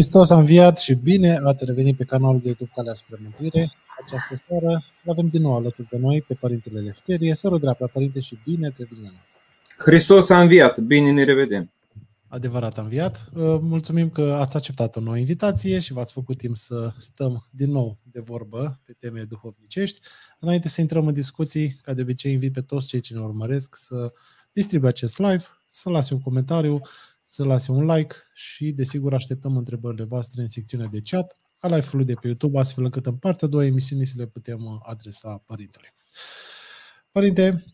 Hristos a înviat și bine ați revenit pe canalul de YouTube Calea spre Mântuire. Această seară avem din nou alături de noi pe Părintele Lefterie. Sără dreapta, Părinte, și bine ați revenit Hristos a înviat, bine ne revedem! Adevărat a înviat. Uh, mulțumim că ați acceptat o nouă invitație și v-ați făcut timp să stăm din nou de vorbă pe teme duhovnicești. Înainte să intrăm în discuții, ca de obicei invit pe toți cei ce ne urmăresc să distribuie acest live, să lase un comentariu, să lase un like și, desigur, așteptăm întrebările voastre în secțiunea de chat a live-ului de pe YouTube, astfel încât în partea a doua emisiunii să le putem uh, adresa părintele. Părinte,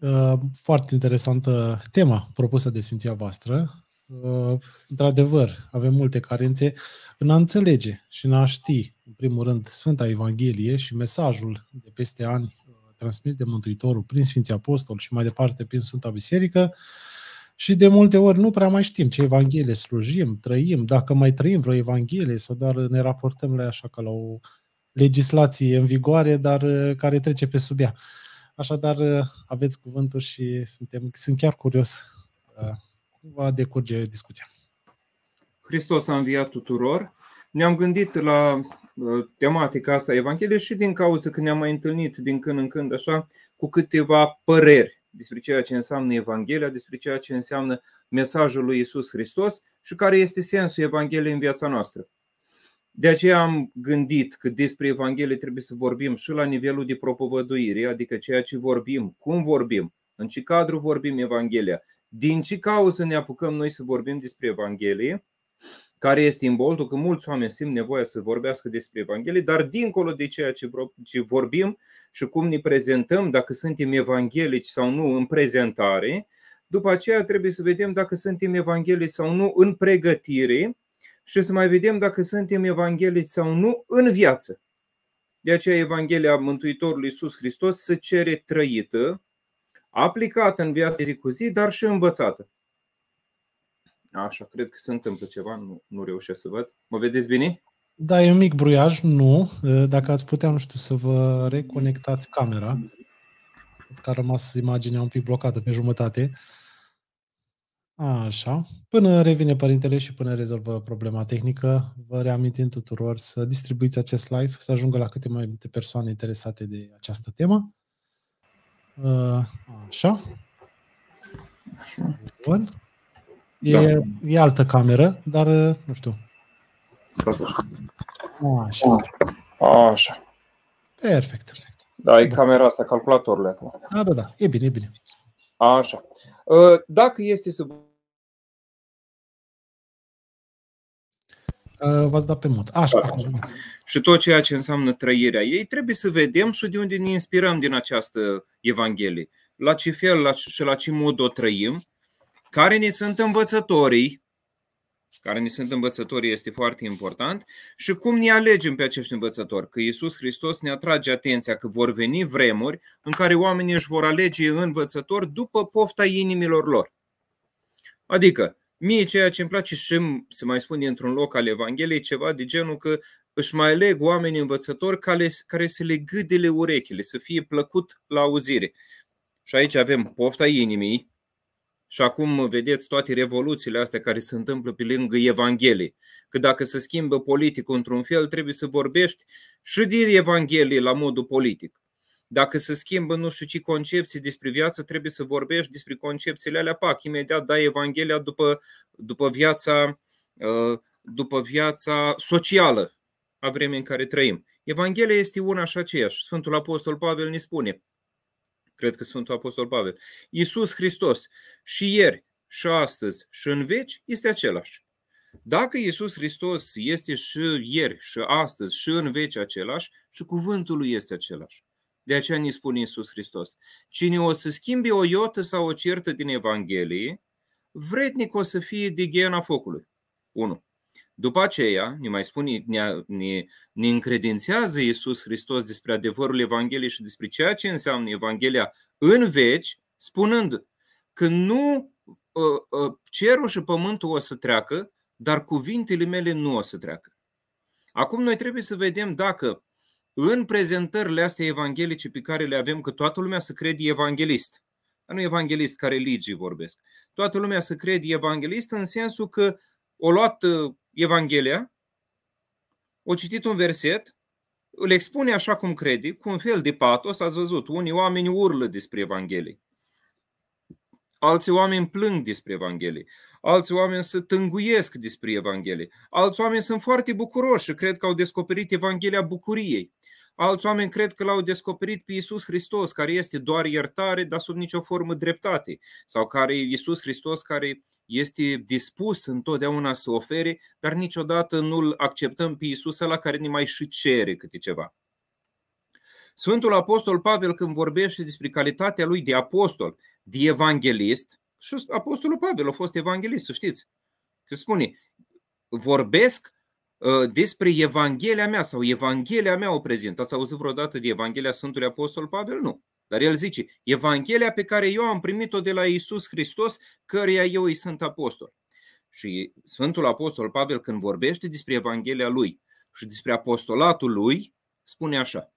uh, foarte interesantă tema propusă de Sfinția voastră. Uh, într-adevăr, avem multe carențe în a înțelege și în a ști, în primul rând, Sfânta Evanghelie și mesajul de peste ani transmis de Mântuitorul prin Sfinții Apostoli și mai departe prin Sfânta Biserică, și de multe ori nu prea mai știm ce Evanghelie slujim, trăim, dacă mai trăim vreo Evanghelie sau doar ne raportăm la așa ca la o legislație în vigoare, dar uh, care trece pe sub ea. Așadar, uh, aveți cuvântul și suntem, sunt chiar curios uh, cum va decurge discuția. Hristos a înviat tuturor. Ne-am gândit la tematica asta Evanghelie și din cauza că ne-am mai întâlnit din când în când așa cu câteva păreri despre ceea ce înseamnă Evanghelia, despre ceea ce înseamnă mesajul lui Isus Hristos și care este sensul Evangheliei în viața noastră. De aceea am gândit că despre Evanghelie trebuie să vorbim și la nivelul de propovăduire, adică ceea ce vorbim, cum vorbim, în ce cadru vorbim Evanghelia, din ce cauză ne apucăm noi să vorbim despre Evanghelie care este imboltul că mulți oameni simt nevoia să vorbească despre Evanghelie, dar dincolo de ceea ce vorbim și cum ne prezentăm, dacă suntem evanghelici sau nu în prezentare, după aceea trebuie să vedem dacă suntem evanghelici sau nu în pregătire și să mai vedem dacă suntem evanghelici sau nu în viață. De aceea Evanghelia Mântuitorului Iisus Hristos se cere trăită, aplicată în viața zi cu zi, dar și învățată. Așa, cred că se întâmplă ceva, nu, nu reușesc să văd. Mă vedeți bine? Da, e un mic bruiaj, nu. Dacă ați putea, nu știu, să vă reconectați camera. că a rămas imaginea un pic blocată pe jumătate. Așa. Până revine părintele și până rezolvă problema tehnică, vă reamintim tuturor să distribuiți acest live, să ajungă la câte mai multe persoane interesate de această temă. Așa. Bun. Da. E, da. e altă cameră, dar uh, nu știu. Stați așa. Așa. Așa. Perfect. Da, e da. camera asta, calculatorul acum. Da, da, da. E bine, e bine. Așa. Uh, dacă este să uh, v-ați dat pe mut. Așa. Da. Și tot ceea ce înseamnă trăirea ei, trebuie să vedem și de unde ne inspirăm din această Evanghelie. La ce fel la, și la ce mod o trăim care ne sunt învățătorii, care ne sunt învățătorii este foarte important, și cum ne alegem pe acești învățători. Că Iisus Hristos ne atrage atenția că vor veni vremuri în care oamenii își vor alege învățători după pofta inimilor lor. Adică, mie ceea ce îmi place și se mai spune într-un loc al Evangheliei ceva de genul că își mai aleg oameni învățători care, care să le gâdele urechile, să fie plăcut la auzire. Și aici avem pofta inimii, și acum vedeți toate revoluțiile astea care se întâmplă pe lângă Evanghelie. Că dacă se schimbă politicul într-un fel, trebuie să vorbești și din Evanghelie la modul politic. Dacă se schimbă nu știu ce concepții despre viață, trebuie să vorbești despre concepțiile alea, pac, imediat dai Evanghelia după, după, viața, uh, după viața socială a vremii în care trăim. Evanghelia este una și aceeași. Sfântul Apostol Pavel ne spune, Cred că Sfântul Apostol Pavel. Iisus Hristos și ieri și astăzi și în veci este același. Dacă Iisus Hristos este și ieri și astăzi și în veci același și cuvântul lui este același. De aceea ne spune Iisus Hristos. Cine o să schimbe o iotă sau o certă din Evanghelie, vrednic o să fie de ghena focului. 1. După aceea, ne mai spune, ne, ne, ne încredințează Iisus Hristos despre adevărul Evangheliei și despre ceea ce înseamnă Evanghelia în veci, spunând că nu uh, uh, cerul și pământul o să treacă, dar cuvintele mele nu o să treacă. Acum noi trebuie să vedem dacă în prezentările astea evanghelice pe care le avem, că toată lumea să crede evanghelist, dar nu evanghelist care religii vorbesc, toată lumea să crede evanghelist în sensul că o luat uh, Evanghelia, o citit un verset, îl expune așa cum crede, cu un fel de patos, ați văzut, unii oameni urlă despre Evanghelie, alții oameni plâng despre Evanghelie, alți oameni se tânguiesc despre Evanghelie, alți oameni sunt foarte bucuroși și cred că au descoperit Evanghelia bucuriei. Alți oameni cred că l-au descoperit pe Iisus Hristos, care este doar iertare, dar sub nicio formă dreptate, sau care Iisus Hristos care este dispus întotdeauna să ofere, dar niciodată nu-l acceptăm pe Iisus la care ne mai și cere câte ceva. Sfântul Apostol Pavel când vorbește despre calitatea lui de apostol, de evanghelist, și Apostolul Pavel a fost evanghelist, să știți, că spune, vorbesc Uh, despre Evanghelia mea sau Evanghelia mea o prezint. Ați auzit vreodată de Evanghelia Sfântului Apostol Pavel? Nu. Dar el zice, Evanghelia pe care eu am primit-o de la Isus Hristos, căreia eu îi sunt apostol. Și Sfântul Apostol Pavel când vorbește despre Evanghelia lui și despre apostolatul lui, spune așa.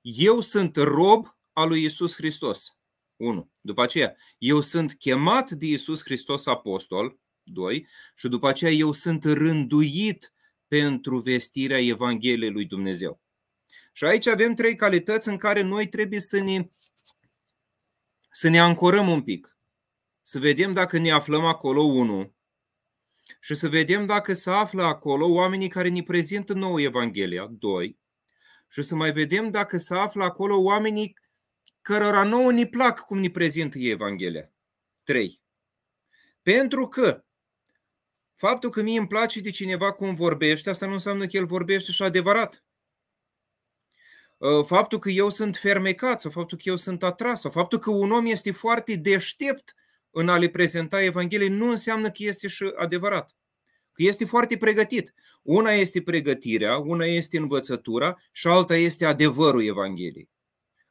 Eu sunt rob al lui Isus Hristos. 1. După aceea, eu sunt chemat de Isus Hristos apostol. 2. Și după aceea eu sunt rânduit pentru vestirea Evangheliei lui Dumnezeu. Și aici avem trei calități în care noi trebuie să ne, să ne ancorăm un pic. Să vedem dacă ne aflăm acolo, unul, și să vedem dacă se află acolo oamenii care ne prezintă nouă Evanghelia, doi, Și să mai vedem dacă se află acolo oamenii cărora nouă ne plac cum ne prezintă Evanghelia, trei. Pentru că Faptul că mie îmi place de cineva cum vorbește, asta nu înseamnă că el vorbește și adevărat. Ă, faptul că eu sunt fermecat sau faptul că eu sunt atras sau faptul că un om este foarte deștept în a le prezenta Evanghelie nu înseamnă că este și adevărat. Că este foarte pregătit. Una este pregătirea, una este învățătura și alta este adevărul Evangheliei.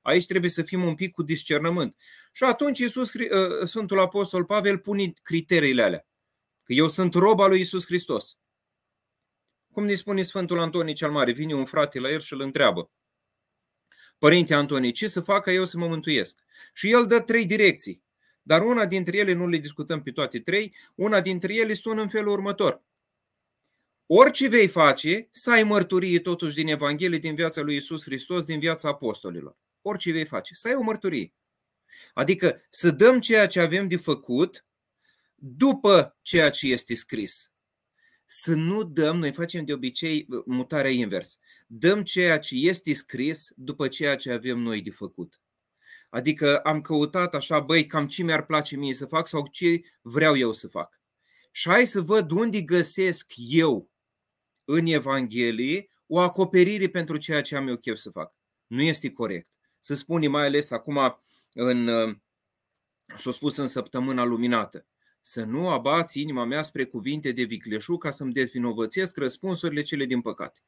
Aici trebuie să fim un pic cu discernământ. Și atunci Iisus, ă, Sfântul Apostol Pavel pune criteriile alea că eu sunt roba lui Isus Hristos. Cum ne spune Sfântul Antonie cel Mare, vine un frate la el și îl întreabă. Părinte Antonie, ce să fac ca eu să mă mântuiesc? Și el dă trei direcții. Dar una dintre ele, nu le discutăm pe toate trei, una dintre ele sună în felul următor. Orice vei face, să ai mărturie totuși din Evanghelie, din viața lui Isus Hristos, din viața apostolilor. Orice vei face, să ai o mărturie. Adică să dăm ceea ce avem de făcut după ceea ce este scris. Să nu dăm, noi facem de obicei mutarea invers. Dăm ceea ce este scris după ceea ce avem noi de făcut. Adică am căutat așa, băi, cam ce mi-ar place mie să fac sau ce vreau eu să fac. Și hai să văd unde găsesc eu în Evanghelie o acoperire pentru ceea ce am eu chef să fac. Nu este corect. Să spunem mai ales acum în, s-a spus în săptămâna luminată. Să nu abați inima mea spre cuvinte de vicleșu ca să-mi dezvinovățesc răspunsurile cele din păcat.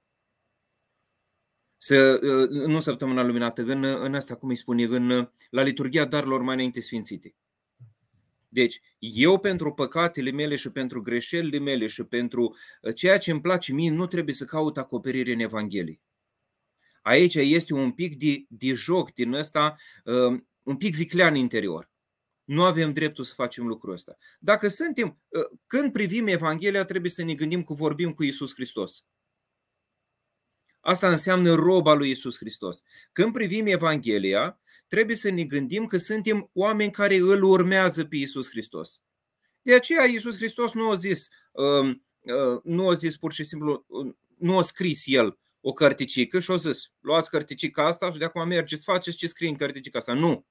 Să, ă, nu săptămâna luminată, în, în asta, cum îi spune, în, la liturgia darilor mai înainte sfințite. Deci, eu pentru păcatele mele și pentru greșelile mele și pentru ă, ceea ce îmi place mie, nu trebuie să caut acoperire în Evanghelie. Aici este un pic de, de joc din ăsta, ă, un pic viclean interior. Nu avem dreptul să facem lucrul ăsta. Dacă suntem, ă, când privim Evanghelia, trebuie să ne gândim că vorbim cu Isus Hristos. Asta înseamnă roba lui Isus Hristos. Când privim Evanghelia, trebuie să ne gândim că suntem oameni care îl urmează pe Isus Hristos. De aceea Isus Hristos nu a zis, ă, ă, nu a zis pur și simplu, nu a scris el o carticică și a zis, luați carticica asta și de acum mergeți, faceți ce scrie în carticica asta. Nu.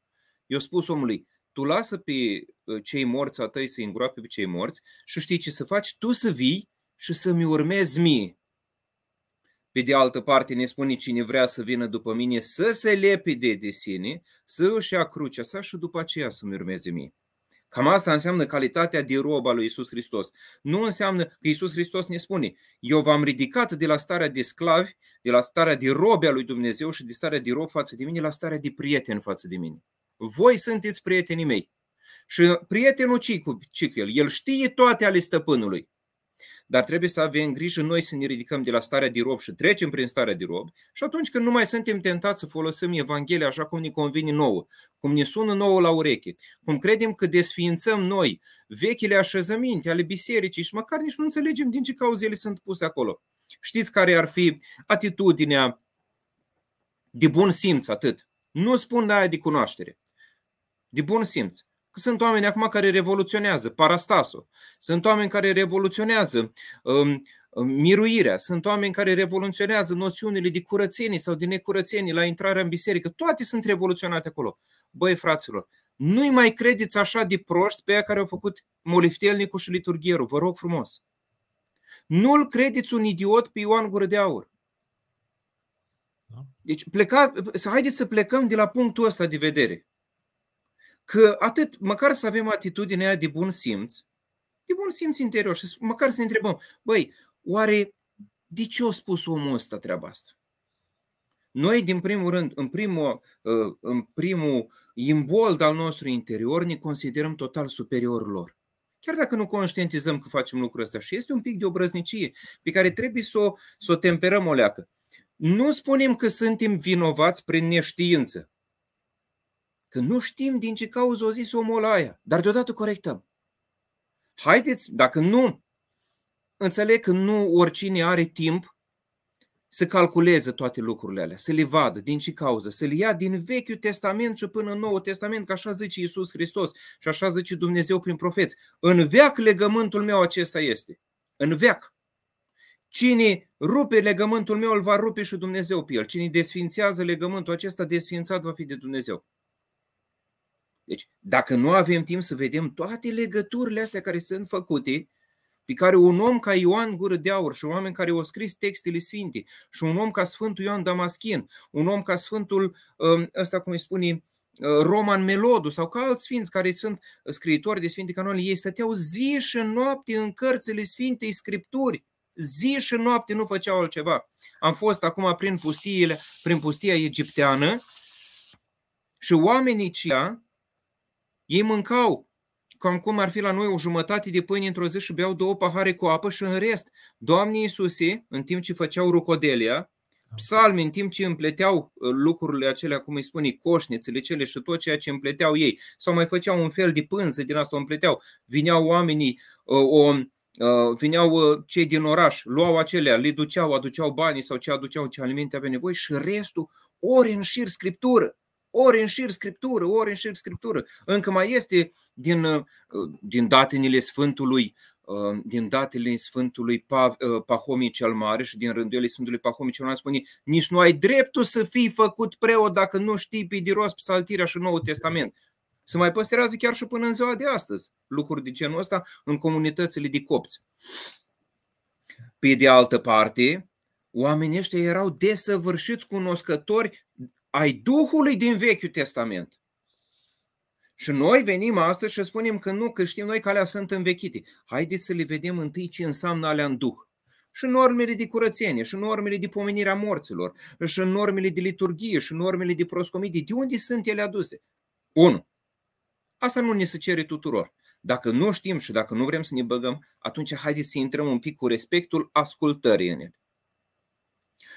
Eu spus omului, tu lasă pe uh, cei morți a tăi să îngroape pe cei morți și știi ce să faci? Tu să vii și să-mi urmezi mie. Pe de altă parte ne spune cine vrea să vină după mine să se lepide de sine, să își ia crucea sa și după aceea să-mi urmeze mie. Cam asta înseamnă calitatea de rob al lui Isus Hristos. Nu înseamnă că Isus Hristos ne spune, eu v-am ridicat de la starea de sclavi, de la starea de robe a lui Dumnezeu și de starea de rob față de mine, la starea de prieten față de mine voi sunteți prietenii mei. Și prietenul Cicu, Cicul, el știe toate ale stăpânului. Dar trebuie să avem grijă noi să ne ridicăm de la starea de rob și trecem prin starea de rob și atunci când nu mai suntem tentați să folosim Evanghelia așa cum ne convine nouă, cum ne sună nouă la ureche, cum credem că desființăm noi vechile așezăminte ale bisericii și măcar nici nu înțelegem din ce cauze ele sunt puse acolo. Știți care ar fi atitudinea de bun simț atât. Nu spun de aia de cunoaștere de bun simț. Că sunt oameni acum care revoluționează parastasul, sunt oameni care revoluționează um, um miruirea, sunt oameni care revoluționează noțiunile de curățenie sau de necurățenii la intrarea în biserică, toate sunt revoluționate acolo. Băi, fraților, nu-i mai credeți așa de proști pe aia care au făcut moliftelnicul și liturghierul, vă rog frumos. Nu-l credeți un idiot pe Ioan Gură de Aur. Da. Deci pleca, să haideți să plecăm de la punctul ăsta de vedere. Că atât, măcar să avem atitudinea aia de bun simț, de bun simț interior și măcar să ne întrebăm, băi, oare de ce a spus omul ăsta treaba asta? Noi, din primul rând, în primul, uh, în primul imbold al nostru interior, ne considerăm total superior lor. Chiar dacă nu conștientizăm că facem lucrul ăsta și este un pic de obrăznicie pe care trebuie să o, să o temperăm o leacă. Nu spunem că suntem vinovați prin neștiință că nu știm din ce cauză o zis omul aia, dar deodată corectăm. Haideți, dacă nu, înțeleg că nu oricine are timp să calculeze toate lucrurile alea, să le vadă din ce cauză, să le ia din Vechiul Testament și până în Noul Testament, că așa zice Iisus Hristos și așa zice Dumnezeu prin profeți. În veac legământul meu acesta este. În veac. Cine rupe legământul meu, îl va rupe și Dumnezeu pe el. Cine desfințează legământul acesta, desfințat va fi de Dumnezeu. Deci, dacă nu avem timp să vedem toate legăturile astea care sunt făcute, pe care un om ca Ioan Gură de Aur și oameni care au scris textele sfinte și un om ca Sfântul Ioan Damaschin, un om ca Sfântul um, ăsta cum îi spune uh, Roman Melodu sau ca alți sfinți care sunt scriitori de sfinte canone, ei stăteau zi și noapte în cărțile sfintei scripturi. Zi și noapte nu făceau altceva. Am fost acum prin, pustiile, prin pustia egipteană și oamenii cea ei mâncau cam cum ar fi la noi o jumătate de pâine într-o zi și beau două pahare cu apă și în rest, Doamne Iisuse, în timp ce făceau rucodelia, da. psalmi în timp ce împleteau uh, lucrurile acelea, cum îi spune, coșnițele cele și tot ceea ce împleteau ei, sau mai făceau un fel de pânză din asta, o împleteau, vineau oamenii, uh, o, uh, vineau cei din oraș, luau acelea, le duceau, aduceau banii sau ce aduceau, ce alimente avea nevoie și restul ori în șir scriptură. Ori în șir scriptură, ori în șir scriptură. Încă mai este din, uh, din datinile Sfântului uh, din datele Sfântului uh, Pahomii cel Mare și din rânduielile Sfântului Pahomii cel Mare spune nici nu ai dreptul să fii făcut preot dacă nu știi pe de psaltirea și Noul Testament. Se mai păstrează chiar și până în ziua de astăzi lucruri de genul ăsta în comunitățile de copți. Pe de altă parte, oamenii ăștia erau desăvârșiți cunoscători ai Duhului din Vechiul Testament. Și noi venim astăzi și spunem că nu, că știm noi că alea sunt învechite. Haideți să le vedem întâi ce înseamnă alea în Duh. Și normele de curățenie, și normele de pomenirea morților, și normele de liturghie, și normele de proscomidie, de unde sunt ele aduse? 1. Asta nu ne se cere tuturor. Dacă nu știm și dacă nu vrem să ne băgăm, atunci haideți să intrăm un pic cu respectul ascultării în ele.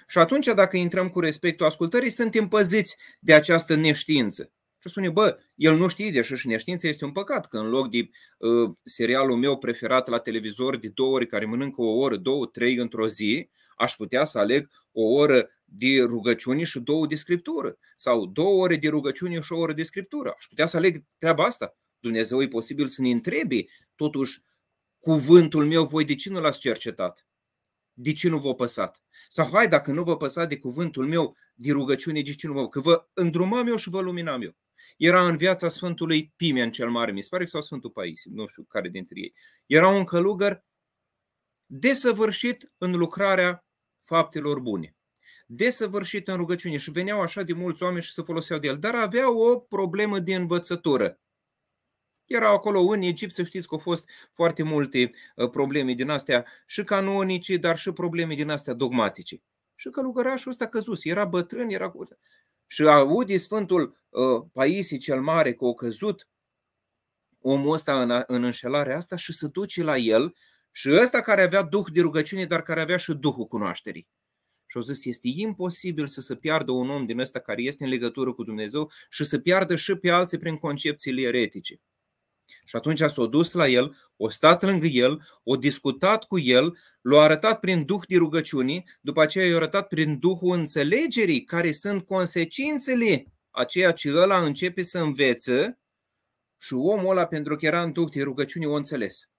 Și atunci, dacă intrăm cu respectul ascultării, suntem păziți de această neștiință. Și spune, bă, el nu știe, deși și neștiința este un păcat, că în loc de uh, serialul meu preferat la televizor de două ori, care mănâncă o oră, două, trei într-o zi, aș putea să aleg o oră de rugăciune și două de scriptură. Sau două ore de rugăciune și o oră de scriptură. Aș putea să aleg treaba asta. Dumnezeu e posibil să ne întrebe, totuși, cuvântul meu, voi de ce nu l-ați cercetat? de ce nu vă a păsat? Sau hai, dacă nu vă păsat de cuvântul meu, de rugăciune, de ce nu vă Că vă îndrumam eu și vă luminam eu. Era în viața Sfântului Pimen cel Mare, mi se pare, sau Sfântul Paisim, nu știu care dintre ei. Era un călugăr desăvârșit în lucrarea faptelor bune. Desăvârșit în rugăciune și veneau așa de mulți oameni și se foloseau de el, dar avea o problemă de învățătură. Erau acolo în Egipt, să știți că au fost foarte multe uh, probleme din astea și canonice, dar și probleme din astea dogmatice. Și călugărașul ăsta căzus, era bătrân, era cu... Și aude Sfântul uh, Paisie cel Mare că a căzut omul ăsta în, în înșelarea asta și se duce la el și ăsta care avea duh de rugăciune, dar care avea și duhul cunoașterii. Și au zis, este imposibil să se piardă un om din ăsta care este în legătură cu Dumnezeu și să piardă și pe alții prin concepțiile eretice. Și atunci s-a dus la el, o stat lângă el, o discutat cu el, l-a arătat prin duh de rugăciunii, după aceea i-a arătat prin duhul înțelegerii care sunt consecințele a ceea ce ăla începe să învețe și omul ăla, pentru că era în duh de rugăciuni o înțeles.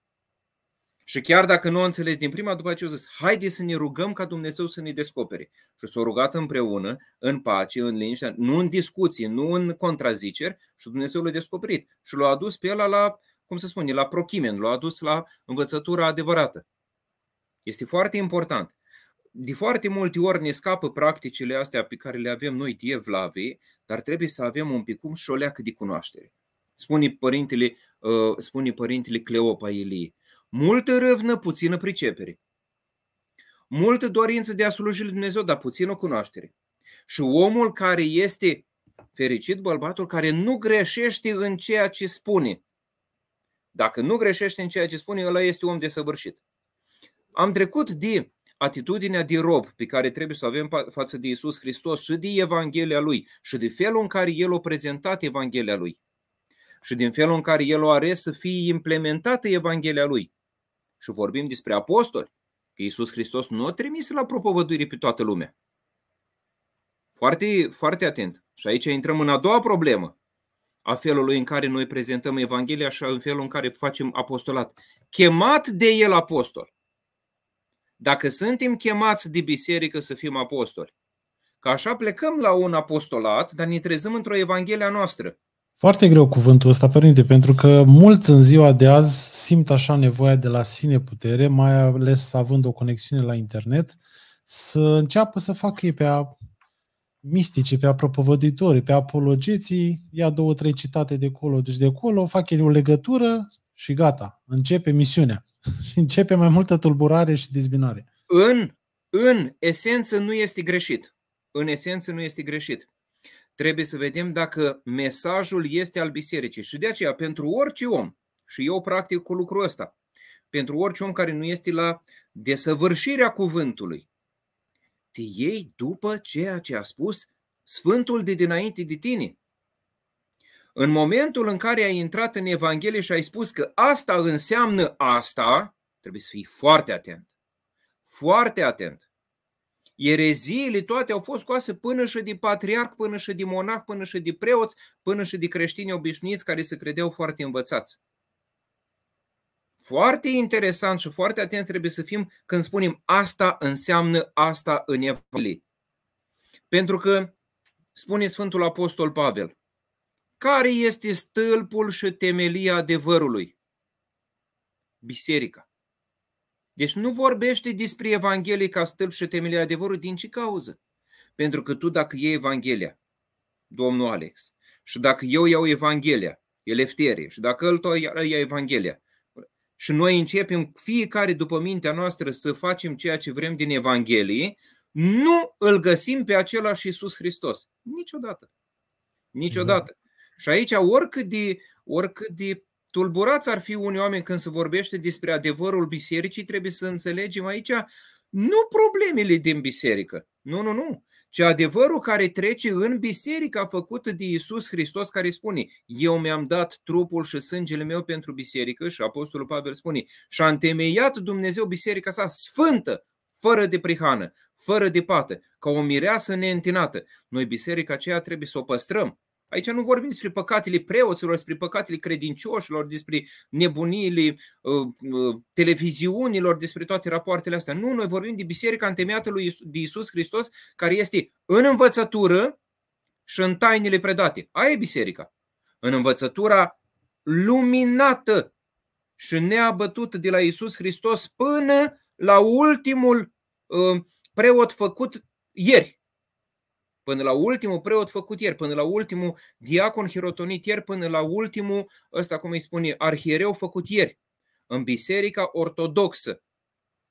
Și chiar dacă nu o înțeles din prima, după aceea au zis, haide să ne rugăm ca Dumnezeu să ne descopere. Și s-au rugat împreună, în pace, în liniște, nu în discuții, nu în contraziceri și Dumnezeu l-a descoperit. Și l-a adus pe el la, cum să spune, la prochimen, l-a adus la învățătura adevărată. Este foarte important. De foarte multe ori ne scapă practicile astea pe care le avem noi de dar trebuie să avem un picum și o leacă de cunoaștere. Spune părintele, uh, spune părintele Cleopa Elie, Multă râvnă, puțină pricepere. Multă dorință de a sluji lui Dumnezeu, dar puțină cunoaștere. Și omul care este fericit, bărbatul care nu greșește în ceea ce spune. Dacă nu greșește în ceea ce spune, ăla este om desăvârșit. Am trecut de atitudinea de rob pe care trebuie să avem față de Isus Hristos și de Evanghelia Lui și de felul în care El a prezentat Evanghelia Lui și din felul în care El o are să fie implementată Evanghelia Lui și vorbim despre apostoli, că Iisus Hristos nu a trimis la propovăduire pe toată lumea. Foarte, foarte atent. Și aici intrăm în a doua problemă a felului în care noi prezentăm Evanghelia și în felul în care facem apostolat. Chemat de el apostol. Dacă suntem chemați de biserică să fim apostoli, că așa plecăm la un apostolat, dar ne trezăm într-o Evanghelia noastră. Foarte greu cuvântul ăsta, părinte, pentru că mulți în ziua de azi simt așa nevoia de la sine putere, mai ales având o conexiune la internet, să înceapă să facă ei pe a mistice, pe a propovăditorii, pe apologeții, ia două, trei citate de acolo, deci de acolo, fac ei o legătură și gata, începe misiunea. Și începe mai multă tulburare și dezbinare. În, în esență nu este greșit. În esență nu este greșit. Trebuie să vedem dacă mesajul este al bisericii. Și de aceea, pentru orice om, și eu practic cu lucrul ăsta, pentru orice om care nu este la desăvârșirea cuvântului, te iei după ceea ce a spus Sfântul de dinainte de tine. În momentul în care ai intrat în Evanghelie și ai spus că asta înseamnă asta, trebuie să fii foarte atent. Foarte atent. Ereziile toate au fost scoase până și de patriarh, până și de monah, până și de preoți, până și de creștini obișnuiți care se credeau foarte învățați. Foarte interesant și foarte atenți trebuie să fim când spunem asta înseamnă asta în Evanghelie. Pentru că spune Sfântul Apostol Pavel, care este stâlpul și temelia adevărului? Biserica. Deci nu vorbește despre Evanghelie ca stâlp și temele adevărului din ce cauză. Pentru că tu dacă iei Evanghelia, domnul Alex, și dacă eu iau Evanghelia, Elefterie, și dacă îl ia Evanghelia, și noi începem fiecare după mintea noastră să facem ceea ce vrem din Evanghelie, nu îl găsim pe același Iisus Hristos. Niciodată. Niciodată. Exact. Și aici, oricât de, oricât de tulburați ar fi unii oameni când se vorbește despre adevărul bisericii, trebuie să înțelegem aici nu problemele din biserică, nu, nu, nu, ci adevărul care trece în biserica făcută de Isus Hristos care spune Eu mi-am dat trupul și sângele meu pentru biserică și Apostolul Pavel spune Și a întemeiat Dumnezeu biserica sa sfântă, fără de prihană, fără de pată, ca o mireasă neîntinată. Noi biserica aceea trebuie să o păstrăm, Aici nu vorbim despre păcatele preoților, despre păcatele credincioșilor, despre nebunile uh, uh, televiziunilor, despre toate rapoartele astea. Nu, noi vorbim de biserica întemeiată lui de Iisus Hristos, care este în învățătură și în tainele predate. Aia e biserica. În învățătura luminată și neabătută de la Iisus Hristos până la ultimul uh, preot făcut ieri, până la ultimul preot făcut ieri, până la ultimul diacon hirotonit ieri, până la ultimul, ăsta cum îi spune, arhiereu făcut ieri, în biserica ortodoxă.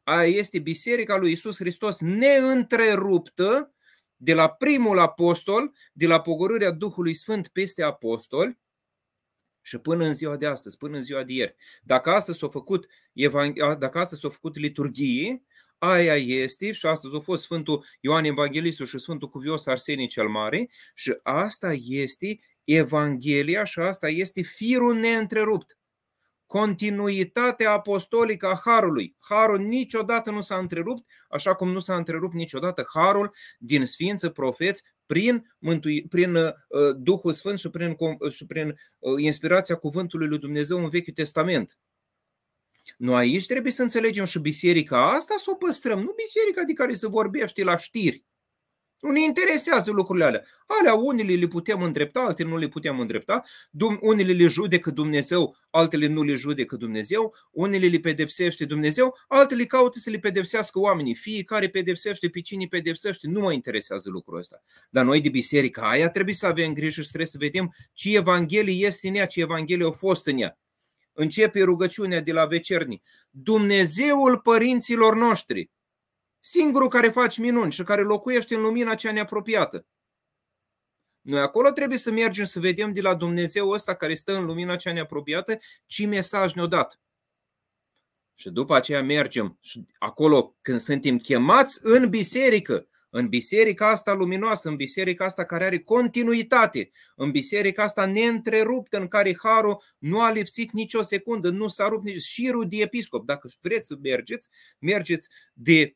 Aia este biserica lui Isus Hristos neîntreruptă de la primul apostol, de la pogorârea Duhului Sfânt peste apostoli, și până în ziua de astăzi, până în ziua de ieri. Dacă astăzi s-a făcut, dacă astăzi s-a făcut liturghie, aia este și astăzi a fost Sfântul Ioan Evanghelistul și Sfântul Cuvios Arsenii cel Mare și asta este Evanghelia și asta este firul neîntrerupt. Continuitatea apostolică a Harului. Harul niciodată nu s-a întrerupt, așa cum nu s-a întrerupt niciodată Harul din Sfință, Profeți, prin, mântui, prin uh, Duhul Sfânt și prin, și prin uh, inspirația cuvântului lui Dumnezeu în Vechiul Testament. Noi aici trebuie să înțelegem și biserica asta să o păstrăm, nu biserica de care se vorbește la știri. Nu ne interesează lucrurile alea. Alea unele le putem îndrepta, altele nu le putem îndrepta. Unele le judecă Dumnezeu, altele nu le judecă Dumnezeu. Unele le pedepsește Dumnezeu, altele caută să le pedepsească oamenii. Fiecare pedepsește pe cine pedepsește. Nu mă interesează lucrul ăsta. Dar noi de biserica aia trebuie să avem grijă și trebuie să vedem ce Evanghelie este în ea, ce Evanghelie a fost în ea. Începe rugăciunea de la vecerni. Dumnezeul părinților noștri, singurul care faci minuni și care locuiește în lumina cea neapropiată. Noi acolo trebuie să mergem să vedem de la Dumnezeu ăsta care stă în lumina cea neapropiată ce mesaj ne-a dat. Și după aceea mergem și acolo când suntem chemați în biserică în biserica asta luminoasă, în biserica asta care are continuitate, în biserica asta neîntreruptă, în care harul nu a lipsit nicio secundă, nu s-a rupt nici șirul de episcop. Dacă vreți să mergeți, mergeți de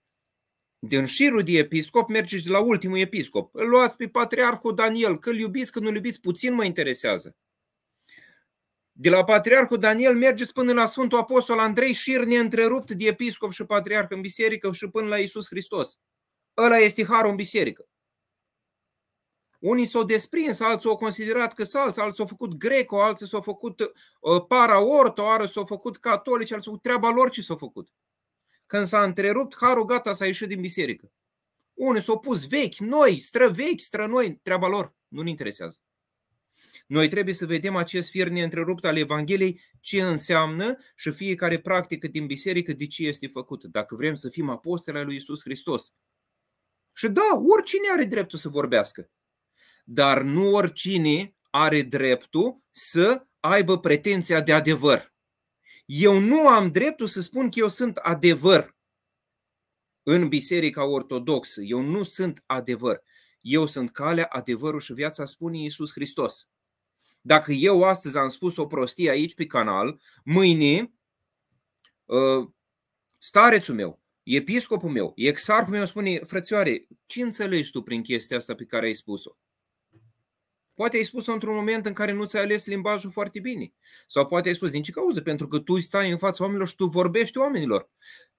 din șirul de episcop mergeți de la ultimul episcop. Îl luați pe patriarhul Daniel, că îl iubiți, că nu-l iubiți, puțin mă interesează. De la Patriarhul Daniel mergeți până la Sfântul Apostol Andrei, șir neîntrerupt de episcop și patriarh în biserică și până la Isus Hristos. Ăla este harul în biserică. Unii s-au desprins, alții au considerat că sunt alții, alții s-au făcut greco, alții s-au făcut uh, paraorto, alții s-au făcut catolici, alții s-au făcut treaba lor ce s-au făcut. Când s-a întrerupt, harul gata s-a ieșit din biserică. Unii s-au pus vechi, noi, străvechi, strănoi, treaba lor. Nu-ne interesează. Noi trebuie să vedem acest fir neîntrerupt al Evangheliei, ce înseamnă și fiecare practică din biserică de ce este făcută, dacă vrem să fim apostoli al lui Isus Hristos. Și da, oricine are dreptul să vorbească. Dar nu oricine are dreptul să aibă pretenția de adevăr. Eu nu am dreptul să spun că eu sunt adevăr în Biserica Ortodoxă. Eu nu sunt adevăr. Eu sunt calea, adevărul și viața, spune Iisus Hristos. Dacă eu astăzi am spus o prostie aici pe canal, mâine, uh, starețul meu, episcopul meu, exarhul meu spune, frățioare, ce înțelegi tu prin chestia asta pe care ai spus-o? Poate ai spus-o într-un moment în care nu ți-ai ales limbajul foarte bine. Sau poate ai spus din ce cauză, pentru că tu stai în fața oamenilor și tu vorbești oamenilor.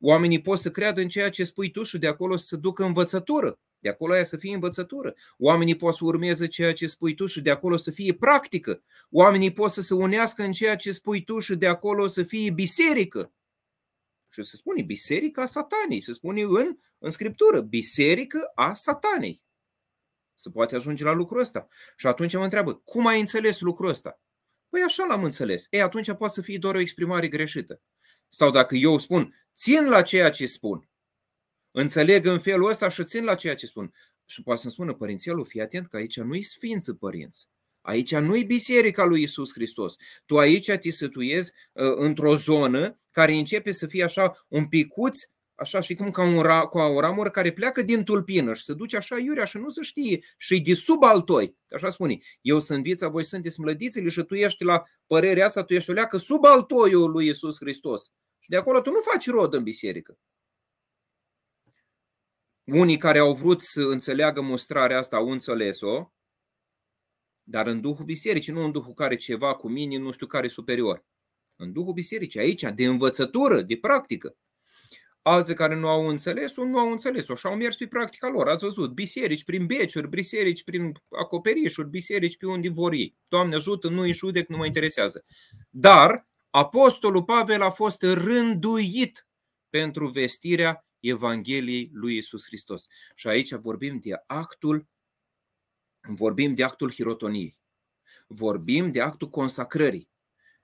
Oamenii pot să creadă în ceea ce spui tu și de acolo să ducă învățătură. De acolo aia să fie învățătură. Oamenii pot să urmeze ceea ce spui tu și de acolo să fie practică. Oamenii pot să se unească în ceea ce spui tu și de acolo să fie biserică și se spune biserica satanei, se spune în, în scriptură, biserică a satanei. Se poate ajunge la lucrul ăsta. Și atunci mă întreabă, cum ai înțeles lucrul ăsta? Păi așa l-am înțeles. Ei, atunci poate să fie doar o exprimare greșită. Sau dacă eu spun, țin la ceea ce spun, înțeleg în felul ăsta și țin la ceea ce spun. Și poate să-mi spună părințelul, fii atent că aici nu-i sfință părinți. Aici nu e biserica lui Isus Hristos. Tu aici te situezi uh, într-o zonă care începe să fie așa un picuț, așa și cum ca, un ra, cu o ramură care pleacă din tulpină și se duce așa iurea și nu se știe și de sub altoi. Așa spune, eu sunt vița, voi sunteți mlădițele și tu ești la părerea asta, tu ești o leacă sub altoiul lui Isus Hristos. Și de acolo tu nu faci rod în biserică unii care au vrut să înțeleagă mustrarea asta au înțeles-o, dar în Duhul Bisericii, nu în Duhul care ceva cu mine, nu știu care superior. În Duhul Bisericii, aici, de învățătură, de practică. Alții care nu au înțeles nu au înțeles-o și au mers pe practica lor. Ați văzut, biserici prin beciuri, biserici prin acoperișuri, biserici pe unde vor ei. Doamne ajută, nu îi judec, nu mă interesează. Dar Apostolul Pavel a fost rânduit pentru vestirea Evangheliei lui Isus Hristos. Și aici vorbim de actul Vorbim de actul hirotoniei. Vorbim de actul consacrării.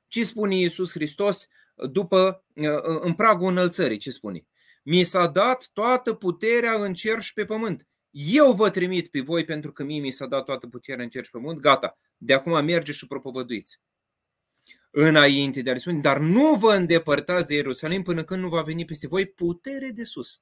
Ce spune Iisus Hristos după, ă, ă, în pragul înălțării? Ce spune? Mi s-a dat toată puterea în cer și pe pământ. Eu vă trimit pe voi pentru că mie mi s-a dat toată puterea în cer și pe pământ. Gata. De acum mergeți și propovăduiți înainte de a spune, dar nu vă îndepărtați de Ierusalim până când nu va veni peste voi putere de sus.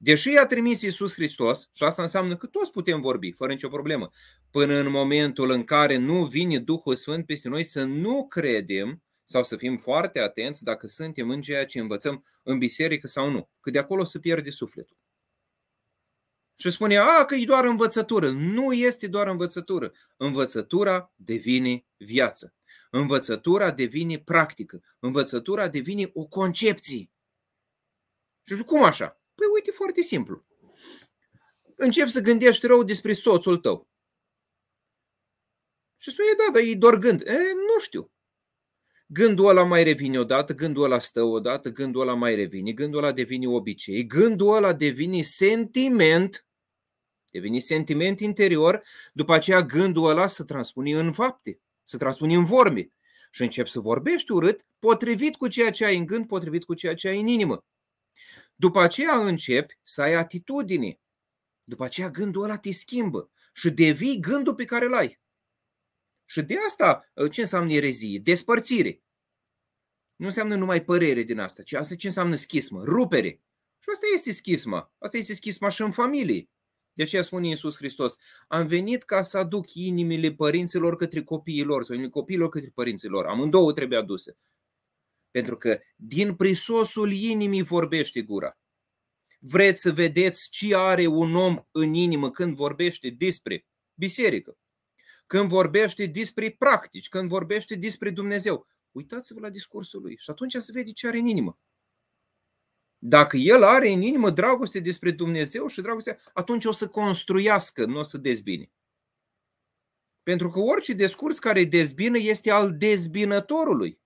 Deși i-a trimis Iisus Hristos, și asta înseamnă că toți putem vorbi, fără nicio problemă, până în momentul în care nu vine Duhul Sfânt peste noi, să nu credem sau să fim foarte atenți dacă suntem în ceea ce învățăm în biserică sau nu, că de acolo se pierde sufletul. Și spune, a, că e doar învățătură. Nu este doar învățătură. Învățătura devine viață. Învățătura devine practică. Învățătura devine o concepție. Și cum așa? Păi uite foarte simplu. Încep să gândești rău despre soțul tău. Și spune, da, dar e doar gând. E, nu știu. Gândul ăla mai revine odată, gândul ăla stă odată, gândul ăla mai revine, gândul ăla devine obicei, gândul ăla devine sentiment, devine sentiment interior, după aceea gândul ăla se transpune în fapte, se transpune în vorbe. Și încep să vorbești urât, potrivit cu ceea ce ai în gând, potrivit cu ceea ce ai în inimă. După aceea începi să ai atitudini, După aceea gândul ăla te schimbă și devii gândul pe care îl ai. Și de asta, ce înseamnă erezie? Despărțire. Nu înseamnă numai părere din asta, ci asta ce înseamnă schismă, rupere. Și asta este schisma. Asta este schisma și în familie. De aceea spune Iisus Hristos, am venit ca să aduc inimile părinților către copiilor, lor sau inimile copiilor către părinților. Amândouă trebuie aduse. Pentru că din prisosul inimii vorbește gura. Vreți să vedeți ce are un om în inimă când vorbește despre biserică, când vorbește despre practici, când vorbește despre Dumnezeu. Uitați-vă la discursul lui și atunci se vede ce are în inimă. Dacă el are în inimă dragoste despre Dumnezeu și dragoste, atunci o să construiască, nu o să dezbine. Pentru că orice discurs care dezbină este al dezbinătorului.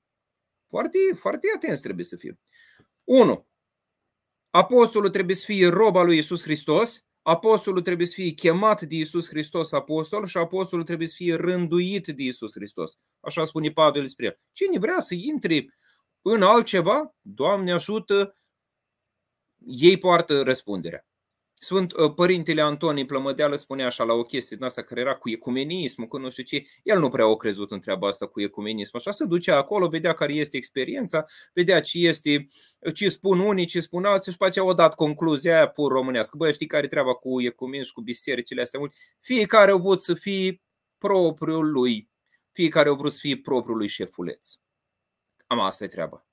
Foarte, foarte atenți trebuie să fim. 1. Apostolul trebuie să fie roba lui Isus Hristos, apostolul trebuie să fie chemat de Isus Hristos apostol și apostolul trebuie să fie rânduit de Isus Hristos. Așa spune Pavel despre el. Cine vrea să intre în altceva, Doamne ajută, ei poartă răspunderea. Sfânt uh, Părintele Antonii Plămădeală spunea așa la o chestie din asta care era cu ecumenismul, că nu știu ce, el nu prea a crezut în treaba asta cu ecumenismul, așa se ducea acolo, vedea care este experiența, vedea ce este, ce spun unii, ce spun alții și după aceea o dat concluzia aia pur românească. Băi, știi care treaba cu ecumenismul și cu bisericile astea mult? Fiecare a vrut să fie propriul lui, fiecare a vrut să fie propriul lui șefuleț. Am asta e treaba.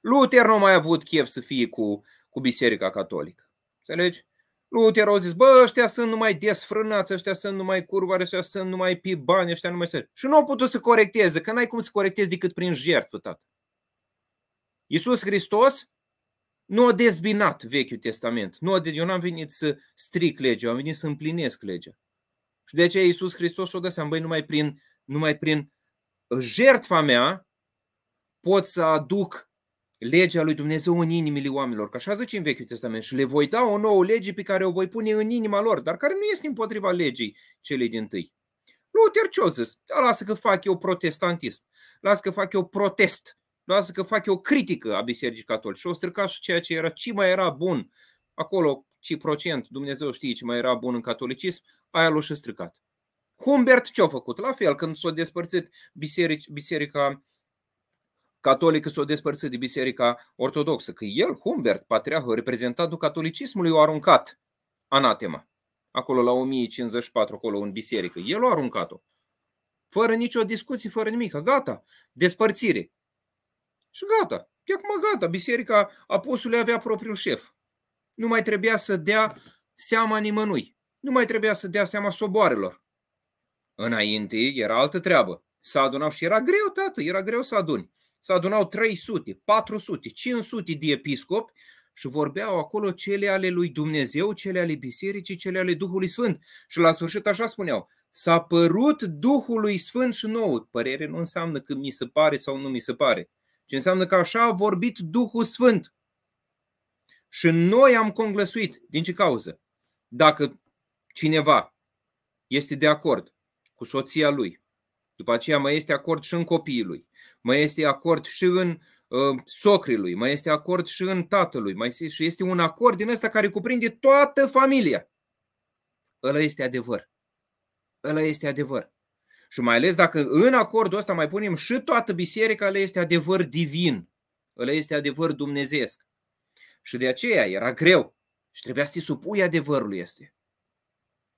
Luther nu a mai avut chef să fie cu, cu biserica catolică. Înțelegi? Luther au zis, bă, ăștia sunt numai desfrânați, ăștia sunt numai curvari, ăștia sunt numai pe bani, ăștia numai sări. Și nu au putut să corecteze, că n-ai cum să corectezi decât prin jertfă, tată. Iisus Hristos nu a dezbinat Vechiul Testament. Nu a, eu n-am venit să stric legea, eu am venit să împlinesc legea. Și de aceea Iisus Hristos și-o dă seama, băi, numai prin, numai prin jertfa mea pot să aduc legea lui Dumnezeu în inimile oamenilor, că așa zice în Vechiul Testament, și le voi da o nouă lege pe care o voi pune în inima lor, dar care nu este împotriva legii celei din tâi. Luther ce-o zis? Da, lasă că fac eu protestantism, lasă că fac eu protest, lasă că fac eu critică a bisericii catolice și o strica și ceea ce era, ce mai era bun acolo, ce procent, Dumnezeu știe ce mai era bun în catolicism, aia l-a și stricat. Humbert ce-a făcut? La fel, când s-a despărțit biserica, biserica catolică s-o despărță de Biserica Ortodoxă, că el, Humbert, patriarhul, reprezentantul catolicismului, a aruncat anatema acolo la 1054, acolo în biserică. El a aruncat-o. Fără nicio discuție, fără nimic. Gata. Despărțire. Și gata. E acum gata. Biserica apostolului avea propriul șef. Nu mai trebuia să dea seama nimănui. Nu mai trebuia să dea seama soboarelor. Înainte era altă treabă. Să adunau și era greu, tată, era greu să aduni se adunau 300, 400, 500 de episcopi și vorbeau acolo cele ale lui Dumnezeu, cele ale bisericii, cele ale Duhului Sfânt. Și la sfârșit așa spuneau, s-a părut Duhului Sfânt și nouă. Părere nu înseamnă că mi se pare sau nu mi se pare, ci înseamnă că așa a vorbit Duhul Sfânt. Și noi am conglăsuit. Din ce cauză? Dacă cineva este de acord cu soția lui, după aceea mai este acord și în copiii lui, mai este acord și în uh, lui, mai este acord și în tatălui, mai este, și este un acord din ăsta care cuprinde toată familia. Ăla este adevăr. Ăla este adevăr. Și mai ales dacă în acordul ăsta mai punem și toată biserica, ăla este adevăr divin. Ăla este adevăr dumnezeesc. Și de aceea era greu. Și trebuia să te supui adevărului este.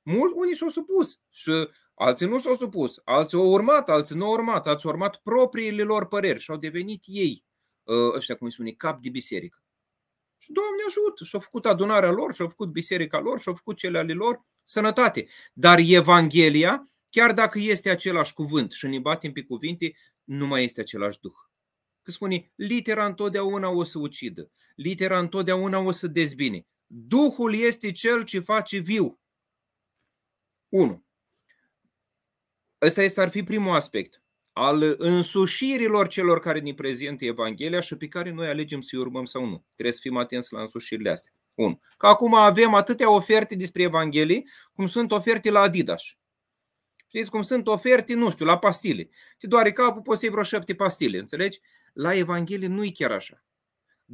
Mult unii s-au supus și Alții nu s-au supus, alții au urmat, alții nu au urmat, alții au urmat propriile lor păreri și au devenit ei, uh, ăștia cum îi spune, cap de biserică. Și Doamne ajută, și-au făcut adunarea lor, și-au făcut biserica lor, și-au făcut cele ale lor, sănătate. Dar Evanghelia, chiar dacă este același cuvânt și ne batem pe cuvinte, nu mai este același Duh. Că spune, litera întotdeauna o să ucidă, litera întotdeauna o să dezbine. Duhul este cel ce face viu. 1. Ăsta este, ar fi primul aspect al însușirilor celor care ne prezintă Evanghelia și pe care noi alegem să-i urmăm sau nu. Trebuie să fim atenți la însușirile astea. Un. Că acum avem atâtea oferte despre Evanghelie, cum sunt oferte la Adidas. Știți cum sunt oferte, nu știu, la pastile. Te doare capul, poți să iei vreo șapte pastile, înțelegi? La Evanghelie nu e chiar așa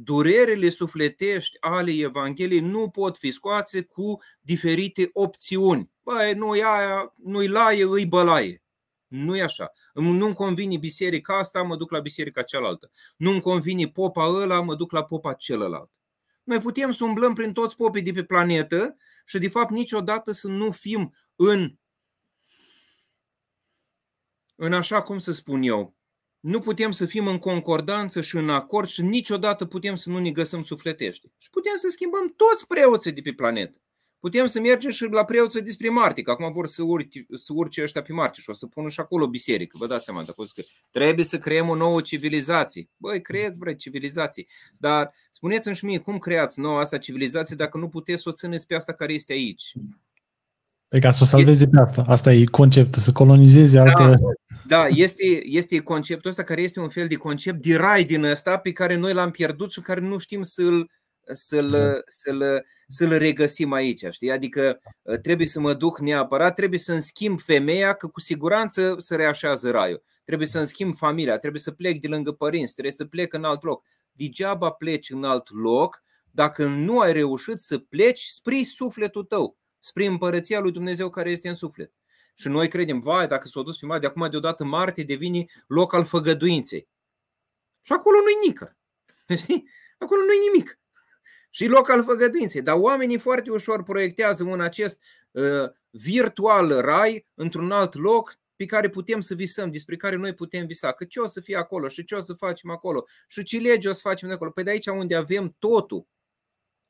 durerile sufletești ale Evangheliei nu pot fi scoase cu diferite opțiuni. Băi, nu-i aia, nu-i laie, îi bălaie. Nu e așa. Nu-mi convine biserica asta, mă duc la biserica cealaltă. Nu-mi convine popa ăla, mă duc la popa celălalt. Noi putem să umblăm prin toți popii de pe planetă și de fapt niciodată să nu fim în în așa cum să spun eu, nu putem să fim în concordanță și în acord și niciodată putem să nu ne găsim sufletește. Și putem să schimbăm toți preoții de pe planetă. Putem să mergem și la preoță despre Marte, că acum vor să, urci, să urce ăștia pe Marte și o să pună și acolo biserică. Vă dați seama, dacă că trebuie să creăm o nouă civilizație. Băi, creați, bre, civilizație. Dar spuneți-mi și mie, cum creați noua asta civilizație dacă nu puteți să o țineți pe asta care este aici? Pe ca să o salveze pe asta. Asta e conceptul, să colonizeze alte... da, alte... Da, este, este conceptul ăsta care este un fel de concept de rai din ăsta pe care noi l-am pierdut și care nu știm să-l, să-l, da. să-l, să-l regăsim aici. Știi? Adică uh, trebuie să mă duc neapărat, trebuie să-mi schimb femeia, că cu siguranță se reașează raiul. Trebuie să-mi schimb familia, trebuie să plec de lângă părinți, trebuie să plec în alt loc. Degeaba pleci în alt loc dacă nu ai reușit să pleci spre sufletul tău spre împărăția lui Dumnezeu care este în suflet. Și noi credem, vai, dacă s-a dus pe de acum deodată Marte devine loc al făgăduinței. Și acolo nu-i nică. Acolo nu-i nimic. Și loc al făgăduinței. Dar oamenii foarte ușor proiectează un acest uh, virtual rai într-un alt loc pe care putem să visăm, despre care noi putem visa, că ce o să fie acolo și ce o să facem acolo și ce lege o să facem acolo. Păi de aici unde avem totul,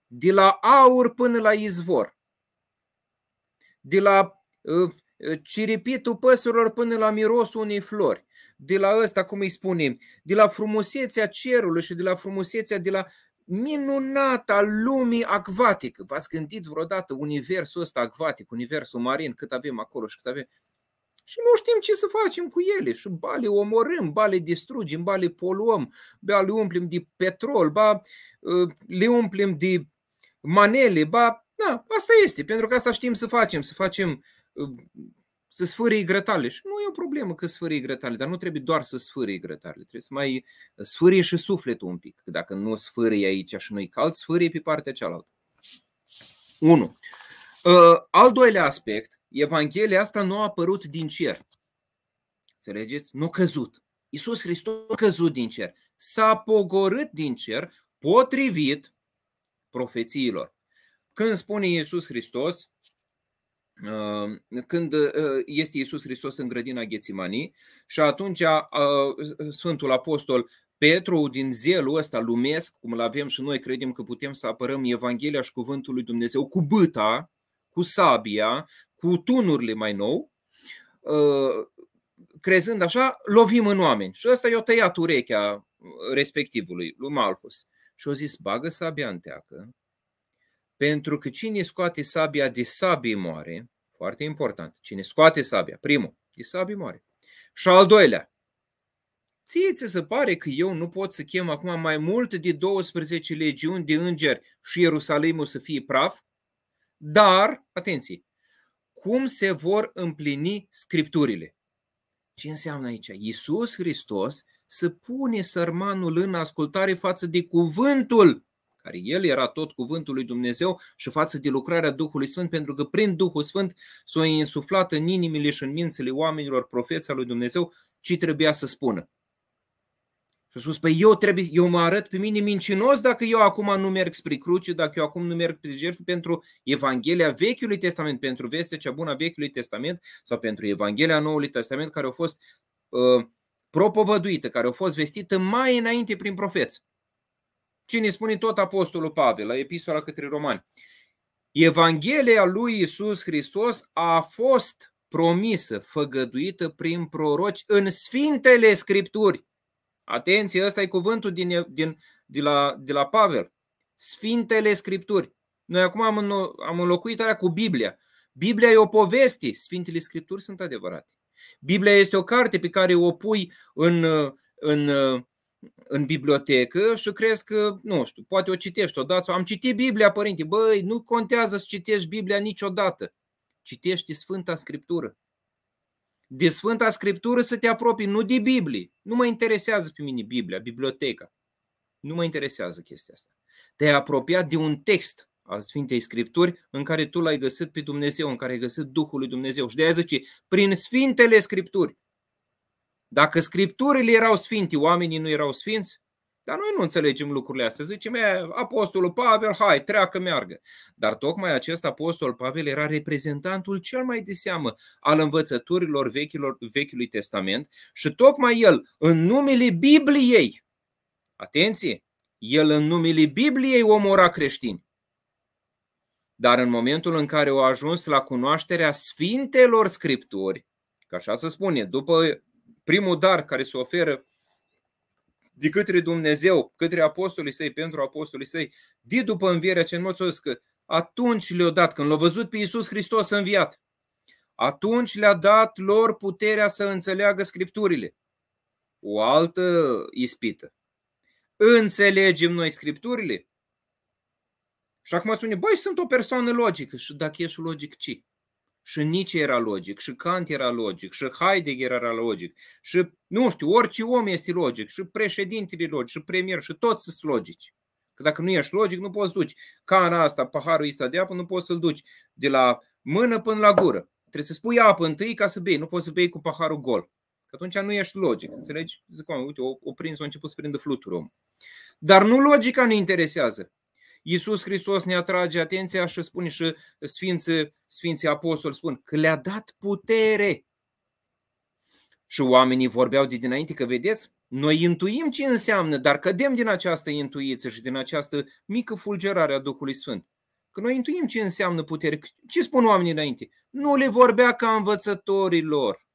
de la aur până la izvor, de la uh, uh, ciripitul păsărilor până la mirosul unei flori, de la ăsta, cum îi spunem, de la frumusețea cerului și de la frumusețea, de la minunata lumii acvatică. V-ați gândit vreodată universul ăsta acvatic, universul marin, cât avem acolo și cât avem? Și nu știm ce să facem cu ele. Și ba le omorâm, ba le distrugem, ba le poluăm, ba le umplem de petrol, ba uh, le umplem de manele, ba da, asta este, pentru că asta știm să facem, să facem uh, să sfârâi grătale. Și nu e o problemă că sfârâi grătale, dar nu trebuie doar să sfârâi grătale, trebuie să mai uh, sfârâie și sufletul un pic. dacă nu sfârâi aici și nu-i cald, sfârâie pe partea cealaltă. 1. Uh, al doilea aspect, Evanghelia asta nu a apărut din cer. Înțelegeți? Nu a căzut. Iisus Hristos a căzut din cer. S-a pogorât din cer potrivit profețiilor. Când spune Iisus Hristos, uh, când uh, este Iisus Hristos în grădina Ghețimanii și atunci uh, Sfântul Apostol Petru din zelul ăsta lumesc, cum îl avem și noi, credem că putem să apărăm Evanghelia și Cuvântul lui Dumnezeu cu băta, cu sabia, cu tunurile mai nou, crezând așa, lovim în oameni. Și ăsta i-a tăiat urechea respectivului, lui Malhus. Și o zis, bagă sabia în teacă, pentru că cine scoate sabia de sabie moare, foarte important, cine scoate sabia, primul, de sabie moare. Și al doilea, ție ți se pare că eu nu pot să chem acum mai mult de 12 legiuni de îngeri și Ierusalimul să fie praf? Dar, atenție, cum se vor împlini scripturile? Ce înseamnă aici? Iisus Hristos să pune sărmanul în ascultare față de cuvântul care el era tot cuvântul lui Dumnezeu și față de lucrarea Duhului Sfânt, pentru că prin Duhul Sfânt s-a insuflat în inimile și în mințele oamenilor profeța lui Dumnezeu ce trebuia să spună. Și a spus, păi eu, trebuie, eu mă arăt pe mine mincinos dacă eu acum nu merg spre cruce, dacă eu acum nu merg spre jertfă pentru Evanghelia Vechiului Testament, pentru vestea cea bună a Vechiului Testament sau pentru Evanghelia Noului Testament care a fost uh, propovăduită, care a fost vestită mai înainte prin profeți. Cine spune tot apostolul Pavel la epistola către romani. Evanghelia lui Isus Hristos a fost promisă, făgăduită prin proroci în Sfintele Scripturi. Atenție, ăsta e cuvântul din, din, de, la, de la Pavel. Sfintele Scripturi. Noi acum am, în, am înlocuit alea cu Biblia. Biblia e o poveste, Sfintele Scripturi sunt adevărate. Biblia este o carte pe care o pui în, în în bibliotecă și crezi că, nu știu, poate o citești odată. Am citit Biblia, părinte. Băi, nu contează să citești Biblia niciodată. Citești Sfânta Scriptură. De Sfânta Scriptură să te apropii, nu de Biblie. Nu mă interesează pe mine Biblia, biblioteca. Nu mă interesează chestia asta. Te-ai apropiat de un text al Sfintei Scripturi în care tu l-ai găsit pe Dumnezeu, în care ai găsit Duhul lui Dumnezeu. Și de aia zice, prin Sfintele Scripturi dacă scripturile erau sfinte, oamenii nu erau sfinți? Dar noi nu înțelegem lucrurile astea. Zicem, e, apostolul Pavel, hai, treacă, meargă. Dar tocmai acest apostol Pavel era reprezentantul cel mai de seamă al învățăturilor vechilor, Vechiului Testament și tocmai el, în numele Bibliei, atenție, el în numele Bibliei omora creștini. Dar în momentul în care au ajuns la cunoașterea Sfintelor Scripturi, că așa se spune, după primul dar care se oferă de către Dumnezeu, către apostolii săi, pentru apostolii săi, de după învierea ce în mod că atunci le-a dat, când l-au văzut pe Iisus Hristos înviat, atunci le-a dat lor puterea să înțeleagă Scripturile. O altă ispită. Înțelegem noi Scripturile? Și acum spune, băi, sunt o persoană logică. Și dacă ești logic, ce? și Nietzsche era logic, și Kant era logic, și Heidegger era logic, și, nu știu, orice om este logic, și președintele logic, și premier, și toți sunt logici. Că dacă nu ești logic, nu poți duci cana asta, paharul ăsta de apă, nu poți să-l duci de la mână până la gură. Trebuie să spui apă întâi ca să bei, nu poți să bei cu paharul gol. Că atunci nu ești logic. Înțelegi? Zic, uite, o, o prins, a început să prindă flutur om. Dar nu logica ne interesează. Iisus Hristos ne atrage atenția și spune și Sfinții, Sfinții Apostoli spun că le-a dat putere. Și oamenii vorbeau de dinainte că, vedeți, noi intuim ce înseamnă, dar cădem din această intuiție și din această mică fulgerare a Duhului Sfânt. Că noi intuim ce înseamnă putere. Ce spun oamenii înainte? Nu le vorbea ca învățătorilor.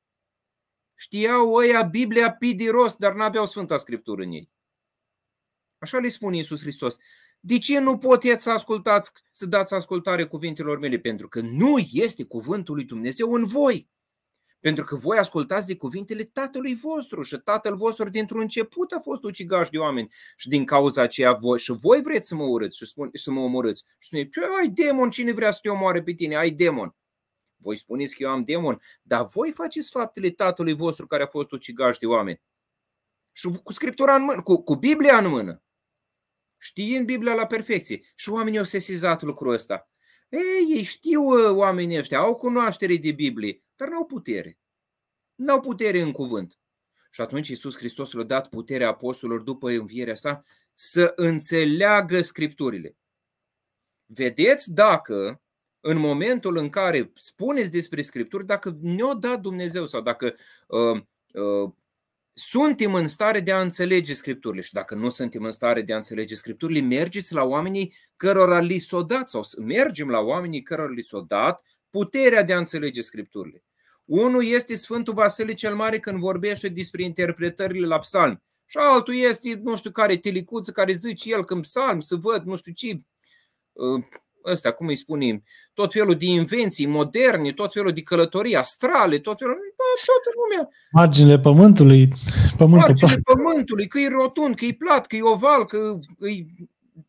Știau ăia Biblia pidiros, dar n-aveau Sfânta Scriptură în ei. Așa le spune Iisus Hristos. De ce nu puteți să ascultați, să dați ascultare cuvintelor mele? Pentru că nu este cuvântul lui Dumnezeu în voi. Pentru că voi ascultați de cuvintele tatălui vostru și tatăl vostru dintr-un început a fost ucigaș de oameni și din cauza aceea voi și voi vreți să mă urâți și spun, să mă omorâți. Și spune, ce ai demon, cine vrea să te omoare pe tine, ai demon. Voi spuneți că eu am demon, dar voi faceți faptele tatălui vostru care a fost ucigaș de oameni. Și cu scriptura în mână, cu, cu Biblia în mână știind Biblia la perfecție. Și oamenii au sesizat lucrul ăsta. Ei, ei știu ă, oamenii ăștia, au cunoaștere de Biblie, dar n-au putere. N-au putere în cuvânt. Și atunci Iisus Hristos le-a dat puterea apostolilor după învierea sa să înțeleagă Scripturile. Vedeți dacă în momentul în care spuneți despre Scripturi, dacă ne-o dat Dumnezeu sau dacă uh, uh, suntem în stare de a înțelege Scripturile și dacă nu suntem în stare de a înțelege Scripturile, mergeți la oamenii cărora li s-o dat sau mergem la oamenii cărora li s-o dat puterea de a înțelege Scripturile. Unul este Sfântul Vasile cel Mare când vorbește despre interpretările la psalmi și altul este nu știu care telicuță care zice el când psalm să văd nu știu ce uh, ăsta, cum îi spunem, tot felul de invenții moderne, tot felul de călătorii astrale, tot felul, bă, toată lumea. Marginile pământului, pământul Marginile plat. pământului, că e rotund, că e plat, că e oval, că e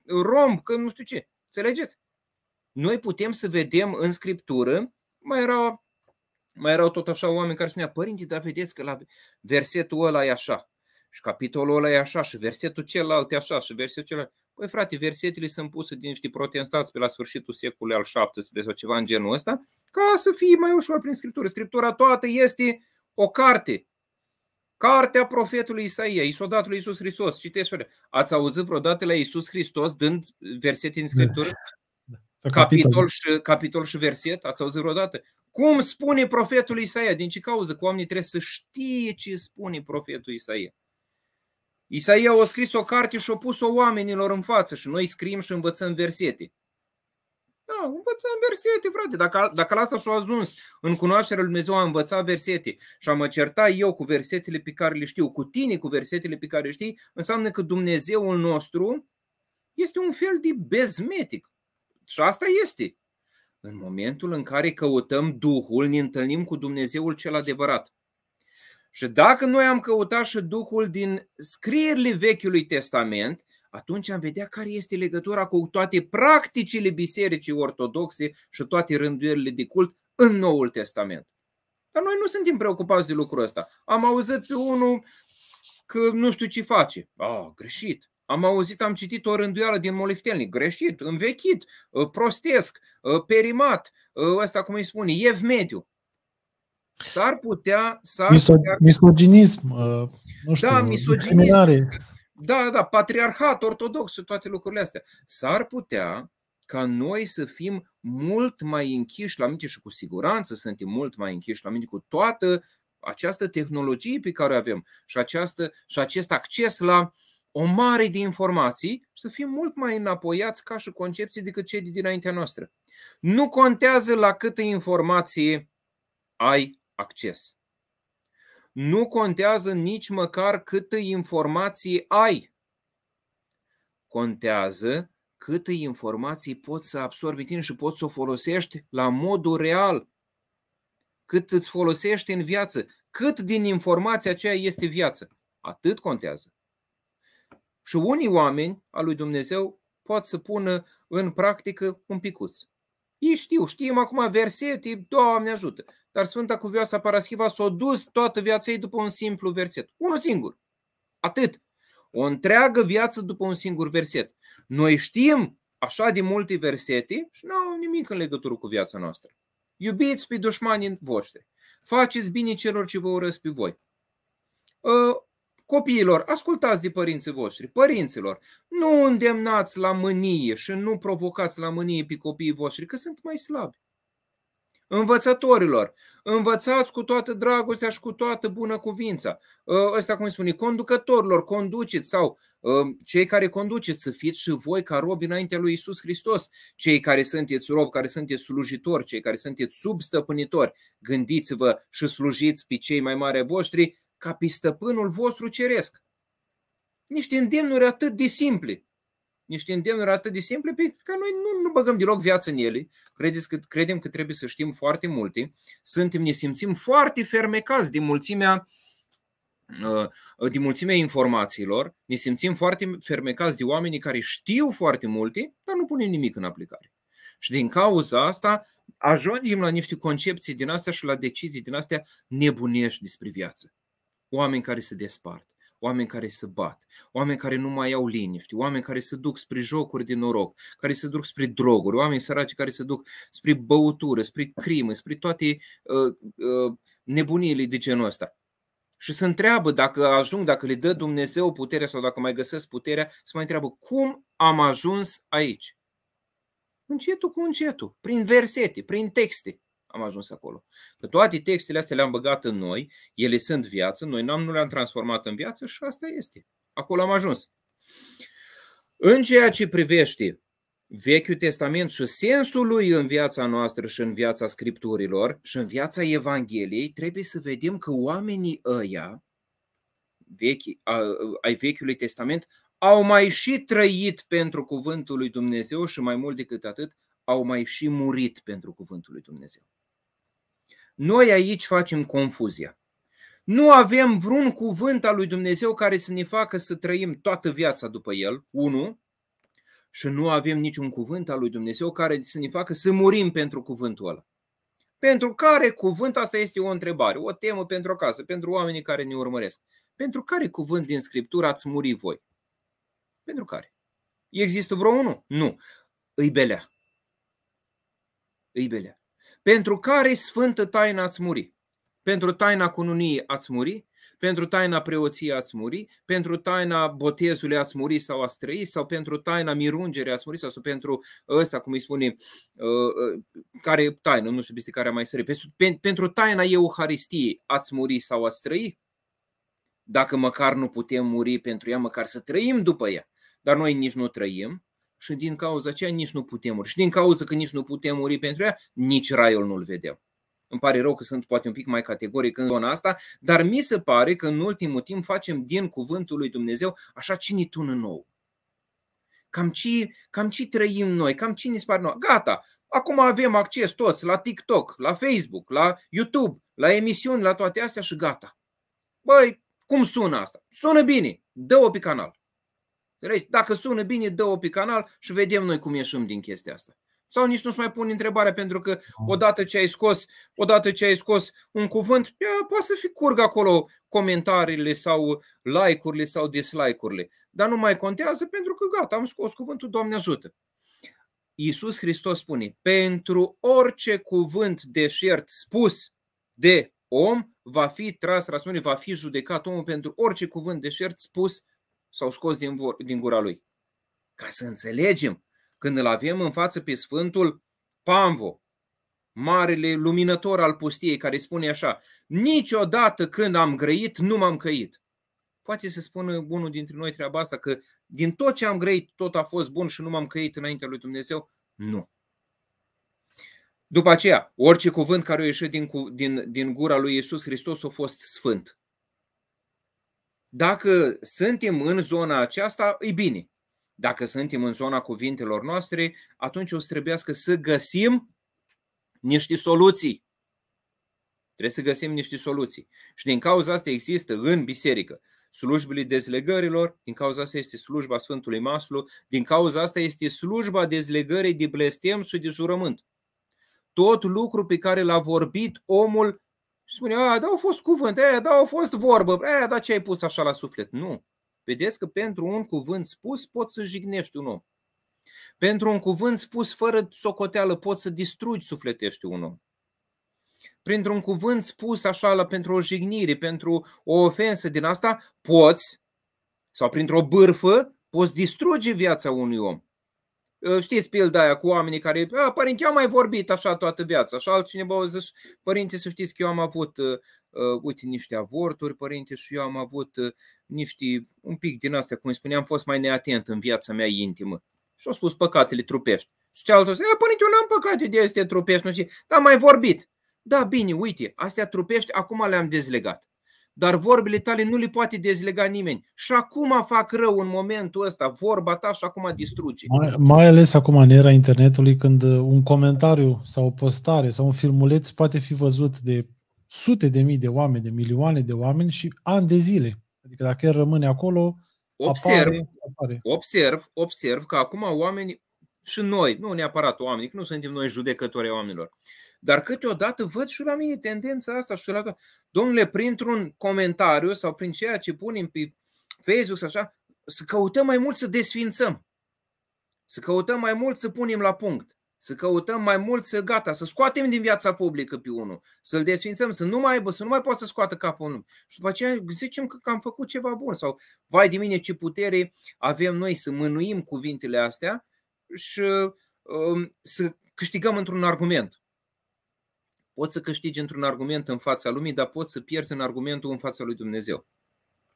romb, că nu știu ce. Înțelegeți? Noi putem să vedem în scriptură, mai era mai erau tot așa oameni care spunea, părinte, dar vedeți că la versetul ăla e așa, și capitolul ăla e așa, și versetul celălalt e așa, și versetul celălalt. Păi frate, versetele sunt puse de niște protestați pe la sfârșitul secolului al XVII sau ceva în genul ăsta, ca să fie mai ușor prin Scriptură. Scriptura toată este o carte. Cartea profetului Isaia, lui Iisus Hristos. Citeți, frate. Ați auzit vreodată la Iisus Hristos dând versete în Scriptură? Da. capitol. capitol, și, capitol și verset, ați auzit vreodată? Cum spune profetul Isaia? Din ce cauză? Că oamenii trebuie să știe ce spune profetul Isaia. Isaia a scris o carte și a pus-o oamenilor în față și noi scriem și învățăm versete. Da, învățăm versete, frate. Dacă, dacă la asta și-a ajuns în cunoașterea lui Dumnezeu, a învățat versete și a mă certa eu cu versetele pe care le știu, cu tine cu versetele pe care le știi, înseamnă că Dumnezeul nostru este un fel de bezmetic. Și asta este. În momentul în care căutăm Duhul, ne întâlnim cu Dumnezeul cel adevărat. Și dacă noi am căutat și Duhul din scrierile Vechiului Testament, atunci am vedea care este legătura cu toate practicile bisericii ortodoxe și toate rânduierile de cult în Noul Testament. Dar noi nu suntem preocupați de lucrul ăsta. Am auzit pe unul că nu știu ce face. Ah, greșit. Am auzit, am citit o rânduială din moliftelnic, greșit, învechit, prostesc, perimat, ăsta cum îi spune, evmediu. S-ar putea... S-ar Miso- Misoginism, uh, nu da, știu, da, misoginism. Da, da, patriarhat, ortodox și toate lucrurile astea. S-ar putea ca noi să fim mult mai închiși la minte și cu siguranță suntem mult mai închiși la minte cu toată această tehnologie pe care o avem și, această, și acest acces la o mare de informații și să fim mult mai înapoiați ca și concepții decât cei de dinaintea noastră. Nu contează la câtă informație ai acces. Nu contează nici măcar câtă informații ai. Contează câte informații poți să absorbi tine și poți să o folosești la modul real. Cât îți folosești în viață, cât din informația aceea este viață. Atât contează. Și unii oameni al lui Dumnezeu pot să pună în practică un picuț. Ei știu, știm acum versete, Doamne ajută. Dar Sfânta Cuvioasa Paraschiva s-a dus toată viața ei după un simplu verset. Unul singur. Atât. O întreagă viață după un singur verset. Noi știm așa de multe versete și nu au nimic în legătură cu viața noastră. Iubiți pe dușmanii voștri. Faceți bine celor ce vă urăsc pe voi. Ă, Copiilor, ascultați de părinții voștri. Părinților, nu îndemnați la mânie și nu provocați la mânie pe copiii voștri, că sunt mai slabi. Învățătorilor, învățați cu toată dragostea și cu toată bună cuvința. Ă, ăsta cum spune, conducătorilor, conduceți sau ă, cei care conduceți să fiți și voi ca robi înaintea lui Isus Hristos. Cei care sunteți robi, care sunteți slujitori, cei care sunteți substăpânitori, gândiți-vă și slujiți pe cei mai mari voștri ca pe stăpânul vostru ceresc. Niște îndemnuri atât de simple. Niște îndemnuri atât de simple pentru că noi nu, nu băgăm deloc viață în ele. Credeți că, credem că trebuie să știm foarte multe. Suntem, ne simțim foarte fermecați din mulțimea uh, din mulțimea informațiilor, ne simțim foarte fermecați de oamenii care știu foarte multe, dar nu punem nimic în aplicare. Și din cauza asta ajungem la niște concepții din astea și la decizii din astea nebunești despre viață. Oameni care se despart, oameni care se bat, oameni care nu mai au liniște, oameni care se duc spre jocuri din noroc, care se duc spre droguri, oameni săraci care se duc spre băutură, spre crimă, spre toate uh, uh, nebunile de genul ăsta. Și se întreabă dacă ajung, dacă le dă Dumnezeu puterea sau dacă mai găsesc puterea, se mai întreabă cum am ajuns aici. Încetul cu încetul, prin versete, prin texte, am ajuns acolo. Că toate textele astea le-am băgat în noi, ele sunt viață, noi nu le-am transformat în viață și asta este. Acolo am ajuns. În ceea ce privește Vechiul Testament și sensul lui în viața noastră și în viața Scripturilor și în viața Evangheliei, trebuie să vedem că oamenii ăia vechi, a, ai Vechiului Testament au mai și trăit pentru cuvântul lui Dumnezeu și mai mult decât atât, au mai și murit pentru cuvântul lui Dumnezeu. Noi aici facem confuzia. Nu avem vreun cuvânt al lui Dumnezeu care să ne facă să trăim toată viața după el, unu, și nu avem niciun cuvânt al lui Dumnezeu care să ne facă să murim pentru cuvântul ăla. Pentru care cuvânt, asta este o întrebare, o temă pentru acasă, pentru oamenii care ne urmăresc. Pentru care cuvânt din Scriptură ați muri voi? Pentru care? Există vreo unul? Nu. Îi belea. Îi belea. Pentru care sfântă taină ați muri? Pentru taina cununiei ați muri? Pentru taina preoției ați muri? Pentru taina botezului ați muri sau ați trăi? Sau pentru taina mirungerii ați muri? Sau, pentru ăsta, cum îi spune, uh, uh, care taină, nu știu peste care am mai sări. Pentru taina Euharistiei ați muri sau ați trăi? Dacă măcar nu putem muri pentru ea, măcar să trăim după ea. Dar noi nici nu trăim, și din cauza aceea nici nu putem muri. Și din cauza că nici nu putem muri pentru ea, nici raiul nu-l vedem. Îmi pare rău că sunt poate un pic mai categoric în zona asta, dar mi se pare că în ultimul timp facem din cuvântul lui Dumnezeu așa cine tună nou. Cam ce, cam ce trăim noi, cam ce ne spar noi. Gata, acum avem acces toți la TikTok, la Facebook, la YouTube, la emisiuni, la toate astea și gata. Băi, cum sună asta? Sună bine, dă-o pe canal. Dacă sună bine, dă-o pe canal și vedem noi cum ieșim din chestia asta. Sau nici nu-și mai pun întrebarea pentru că ah. odată ce ai scos, odată ce ai scos un cuvânt, ea, poate să fi curg acolo comentariile sau like-urile sau dislike-urile. Dar nu mai contează pentru că gata, am scos cuvântul, Doamne ajută. Iisus Hristos spune, pentru orice cuvânt deșert spus de om, va fi tras răspundere, va fi judecat omul pentru orice cuvânt deșert spus s-au scos din, vor, din gura lui. Ca să înțelegem, când îl avem în față pe Sfântul Panvo, marele luminător al pustiei, care spune așa, niciodată când am grăit, nu m-am căit. Poate să spună unul dintre noi treaba asta, că din tot ce am grăit, tot a fost bun și nu m-am căit înaintea lui Dumnezeu? Nu. După aceea, orice cuvânt care a ieșit din, din, din gura lui Iisus Hristos a fost sfânt. Dacă suntem în zona aceasta, e bine. Dacă suntem în zona cuvintelor noastre, atunci o să trebuiască să găsim niște soluții. Trebuie să găsim niște soluții. Și din cauza asta există în biserică slujbele dezlegărilor, din cauza asta este slujba Sfântului Maslu, din cauza asta este slujba dezlegării de blestem și de jurământ. Tot lucru pe care l-a vorbit omul și spune, a, da, au fost cuvânt, aia, da, au fost vorbă, aia, da, ce ai pus așa la suflet? Nu. Vedeți că pentru un cuvânt spus poți să jignești un om. Pentru un cuvânt spus fără socoteală poți să distrugi sufletești un om. Printr-un cuvânt spus așa la, pentru o jignire, pentru o ofensă din asta, poți, sau printr-o bârfă, poți distruge viața unui om. Ă, știți pilda aia cu oamenii care, a, părinte, eu am mai vorbit așa toată viața. Și altcineva a zis, părinte, să știți că eu am avut, uh, uite, niște avorturi, părinte, și eu am avut uh, niște, un pic din astea, cum spuneam, am fost mai neatent în viața mea intimă. Și au spus păcatele trupești. Și cealaltă zis, părinte, eu n-am păcate de este trupești, nu știu. Dar mai vorbit. Da, bine, uite, astea trupești, acum le-am dezlegat dar vorbele tale nu le poate dezlega nimeni. Și acum fac rău în momentul ăsta, vorba ta și acum distruge. Mai, mai ales acum în era internetului când un comentariu sau o postare sau un filmuleț poate fi văzut de sute de mii de oameni, de milioane de oameni și ani de zile. Adică dacă el rămâne acolo, observ, apare, apare. observ, observ că acum oamenii și noi, nu neapărat oamenii, că nu suntem noi judecători oamenilor, dar câteodată văd și la mine tendența asta și la toată. Domnule, printr-un comentariu sau prin ceea ce punem pe Facebook sau așa, să căutăm mai mult să desfințăm. Să căutăm mai mult să punem la punct. Să căutăm mai mult să gata, să scoatem din viața publică pe unul, să-l desfințăm, să nu mai aibă, să nu mai poată să scoată capul unul. Și după aceea zicem că am făcut ceva bun sau vai de mine ce putere avem noi să mânuim cuvintele astea și um, să câștigăm într-un argument. Poți să câștigi într-un argument în fața lumii, dar poți să pierzi în argumentul în fața lui Dumnezeu.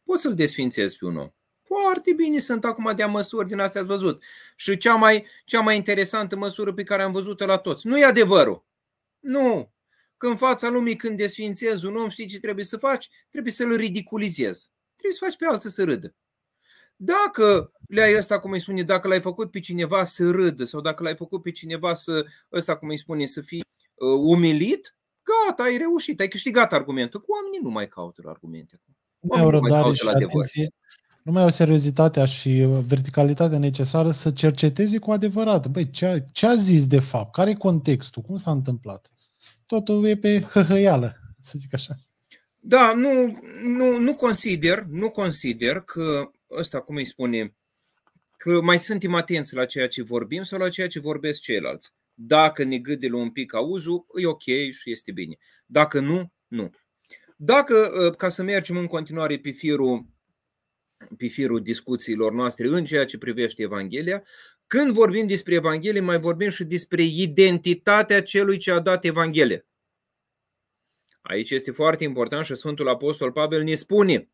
Poți să-l desfințezi pe un om. Foarte bine sunt acum de măsuri din astea ați văzut. Și cea mai, cea mai interesantă măsură pe care am văzut-o la toți. Nu e adevărul. Nu. Că în fața lumii când desfințezi un om, știi ce trebuie să faci? Trebuie să-l ridiculizezi. Trebuie să faci pe alții să râdă. Dacă le-ai ăsta, cum îi spune, dacă l-ai făcut pe cineva să râdă sau dacă l-ai făcut pe cineva să, ăsta, cum îi spune, să fie Uh, umilit, gata, ai reușit, ai câștigat argumentul. Cu oamenii nu mai caută la argumente. Oamenii nu mai caută și la adevăr. Nu mai au seriozitatea și verticalitatea necesară să cerceteze cu adevărat. Băi, ce a, ce a zis de fapt? Care e contextul? Cum s-a întâmplat? Totul e pe hăhăială, să zic așa. Da, nu, nu, nu consider, nu consider că ăsta, cum îi spune, că mai suntem atenți la ceea ce vorbim sau la ceea ce vorbesc ceilalți. Dacă ne gâdele un pic auzul, e ok și este bine. Dacă nu, nu. Dacă, uh, ca să mergem în continuare pe firul, pe firul discuțiilor noastre în ceea ce privește Evanghelia, când vorbim despre Evanghelie, mai vorbim și despre identitatea celui ce a dat Evanghelie. Aici este foarte important și Sfântul Apostol Pavel ne spune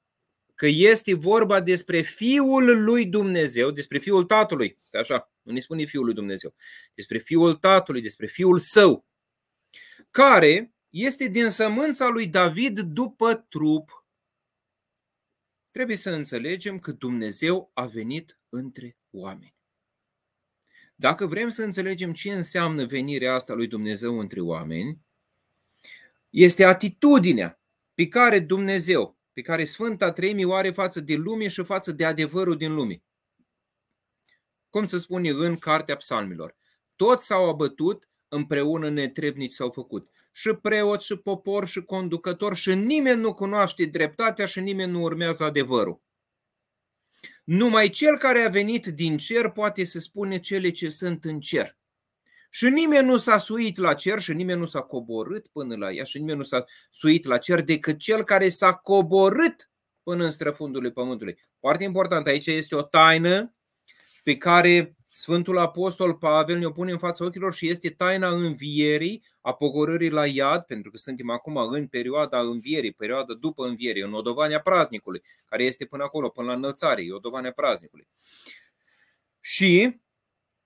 că este vorba despre Fiul lui Dumnezeu, despre Fiul Tatălui. Este așa, nu ne spune Fiul lui Dumnezeu. Despre Fiul Tatălui, despre Fiul Său, care este din sămânța lui David după trup. Trebuie să înțelegem că Dumnezeu a venit între oameni. Dacă vrem să înțelegem ce înseamnă venirea asta lui Dumnezeu între oameni, este atitudinea pe care Dumnezeu pe care Sfânta Treimi o are față de lume și față de adevărul din lume. Cum se spune în Cartea Psalmilor, toți s-au abătut, împreună netrebnici s-au făcut. Și preot, și popor, și conducător, și nimeni nu cunoaște dreptatea și nimeni nu urmează adevărul. Numai cel care a venit din cer poate să spune cele ce sunt în cer. Și nimeni nu s-a suit la cer și nimeni nu s-a coborât până la ea și nimeni nu s-a suit la cer decât cel care s-a coborât până în străfundul pământului. Foarte important, aici este o taină pe care Sfântul Apostol Pavel ne-o pune în fața ochilor și este taina învierii, a pogorârii la iad, pentru că suntem acum în perioada învierii, perioada după învierii, în odovania praznicului, care este până acolo, până la înălțare, e odovania praznicului. Și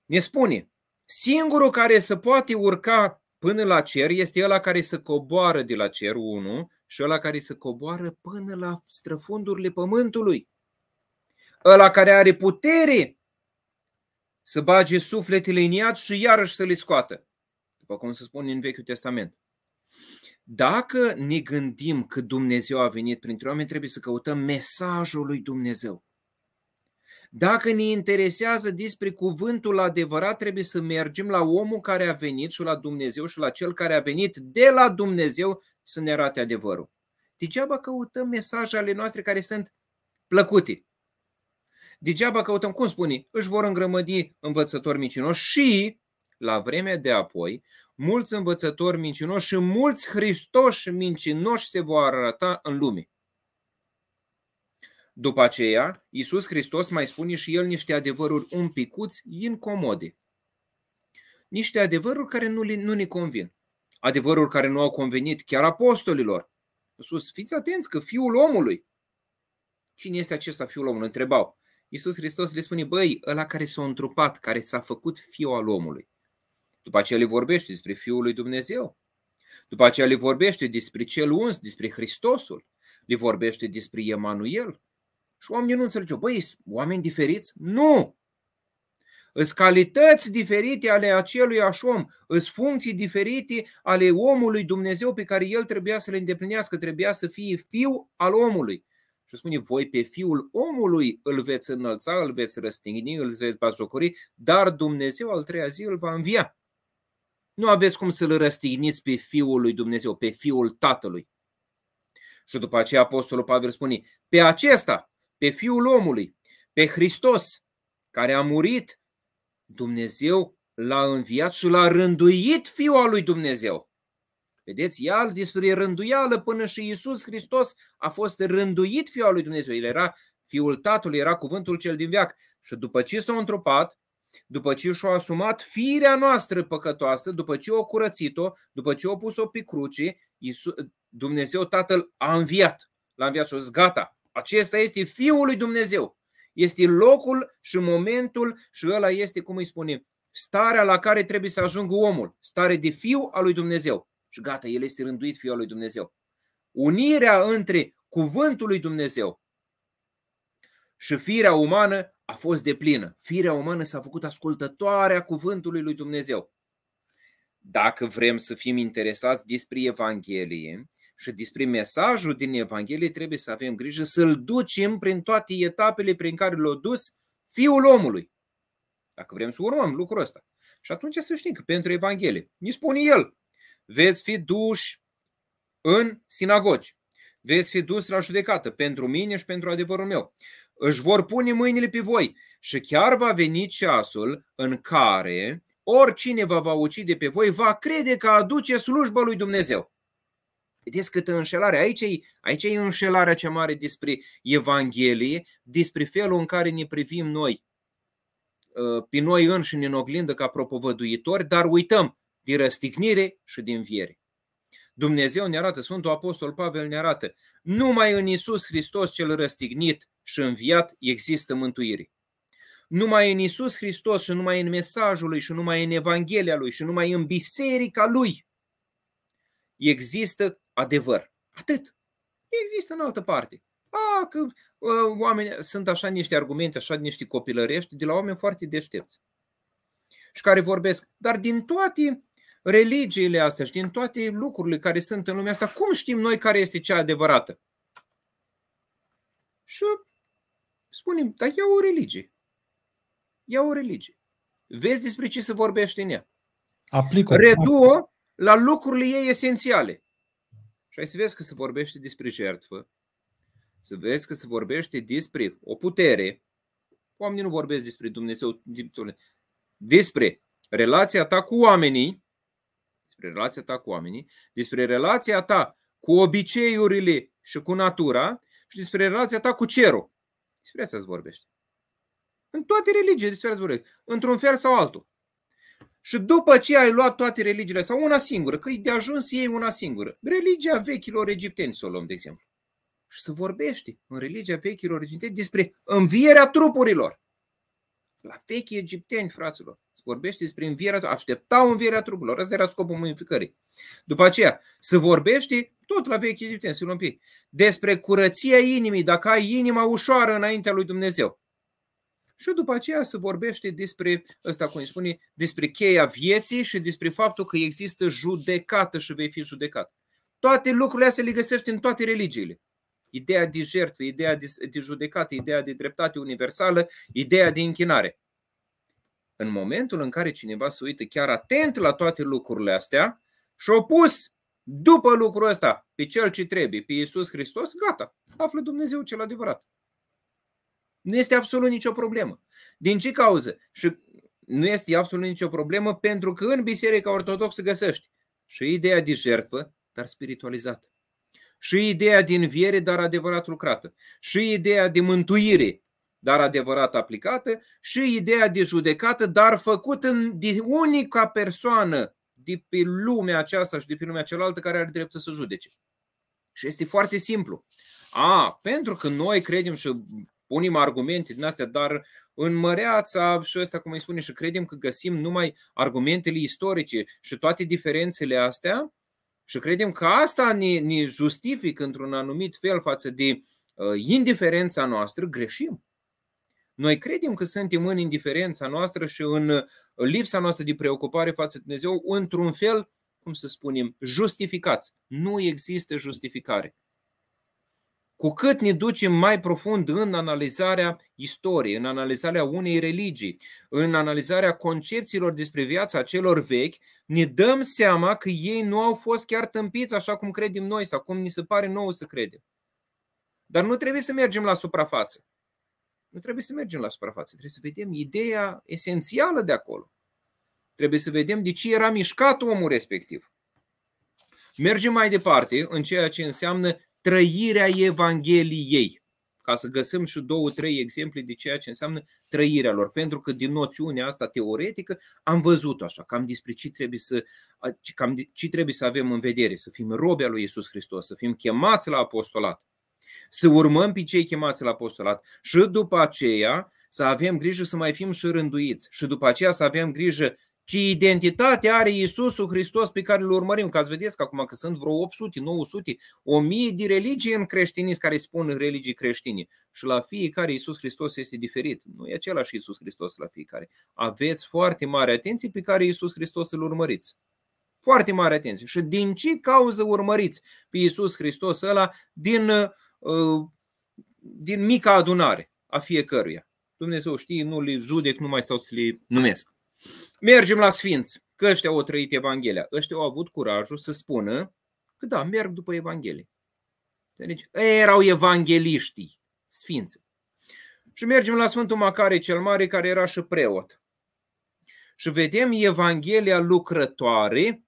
ne spune, Singurul care să poate urca până la cer este ăla care să coboară de la cer, 1, și ăla care să coboară până la străfundurile pământului. Ăla care are putere să bage sufletele în iad și iarăși să le scoată, după cum se spune în Vechiul Testament. Dacă ne gândim că Dumnezeu a venit printre oameni, trebuie să căutăm mesajul lui Dumnezeu. Dacă ne interesează despre cuvântul adevărat, trebuie să mergem la omul care a venit și la Dumnezeu și la cel care a venit de la Dumnezeu să ne arate adevărul. Degeaba căutăm mesaje ale noastre care sunt plăcute. Degeaba căutăm, cum spune, își vor îngrămădi învățători mincinoși și, la vremea de apoi, mulți învățători mincinoși și mulți Hristoși mincinoși se vor arăta în lume. După aceea, Iisus Hristos mai spune și el niște adevăruri un picuți incomode. Niște adevăruri care nu, nu ne convin. Adevăruri care nu au convenit chiar apostolilor. Iisus, fiți atenți că fiul omului. Cine este acesta fiul omului? Întrebau. Iisus Hristos le spune, băi, ăla care s-a întrupat, care s-a făcut fiul al omului. După aceea le vorbește despre Fiul lui Dumnezeu. După aceea le vorbește despre cel uns, despre Hristosul. Le vorbește despre Emanuel, și oamenii nu înțelegeau. Băi, oameni diferiți? Nu! Îs calități diferite ale acelui om, îs funcții diferite ale omului Dumnezeu pe care el trebuia să le îndeplinească, trebuia să fie fiu al omului. Și spune, voi pe fiul omului îl veți înălța, îl veți răstigni, îl veți bazocori, dar Dumnezeu al treia zi îl va învia. Nu aveți cum să-l răstigniți pe fiul lui Dumnezeu, pe fiul tatălui. Și după aceea Apostolul Pavel spune, pe acesta, pe Fiul omului, pe Hristos, care a murit, Dumnezeu l-a înviat și l-a rânduit Fiul lui Dumnezeu. Vedeți, iar despre rânduială până și Iisus Hristos a fost rânduit Fiul lui Dumnezeu. El era Fiul Tatălui, era cuvântul cel din veac. Și după ce s-a întrupat, după ce și-a asumat firea noastră păcătoasă, după ce o curățit-o, după ce o pus-o pe cruce, Iisus, Dumnezeu Tatăl a înviat. L-a înviat și a zis, gata, acesta este Fiul lui Dumnezeu. Este locul și momentul și ăla este, cum îi spunem, starea la care trebuie să ajungă omul, stare de fiu al lui Dumnezeu. Și gata, el este rânduit fiul al lui Dumnezeu. Unirea între cuvântul lui Dumnezeu și firea umană a fost deplină. Firea umană s-a făcut ascultătoare a cuvântului lui Dumnezeu. Dacă vrem să fim interesați despre Evanghelie, și despre mesajul din Evanghelie trebuie să avem grijă să-l ducem prin toate etapele prin care l-a dus Fiul omului. Dacă vrem să urmăm lucrul ăsta. Și atunci să știm că pentru Evanghelie, ni spune el, veți fi duși în sinagogi, veți fi dus la judecată pentru mine și pentru adevărul meu. Își vor pune mâinile pe voi și chiar va veni ceasul în care oricine vă va ucide pe voi va crede că aduce slujba lui Dumnezeu. Vedeți câtă înșelare. Aici e, aici e înșelarea cea mare despre Evanghelie, despre felul în care ne privim noi uh, pe noi înșine în oglindă ca propovăduitori, dar uităm din răstignire și din viere. Dumnezeu ne arată, Sfântul Apostol Pavel ne arată, numai în Isus Hristos cel răstignit și înviat există mântuire. Numai în Isus Hristos și numai în mesajul lui și numai în Evanghelia lui și numai în biserica lui există adevăr. Atât. Există în altă parte. A, că ă, oameni, sunt așa niște argumente, așa niște copilărești de la oameni foarte deștepți și care vorbesc. Dar din toate religiile astea și din toate lucrurile care sunt în lumea asta, cum știm noi care este cea adevărată? Și spunem, dar ia o religie. Ia o religie. Vezi despre ce se vorbește în ea. Aplică. Redu-o la lucrurile ei esențiale. Și ai să vezi că se vorbește despre jertfă, să vezi că se vorbește despre o putere. Oamenii nu vorbesc despre Dumnezeu, despre relația ta cu oamenii, despre relația ta cu oamenii, despre relația ta cu obiceiurile și cu natura și despre relația ta cu cerul. Despre asta se vorbește. În toate religiile despre asta vorbește. Într-un fel sau altul. Și după ce ai luat toate religiile, sau una singură, că e de ajuns ei una singură, religia vechilor egipteni să o luăm, de exemplu. Și să vorbește în religia vechilor egipteni despre învierea trupurilor. La vechi egipteni, fraților, se vorbește despre învierea, așteptau învierea trupurilor. Asta era scopul mânificării. După aceea, se vorbește tot la vechi egipteni, să despre curăția inimii, dacă ai inima ușoară înaintea lui Dumnezeu și după aceea se vorbește despre, ăsta cum îi spune, despre cheia vieții și despre faptul că există judecată și vei fi judecat. Toate lucrurile astea le găsești în toate religiile. Ideea de jertfă, ideea de, de judecată, ideea de dreptate universală, ideea de închinare. În momentul în care cineva se uită chiar atent la toate lucrurile astea și opus după lucrul ăsta pe cel ce trebuie, pe Iisus Hristos, gata, află Dumnezeu cel adevărat. Nu este absolut nicio problemă. Din ce cauză? Și nu este absolut nicio problemă pentru că în Biserica Ortodoxă găsești și ideea de jertfă, dar spiritualizată. Și ideea de viere, dar adevărat lucrată. Și ideea de mântuire, dar adevărat aplicată. Și ideea de judecată, dar făcută de unica persoană de pe lumea aceasta și de pe lumea cealaltă care are dreptul să judece. Și este foarte simplu. A, pentru că noi credem și punem argumente din astea, dar în măreața și ăsta, cum îi spune, și credem că găsim numai argumentele istorice și toate diferențele astea și credem că asta ne, ne justifică într-un anumit fel față de uh, indiferența noastră, greșim. Noi credem că suntem în indiferența noastră și în lipsa noastră de preocupare față de Dumnezeu într-un fel, cum să spunem, justificați. Nu există justificare. Cu cât ne ducem mai profund în analizarea istoriei, în analizarea unei religii, în analizarea concepțiilor despre viața celor vechi, ne dăm seama că ei nu au fost chiar tâmpiți așa cum credem noi sau cum ni se pare nouă să credem. Dar nu trebuie să mergem la suprafață. Nu trebuie să mergem la suprafață, trebuie să vedem ideea esențială de acolo. Trebuie să vedem de ce era mișcat omul respectiv. Mergem mai departe în ceea ce înseamnă trăirea Evangheliei. Ca să găsim și două, trei exemple de ceea ce înseamnă trăirea lor. Pentru că din noțiunea asta teoretică am văzut așa, cam despre ce trebuie să, cam ce trebuie să avem în vedere, să fim robe al lui Isus Hristos, să fim chemați la apostolat, să urmăm pe cei chemați la apostolat și după aceea să avem grijă să mai fim și rânduiți și după aceea să avem grijă ce identitate are Iisusul Hristos pe care îl urmărim. Că ați vedeți că acum că sunt vreo 800, 900, 1000 de religii în creștinism care spun religii creștine. Și la fiecare Iisus Hristos este diferit. Nu e același Iisus Hristos la fiecare. Aveți foarte mare atenție pe care Iisus Hristos îl urmăriți. Foarte mare atenție. Și din ce cauză urmăriți pe Iisus Hristos ăla? Din, uh, din mica adunare a fiecăruia. Dumnezeu știe, nu le judec, nu mai stau să le numesc. Mergem la Sfinți, că ăștia au trăit Evanghelia. Ăștia au avut curajul să spună că da, merg după Evanghelie. Deci, erau evangeliștii, sfinți. Și mergem la Sfântul Macare cel Mare, care era și preot. Și vedem Evanghelia lucrătoare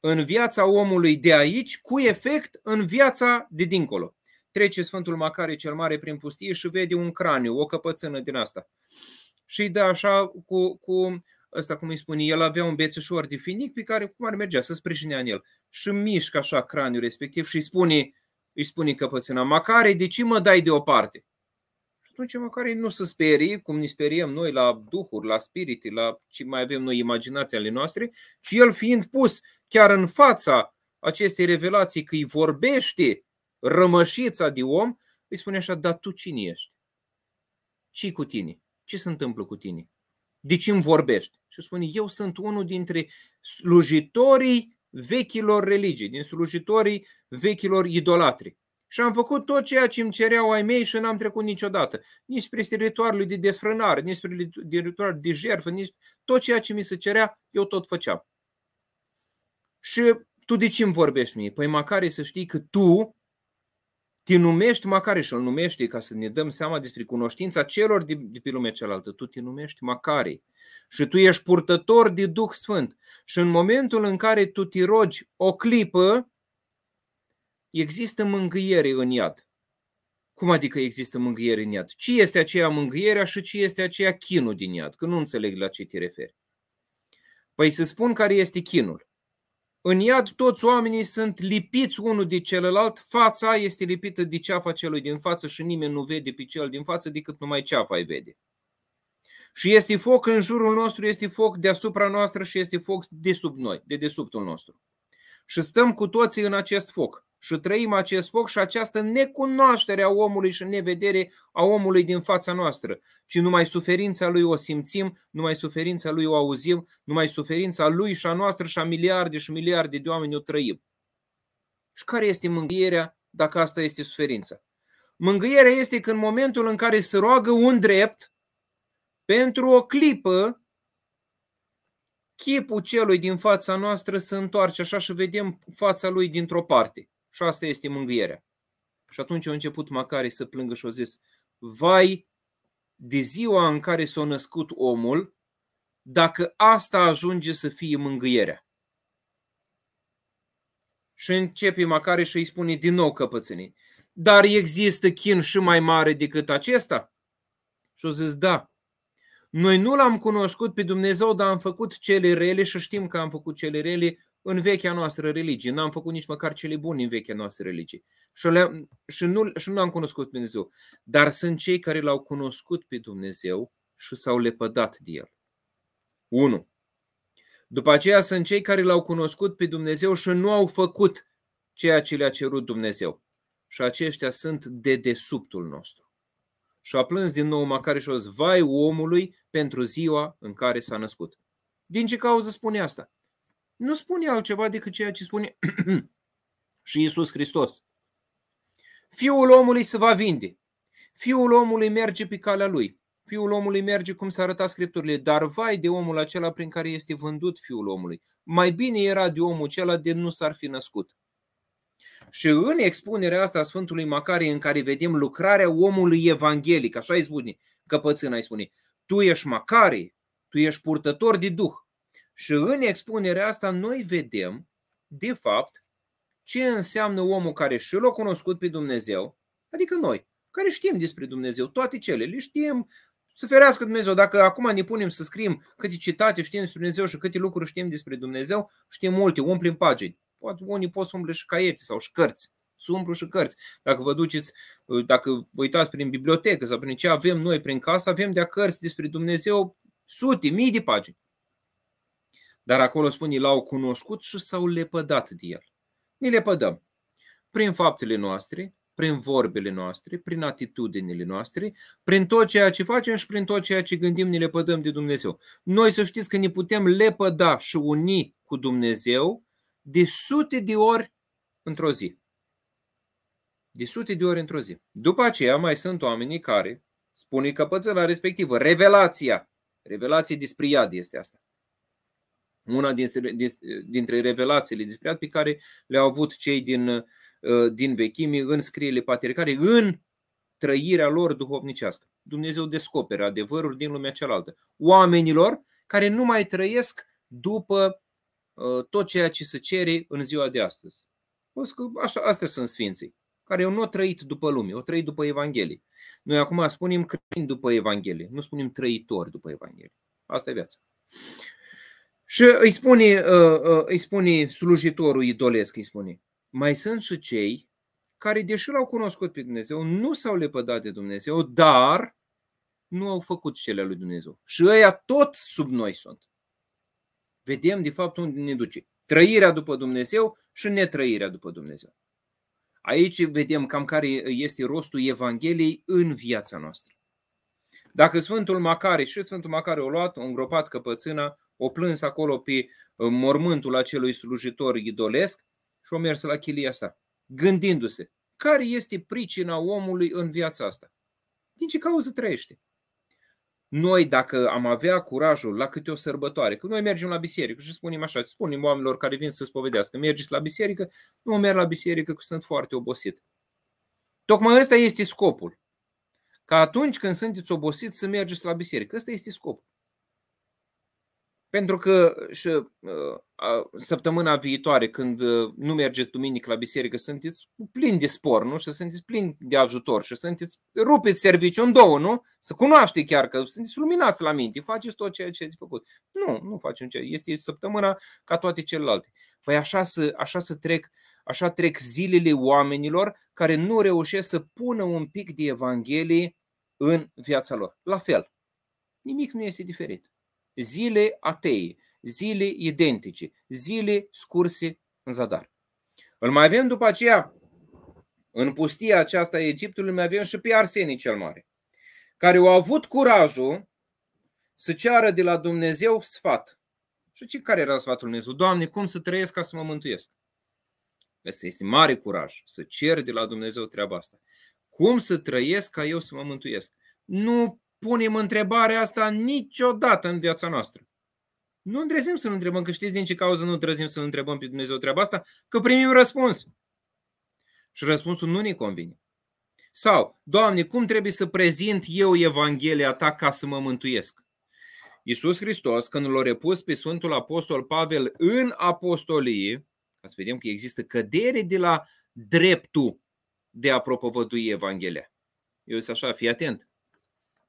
în viața omului de aici, cu efect în viața de dincolo. Trece Sfântul Macare cel Mare prin pustie și vede un craniu, o căpățână din asta și îi dă așa cu, cu ăsta, cum îi spune, el avea un bețeșor de finic pe care cum ar mergea să sprijinea în el. Și mișcă așa craniul respectiv și îi spune, îi spune căpățâna, Macare, de ce mă dai deoparte? Și atunci Macare nu se sperie, cum ne speriem noi la duhuri, la spirite, la ce mai avem noi imaginația ale noastre, ci el fiind pus chiar în fața acestei revelații că îi vorbește rămășița de om, îi spune așa, dar tu cine ești? ce cu tine? Ce se întâmplă cu tine? De ce îmi vorbești? Și spune, eu sunt unul dintre slujitorii vechilor religii, din slujitorii vechilor idolatri. Și am făcut tot ceea ce îmi cereau ai mei și n-am trecut niciodată. Nici spre ritualul de desfrânare, nici spre ritualul de jertfă, nici tot ceea ce mi se cerea, eu tot făceam. Și tu de ce îmi vorbești mie? Păi măcar să știi că tu te numești și îl numește ca să ne dăm seama despre cunoștința celor de, de pe lumea cealaltă. Tu te numești Macari și tu ești purtător de Duh Sfânt. Și în momentul în care tu te rogi o clipă, există mângâiere în iad. Cum adică există mângâiere în iad? Ce este aceea mângâierea și ce este aceea chinul din iad? Că nu înțeleg la ce te referi. Păi să spun care este chinul. În iad toți oamenii sunt lipiți unul de celălalt, fața este lipită de ceafa celui din față și nimeni nu vede pe cel din față decât numai ceafa îi vede. Și este foc în jurul nostru, este foc deasupra noastră și este foc de sub noi, de desubtul nostru. Și stăm cu toții în acest foc și trăim acest foc și această necunoaștere a omului și nevedere a omului din fața noastră, ci numai suferința lui o simțim, numai suferința lui o auzim, numai suferința lui și a noastră și a miliarde și miliarde de oameni o trăim. Și care este mângâierea dacă asta este suferința? Mângâierea este că în momentul în care se roagă un drept, pentru o clipă, chipul celui din fața noastră se întoarce așa și vedem fața lui dintr-o parte și asta este mângâierea. Și atunci a început Macari să plângă și a zis, vai de ziua în care s-a născut omul, dacă asta ajunge să fie mângâierea. Și începe Macari și îi spune din nou căpățânii, dar există chin și mai mare decât acesta? Și o zis, da. Noi nu l-am cunoscut pe Dumnezeu, dar am făcut cele rele și știm că am făcut cele rele în vechea noastră religie. N-am făcut nici măcar cele bune în vechea noastră religie. Și, le și, nu, și nu am cunoscut pe Dumnezeu. Dar sunt cei care l-au cunoscut pe Dumnezeu și s-au lepădat de el. 1. După aceea sunt cei care l-au cunoscut pe Dumnezeu și nu au făcut ceea ce le-a cerut Dumnezeu. Și aceștia sunt de desubtul nostru. Și a plâns din nou Macare și o vai omului pentru ziua în care s-a născut. Din ce cauză spune asta? nu spune altceva decât ceea ce spune și Isus Hristos. Fiul omului se va vinde. Fiul omului merge pe calea lui. Fiul omului merge cum s-a arătat scripturile, dar vai de omul acela prin care este vândut fiul omului. Mai bine era de omul acela de nu s-ar fi născut. Și în expunerea asta a Sfântului Macarie, în care vedem lucrarea omului evanghelic, așa îi spune, căpățâna îi spune, tu ești Macarie, tu ești purtător de Duh, și în expunerea asta noi vedem, de fapt, ce înseamnă omul care și l-a cunoscut pe Dumnezeu, adică noi, care știm despre Dumnezeu, toate cele, le știm, să ferească Dumnezeu. Dacă acum ne punem să scriem câte citate știm despre Dumnezeu și câte lucruri știm despre Dumnezeu, știm multe, umplim pagini. Poate unii pot să umple și caiete sau și cărți. Să umplu și cărți. Dacă vă duceți, dacă vă uitați prin bibliotecă sau prin ce avem noi prin casă, avem de a cărți despre Dumnezeu sute, mii de pagini. Dar acolo spune, l-au cunoscut și s-au lepădat de el. Ne lepădăm. Prin faptele noastre, prin vorbele noastre, prin atitudinile noastre, prin tot ceea ce facem și prin tot ceea ce gândim, ne lepădăm de Dumnezeu. Noi să știți că ne putem lepăda și uni cu Dumnezeu de sute de ori într-o zi. De sute de ori într-o zi. După aceea mai sunt oamenii care că căpățâna respectivă, revelația. Revelație despre iad este asta. Una dintre revelațiile despre pe care le-au avut cei din, uh, din vechimi în scrierile patriarcale, în trăirea lor duhovnicească. Dumnezeu descoperă adevărul din lumea cealaltă. Oamenilor care nu mai trăiesc după uh, tot ceea ce se cere în ziua de astăzi. Așa, astea sunt sfinții, care eu nu au trăit după lume, au trăit după Evanghelie. Noi acum spunem creind după Evanghelie, nu spunem trăitori după Evanghelie. Asta e viața. Și îi spune, uh, uh, îi spune slujitorul idolesc, îi spune, mai sunt și cei care, deși l-au cunoscut pe Dumnezeu, nu s-au lepădat de Dumnezeu, dar nu au făcut cele lui Dumnezeu. Și ăia tot sub noi sunt. Vedem, de fapt, unde ne duce. Trăirea după Dumnezeu și netrăirea după Dumnezeu. Aici vedem cam care este rostul Evangheliei în viața noastră. Dacă Sfântul Macare, și Sfântul Macare o luat, au îngropat căpățâna o plâns acolo pe uh, mormântul acelui slujitor idolesc și o mers la chilia sa, gândindu-se care este pricina omului în viața asta. Din ce cauză trăiește? Noi, dacă am avea curajul la câte o sărbătoare, că noi mergem la biserică și spunem așa, spunem oamenilor care vin să spovedească, mergeți la biserică, nu merg la biserică că sunt foarte obosit. Tocmai ăsta este scopul. Ca atunci când sunteți obosit să mergeți la biserică. Ăsta este scopul. Pentru că și, uh, săptămâna viitoare, când uh, nu mergeți duminică la biserică, sunteți plini de spor, nu? Și sunteți plini de ajutor și sunteți, rupeți serviciu în două, nu? Să cunoaște chiar că sunteți luminați la minte, faceți tot ceea ce ați făcut. Nu, nu facem ce. Este săptămâna ca toate celelalte. Păi așa să, așa să trec, așa trec zilele oamenilor care nu reușesc să pună un pic de Evanghelie în viața lor. La fel. Nimic nu este diferit zile atei, zile identice, zile scurse în zadar. Îl mai avem după aceea, în pustia aceasta a Egiptului, mai avem și pe Arsenii cel Mare, care au avut curajul să ceară de la Dumnezeu sfat. Și ce care era sfatul Dumnezeu? Doamne, cum să trăiesc ca să mă mântuiesc? Asta este mare curaj, să cer de la Dumnezeu treaba asta. Cum să trăiesc ca eu să mă mântuiesc? Nu punem întrebarea asta niciodată în viața noastră. Nu îndrezim să-L întrebăm, că știți din ce cauză nu îndrezim să-L întrebăm pe Dumnezeu treaba asta? Că primim răspuns. Și răspunsul nu ne convine. Sau, Doamne, cum trebuie să prezint eu Evanghelia Ta ca să mă mântuiesc? Iisus Hristos, când l-a repus pe Sfântul Apostol Pavel în apostolie, ca să vedem că există cădere de la dreptul de a propovădui Evanghelia. Eu zic așa, fii atent.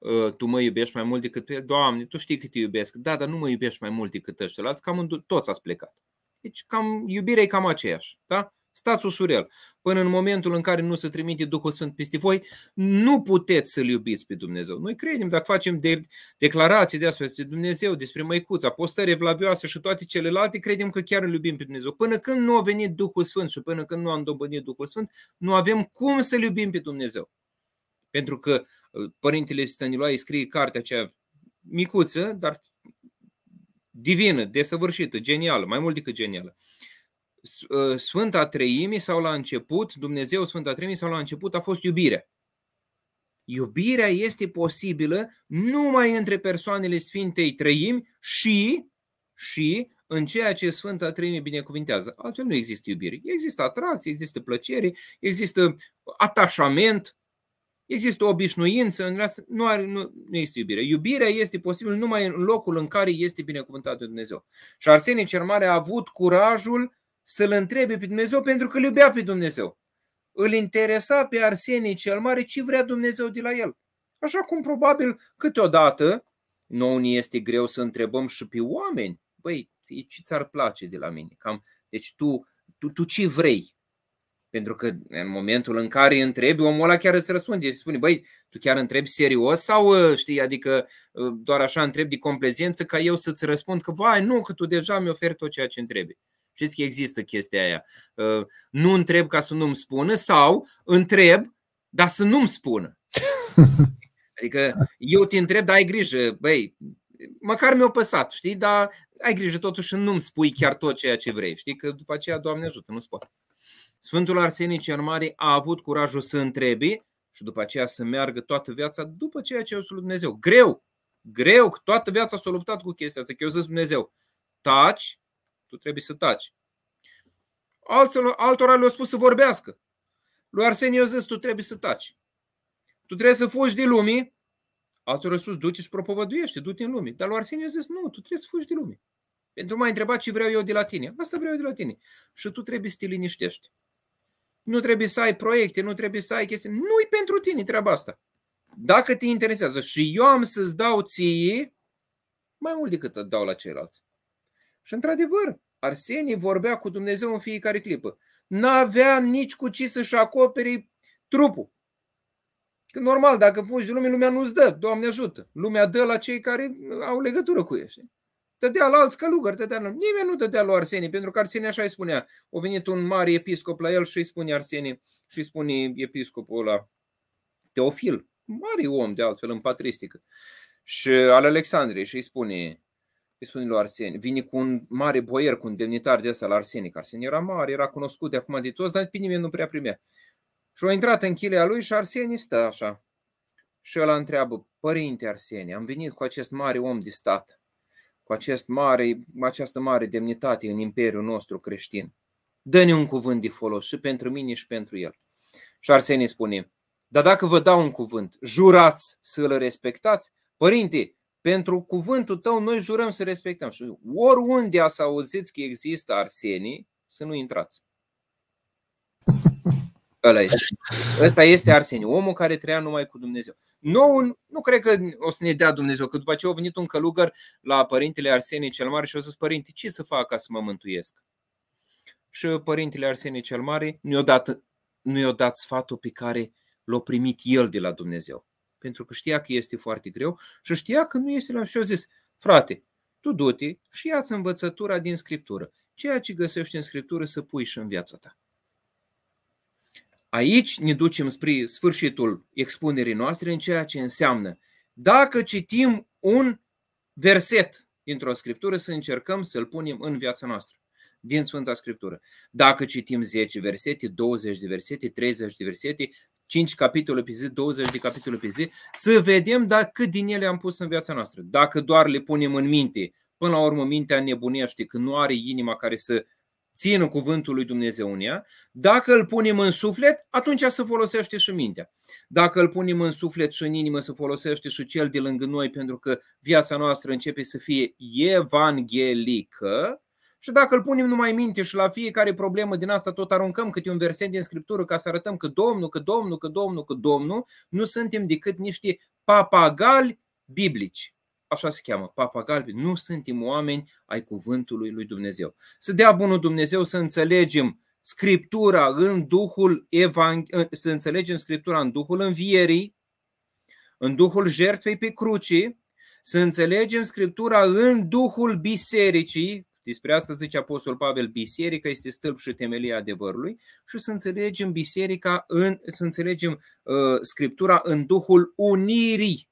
Ă, tu mă iubești mai mult decât pe Doamne, tu știi cât te iubesc, da, dar nu mă iubești mai mult decât ăștia cam toți ați plecat. Deci cam, iubirea e cam aceeași. Da? Stați ușurel. Până în momentul în care nu se trimite Duhul Sfânt peste voi, nu puteți să-L iubiți pe Dumnezeu. Noi credem, dacă facem de declarații despre Dumnezeu, despre măicuța, postări evlavioase și toate celelalte, credem că chiar îl iubim pe Dumnezeu. Până când nu a venit Duhul Sfânt și până când nu am dobândit Duhul Sfânt, nu avem cum să-L iubim pe Dumnezeu. Pentru că Părintele Stăniloae scrie cartea aceea micuță, dar divină, desăvârșită, genială, mai mult decât genială. Uh, Sfânta Treimii sau la început, Dumnezeu Sfânta Treimii sau la început a fost iubirea. Iubirea este posibilă numai între persoanele Sfintei Trăimi și, și în ceea ce Sfânta Treime binecuvintează. Altfel nu există iubire. Există atracție, există plăcere, există atașament, Există o obișnuință, în nu, are, nu, nu este iubire. Iubirea este posibil numai în locul în care este binecuvântat de Dumnezeu. Și Arsenie cel Mare a avut curajul să-L întrebe pe Dumnezeu pentru că îl iubea pe Dumnezeu. Îl interesa pe Arsenie cel Mare ce vrea Dumnezeu de la el. Așa cum probabil câteodată nouă ne este greu să întrebăm și pe oameni, băi, ce ți-ar place de la mine? Cam, deci tu, tu, tu ce vrei? Pentru că în momentul în care întrebi, omul ăla chiar îți răspunde Îți spune, băi, tu chiar întrebi serios sau ă, știi, adică ă, doar așa întrebi de complezență ca eu să-ți răspund că, vai, nu, că tu deja mi oferi tot ceea ce întrebi. Știți că există chestia aia. Ă, nu întreb ca să nu-mi spună sau întreb, dar să nu-mi spună. Adică eu te întreb, dar ai grijă, băi, măcar mi-a păsat, știi, dar ai grijă totuși nu-mi spui chiar tot ceea ce vrei, știi, că după aceea, Doamne ajută, nu-ți poate. Sfântul Arsenie cel Mare a avut curajul să întrebi și după aceea să meargă toată viața după ceea ce a spus Dumnezeu. Greu, greu, toată viața s-a luptat cu chestia asta. Că eu zis Dumnezeu, taci, tu trebuie să taci. Alților, altora le-au spus să vorbească. Lui Arsenie i-a zis, tu trebuie să taci. Tu trebuie să fugi de lumii. Alții au spus, du-te și propovăduiește, du-te în lume. Dar lui Arsenie i-a zis, nu, tu trebuie să fugi de lume. Pentru m-a întrebat ce vreau eu de la tine. Asta vreau eu de la tine. Și tu trebuie să te liniștești nu trebuie să ai proiecte, nu trebuie să ai chestii. Nu-i pentru tine treaba asta. Dacă te interesează și eu am să-ți dau ție mai mult decât îți dau la ceilalți. Și într-adevăr, Arsenie vorbea cu Dumnezeu în fiecare clipă. N-aveam nici cu ce să-și acopere trupul. Că normal, dacă fugi lumea, lumea nu-ți dă, Doamne ajută. Lumea dă la cei care au legătură cu ei dădea la alți călugări, dădea la... nimeni nu dădea lui Arsenie, pentru că Arsenie așa îi spunea. O venit un mare episcop la el și îi spune Arsenie, și îi spune episcopul ăla, Teofil, mare om de altfel în patristică, și al Alexandriei și îi spune, îi spune lui Arsenie, vine cu un mare boier, cu un demnitar de ăsta la Arsenie, că Arsenie era mare, era cunoscut de acum de toți, dar pe nimeni nu prea primea. Și a intrat în chilea lui și Arsenie stă așa. Și el întreabă, părinte Arsenie, am venit cu acest mare om de stat cu acest mare, această mare demnitate în imperiul nostru creștin. Dă-ne un cuvânt de folos și pentru mine și pentru el. Și Arsenie spune, dar dacă vă dau un cuvânt, jurați să îl respectați? Părinte, pentru cuvântul tău noi jurăm să respectăm. Și oriunde ați auziți că există arsenii, să nu intrați. Ăla este. Ăsta este Arseniu, omul care trăia numai cu Dumnezeu. Nou, nu cred că o să ne dea Dumnezeu, că după ce a venit un călugăr la părintele Arsenie cel Mare și o zis, părinte, ce să fac ca să mă mântuiesc? Și părintele Arsenie cel Mare nu i-a dat, nu i-a dat sfatul pe care l-a primit el de la Dumnezeu. Pentru că știa că este foarte greu și știa că nu este la... Și a zis, frate, tu du-te și ia-ți învățătura din Scriptură. Ceea ce găsești în Scriptură să pui și în viața ta. Aici ne ducem spre sfârșitul expunerii noastre în ceea ce înseamnă dacă citim un verset dintr-o scriptură să încercăm să-l punem în viața noastră din Sfânta Scriptură. Dacă citim 10 versete, 20 de versete, 30 de versete, 5 capitole pe zi, 20 de capitole pe zi, să vedem dacă din ele am pus în viața noastră. Dacă doar le punem în minte, până la urmă mintea nebunește, că nu are inima care să țină cuvântul lui Dumnezeu în ea. Dacă îl punem în suflet, atunci se folosește și mintea. Dacă îl punem în suflet și în inimă, se folosește și cel de lângă noi, pentru că viața noastră începe să fie evanghelică. Și dacă îl punem numai în minte și la fiecare problemă din asta tot aruncăm câte un verset din Scriptură ca să arătăm că Domnul, că Domnul, că Domnul, că Domnul, nu suntem decât niște papagali biblici așa se cheamă, papa galbi, nu suntem oameni ai cuvântului lui Dumnezeu. Să dea bunul Dumnezeu să înțelegem Scriptura în Duhul Evang, să înțelegem Scriptura în Duhul învierii, în Duhul jertfei pe cruci, să înțelegem Scriptura în Duhul bisericii, despre asta zice Apostol Pavel, biserica este stâlp și temelia adevărului și să înțelegem biserica în, să înțelegem uh, Scriptura în Duhul unirii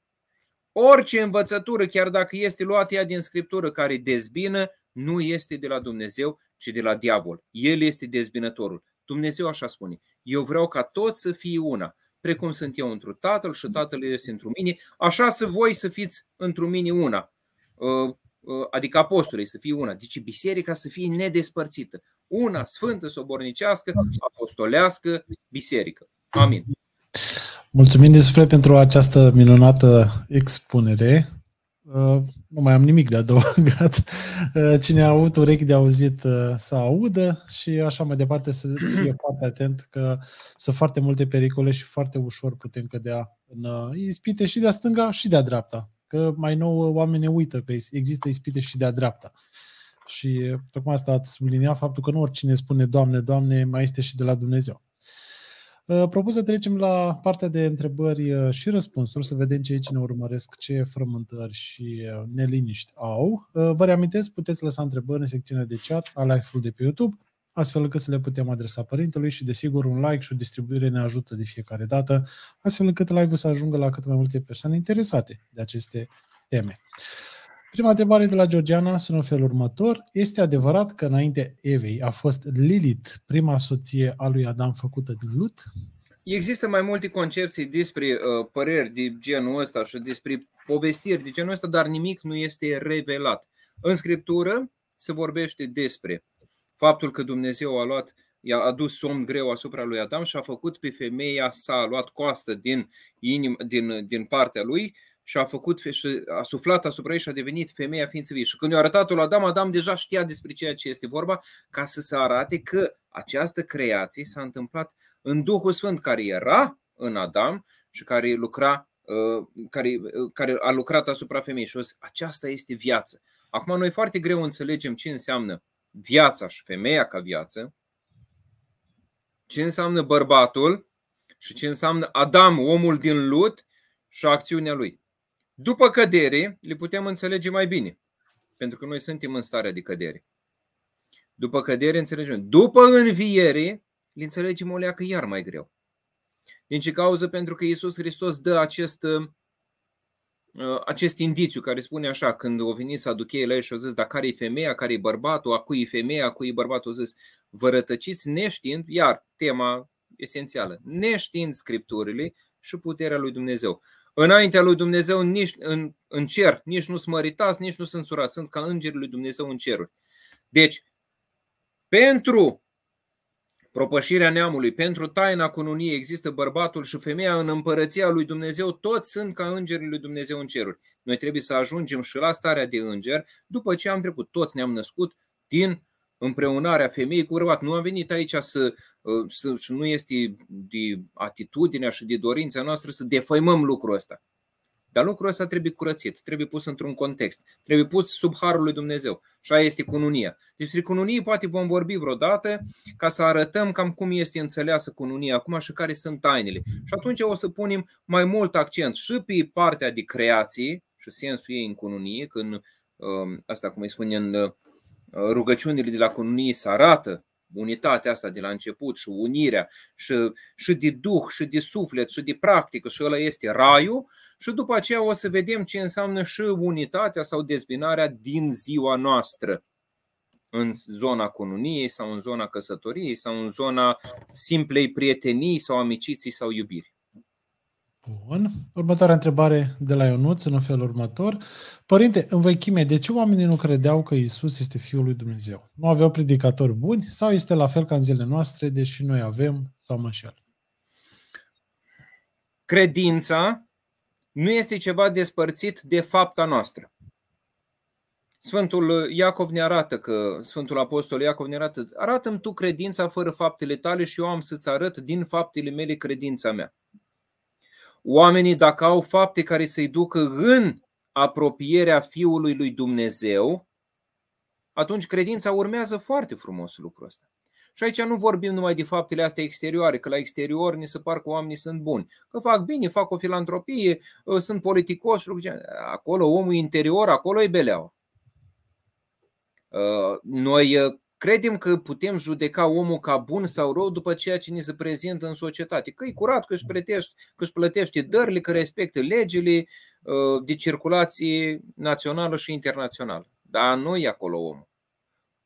Orice învățătură, chiar dacă este luată ea din Scriptură care dezbină, nu este de la Dumnezeu, ci de la diavol. El este dezbinătorul. Dumnezeu așa spune. Eu vreau ca toți să fie una, precum sunt eu întru Tatăl și Tatăl este întru mine, așa să voi să fiți întru mine una. Ă, ă, adică apostolii să fie una. Deci biserica să fie nedespărțită. Una sfântă, sobornicească, apostolească, biserică. Amin. Mulțumim din suflet pentru această minunată expunere. Uh, nu mai am nimic de adăugat. Uh, cine a avut urechi de auzit uh, să audă și așa mai departe să fie foarte atent că sunt foarte multe pericole și foarte ușor putem cădea în ispite și de-a stânga și de-a dreapta. Că mai nou oamenii uită că există ispite și de-a dreapta. Și tocmai asta ați subliniat faptul că nu oricine spune Doamne, Doamne, mai este și de la Dumnezeu. Uh, propun să trecem la partea de întrebări uh, și răspunsuri, să vedem cei ce ne urmăresc, ce frământări și uh, neliniști au. Vă reamintesc, puteți lăsa întrebări în secțiunea de chat a live ul de pe YouTube, astfel încât să le putem adresa părintelui și, desigur, un like și o distribuire ne ajută de fiecare dată, astfel încât live-ul să ajungă la cât mai multe persoane interesate de aceste teme. Prima întrebare de la Georgiana sunt în felul următor. Este adevărat că înainte Evei a fost Lilith, prima soție a lui Adam făcută din lut? Există mai multe concepții despre uh, păreri de genul ăsta și despre povestiri de genul ăsta, dar nimic nu este revelat. În scriptură se vorbește despre faptul că Dumnezeu a luat i-a adus somn greu asupra lui Adam și a făcut pe femeia sa, a luat coastă din, inim, din, din partea lui și a făcut și a suflat asupra ei și a devenit femeia ființei vie. Și când i-a arătat-o la Adam, Adam deja știa despre ceea ce este vorba, ca să se arate că această creație s-a întâmplat în Duhul Sfânt care era în Adam și care lucra uh, care, uh, care a lucrat asupra femeii și zis, aceasta este viață. Acum noi foarte greu înțelegem ce înseamnă viața și femeia ca viață, ce înseamnă bărbatul și ce înseamnă Adam, omul din Lut și acțiunea lui. După cădere, le putem înțelege mai bine, pentru că noi suntem în starea de cădere. După cădere înțelegem. După înviere, le înțelegem o leacă iar mai greu. Din ce cauză? Pentru că Iisus Hristos dă acest, uh, acest indiciu care spune așa, când o veni să aducă ei la ei și o zis, dar care e femeia, care e bărbatul, a cui e femeia, a cui e bărbatul, o zis, vă rătăciți neștiind, iar tema esențială, neștiind scripturile și puterea lui Dumnezeu. Înaintea lui Dumnezeu nici în, în cer, nici nu smăritați, nici nu sunt surați. Sunt ca îngerii lui Dumnezeu în ceruri. Deci, pentru propășirea neamului, pentru taina cununiei există bărbatul și femeia în împărăția lui Dumnezeu, toți sunt ca îngerii lui Dumnezeu în ceruri. Noi trebuie să ajungem și la starea de înger după ce am trecut. Toți ne-am născut din împreunarea femeii cu bărbat. Nu am venit aici să, uh, să și nu este de atitudinea și de dorința noastră să defăimăm lucrul ăsta. Dar lucrul ăsta trebuie curățit, trebuie pus într-un context, trebuie pus sub harul lui Dumnezeu. Și aia este cununia. Despre deci cununie poate vom vorbi vreodată ca să arătăm cam cum este înțeleasă cununia acum și care sunt tainele. Și atunci o să punem mai mult accent și pe partea de creație și sensul ei în cununie, când um, asta cum îi spune în uh, Uh, rugăciunile de la cununie să arată unitatea asta de la început și unirea și, și de duh și de suflet și de practică și ăla este raiul și după aceea o să vedem ce înseamnă și unitatea sau dezbinarea din ziua noastră în zona cununiei sau în zona căsătoriei sau în zona simplei prietenii sau amiciții sau iubirii. Bun. Următoarea întrebare de la Ionuț în felul următor. Părinte, în vechime, de ce oamenii nu credeau că Isus este Fiul lui Dumnezeu? Nu aveau predicatori buni sau este la fel ca în zilele noastre, deși noi avem sau mă înșel? Credința nu este ceva despărțit de fapta noastră. Sfântul Iacov ne arată că Sfântul Apostol Iacov ne arată arată tu credința fără faptele tale și eu am să-ți arăt din faptele mele credința mea. Oamenii, dacă au fapte care să-i ducă în apropierea Fiului lui Dumnezeu, atunci credința urmează foarte frumos lucrul ăsta. Și aici nu vorbim numai de faptele astea exterioare, că la exterior ni se par că oamenii sunt buni, că fac bine, fac o filantropie, ă, sunt politicos, lucruri. acolo omul interior, acolo e beleau. Ă, noi ă, Credem că putem judeca omul ca bun sau rău după ceea ce ni se prezintă în societate. Că e curat, că își, plătești, că își plătește dările, că respectă legile uh, de circulație națională și internațională. Dar nu e acolo omul.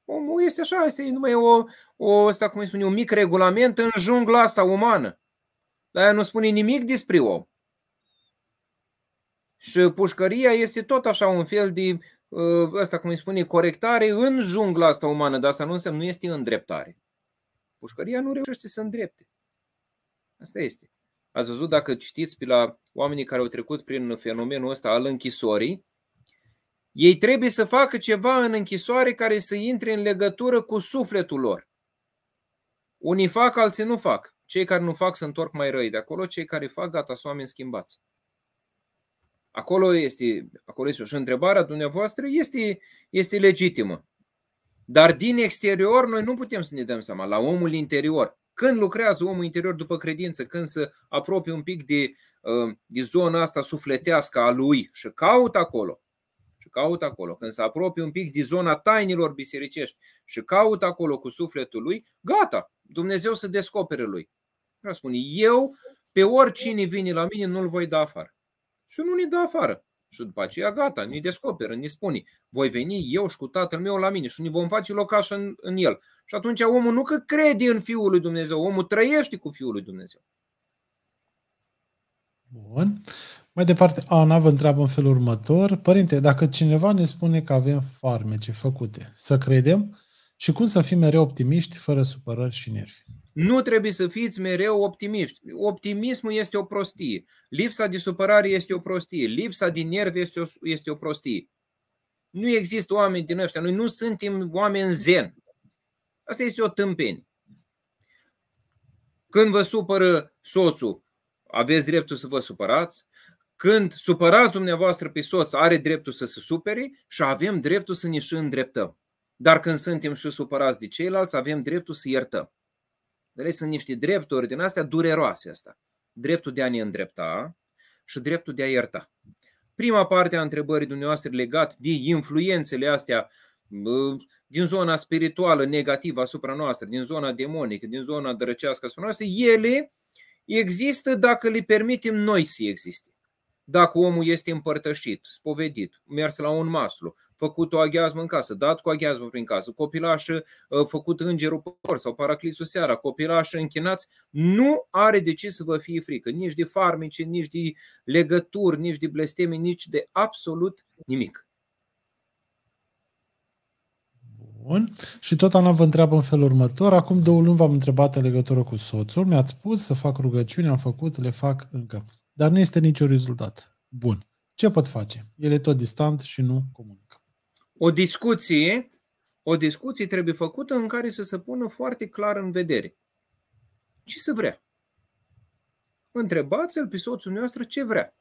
Omul este așa, este numai o, o asta, cum spune, un mic regulament în jungla asta umană. Dar nu spune nimic despre om. Și pușcăria este tot așa un fel de asta ă, cum îi spune, corectare în jungla asta umană, dar asta nu înseamnă, nu este îndreptare. Pușcăria nu reușește să îndrepte. Asta este. Ați văzut dacă citiți pe la oamenii care au trecut prin fenomenul ăsta al închisorii, ei trebuie să facă ceva în închisoare care să intre în legătură cu sufletul lor. Unii fac, alții nu fac. Cei care nu fac se întorc mai răi de acolo, cei care fac, gata, sunt oameni schimbați. Acolo este, acolo este și întrebarea dumneavoastră este, este legitimă. Dar din exterior noi nu putem să ne dăm seama, la omul interior. Când lucrează omul interior după credință, când se apropie un pic de, uh, de zona asta sufletească a lui și caut acolo, și caut acolo, când se apropie un pic de zona tainilor bisericești și caut acolo cu sufletul lui, gata, Dumnezeu să descopere lui. Vreau spune, eu pe oricine vine la mine nu-l voi da afară și nu ne dă afară. Și după aceea, gata, ne descoperă, ne spune, voi veni eu și cu tatăl meu la mine și ne vom face locaș în, în el. Și atunci omul nu că crede în Fiul lui Dumnezeu, omul trăiește cu Fiul lui Dumnezeu. Bun. Mai departe, Ana vă întreabă în felul următor. Părinte, dacă cineva ne spune că avem farmece făcute, să credem și cum să fim mereu optimiști fără supărări și nervi? Nu trebuie să fiți mereu optimiști. Optimismul este o prostie. Lipsa de supărare este o prostie. Lipsa de nervi este o, este o prostie. Nu există oameni din ăștia. Noi nu suntem oameni zen. Asta este o tâmpenie. Când vă supără soțul, aveți dreptul să vă supărați. Când supărați dumneavoastră pe soț, are dreptul să se supere și avem dreptul să ne și îndreptăm. Dar când suntem și supărați de ceilalți, avem dreptul să iertăm. Dar sunt niște drepturi din astea dureroase asta. Dreptul de a ne îndrepta și dreptul de a ierta. Prima parte a întrebării dumneavoastră legat de influențele astea din zona spirituală negativă asupra noastră, din zona demonică, din zona drăcească asupra noastră, ele există dacă le permitem noi să existe. Dacă omul este împărtășit, spovedit, mers la un maslu, făcut o aghiazmă în casă, dat cu aghiazmă prin casă, copilaș uh, făcut îngerul păr sau paraclisul seara, copilaș închinați, nu are de ce să vă fie frică, nici de farmice, nici de legături, nici de blesteme, nici de absolut nimic. Bun. Și tot Ana vă întreabă în felul următor. Acum două luni v-am întrebat în legătură cu soțul, mi-ați spus să fac rugăciuni, am făcut, le fac încă. Dar nu este niciun rezultat. Bun. Ce pot face? El e tot distant și nu comunic o discuție, o discuție trebuie făcută în care să se pună foarte clar în vedere. Ce să vrea? Întrebați-l pe soțul noastră ce vrea.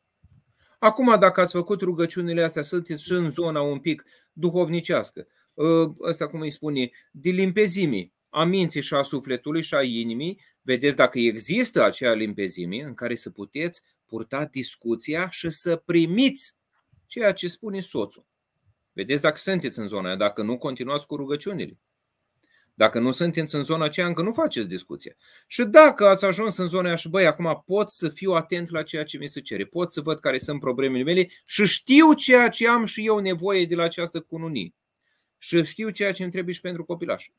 Acum, dacă ați făcut rugăciunile astea, sunteți și în zona un pic duhovnicească, ă, ăsta cum îi spune, de limpezimii, a minții și a sufletului și a inimii, vedeți dacă există acea limpezime în care să puteți purta discuția și să primiți ceea ce spune soțul. Vedeți dacă sunteți în zona aia, dacă nu, continuați cu rugăciunile. Dacă nu sunteți în zona aceea, încă nu faceți discuție. Și dacă ați ajuns în zona aia și băi, acum pot să fiu atent la ceea ce mi se cere, pot să văd care sunt problemele mele și știu ceea ce am și eu nevoie de la această cununie. Și știu ceea ce îmi trebuie și pentru copilaș.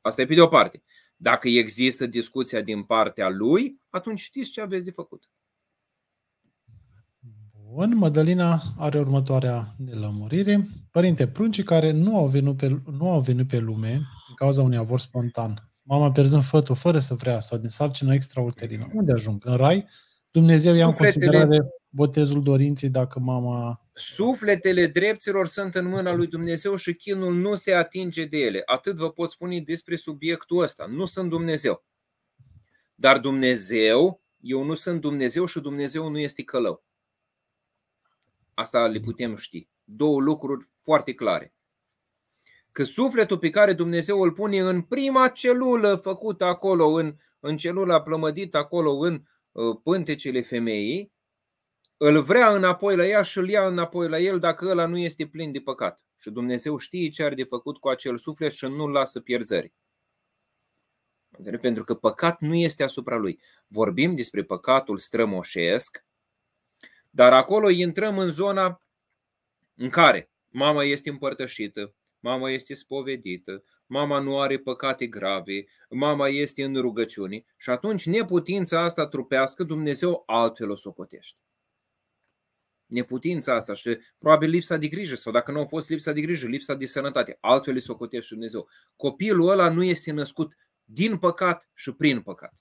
Asta e pe de o parte. Dacă există discuția din partea lui, atunci știți ce aveți de făcut. Bun, Mădălina are următoarea nelămurire. Părinte, pruncii care nu au venit pe, nu au venit pe lume din cauza unui avort spontan, mama pierzând fătul fără să vrea sau din sarcină extrauterină, unde ajung? În rai? Dumnezeu ia în considerare botezul dorinței dacă mama... Sufletele drepților sunt în mâna lui Dumnezeu și chinul nu se atinge de ele. Atât vă pot spune despre subiectul ăsta. Nu sunt Dumnezeu. Dar Dumnezeu, eu nu sunt Dumnezeu și Dumnezeu nu este călău. Asta le putem ști. Două lucruri foarte clare. Că sufletul pe care Dumnezeu îl pune în prima celulă făcută acolo, în, în celula plămădită acolo, în uh, pântecele femeii, îl vrea înapoi la ea și îl ia înapoi la el dacă ăla nu este plin de păcat. Și Dumnezeu știe ce are de făcut cu acel suflet și nu-l lasă pierzări. Pentru că păcat nu este asupra lui. Vorbim despre păcatul strămoșesc, dar acolo intrăm în zona în care mama este împărtășită, mama este spovedită, mama nu are păcate grave, mama este în rugăciune și atunci neputința asta trupească Dumnezeu altfel o socotește. Neputința asta și probabil lipsa de grijă sau dacă nu a fost lipsa de grijă, lipsa de sănătate, altfel îi socotește Dumnezeu. Copilul ăla nu este născut din păcat și prin păcat.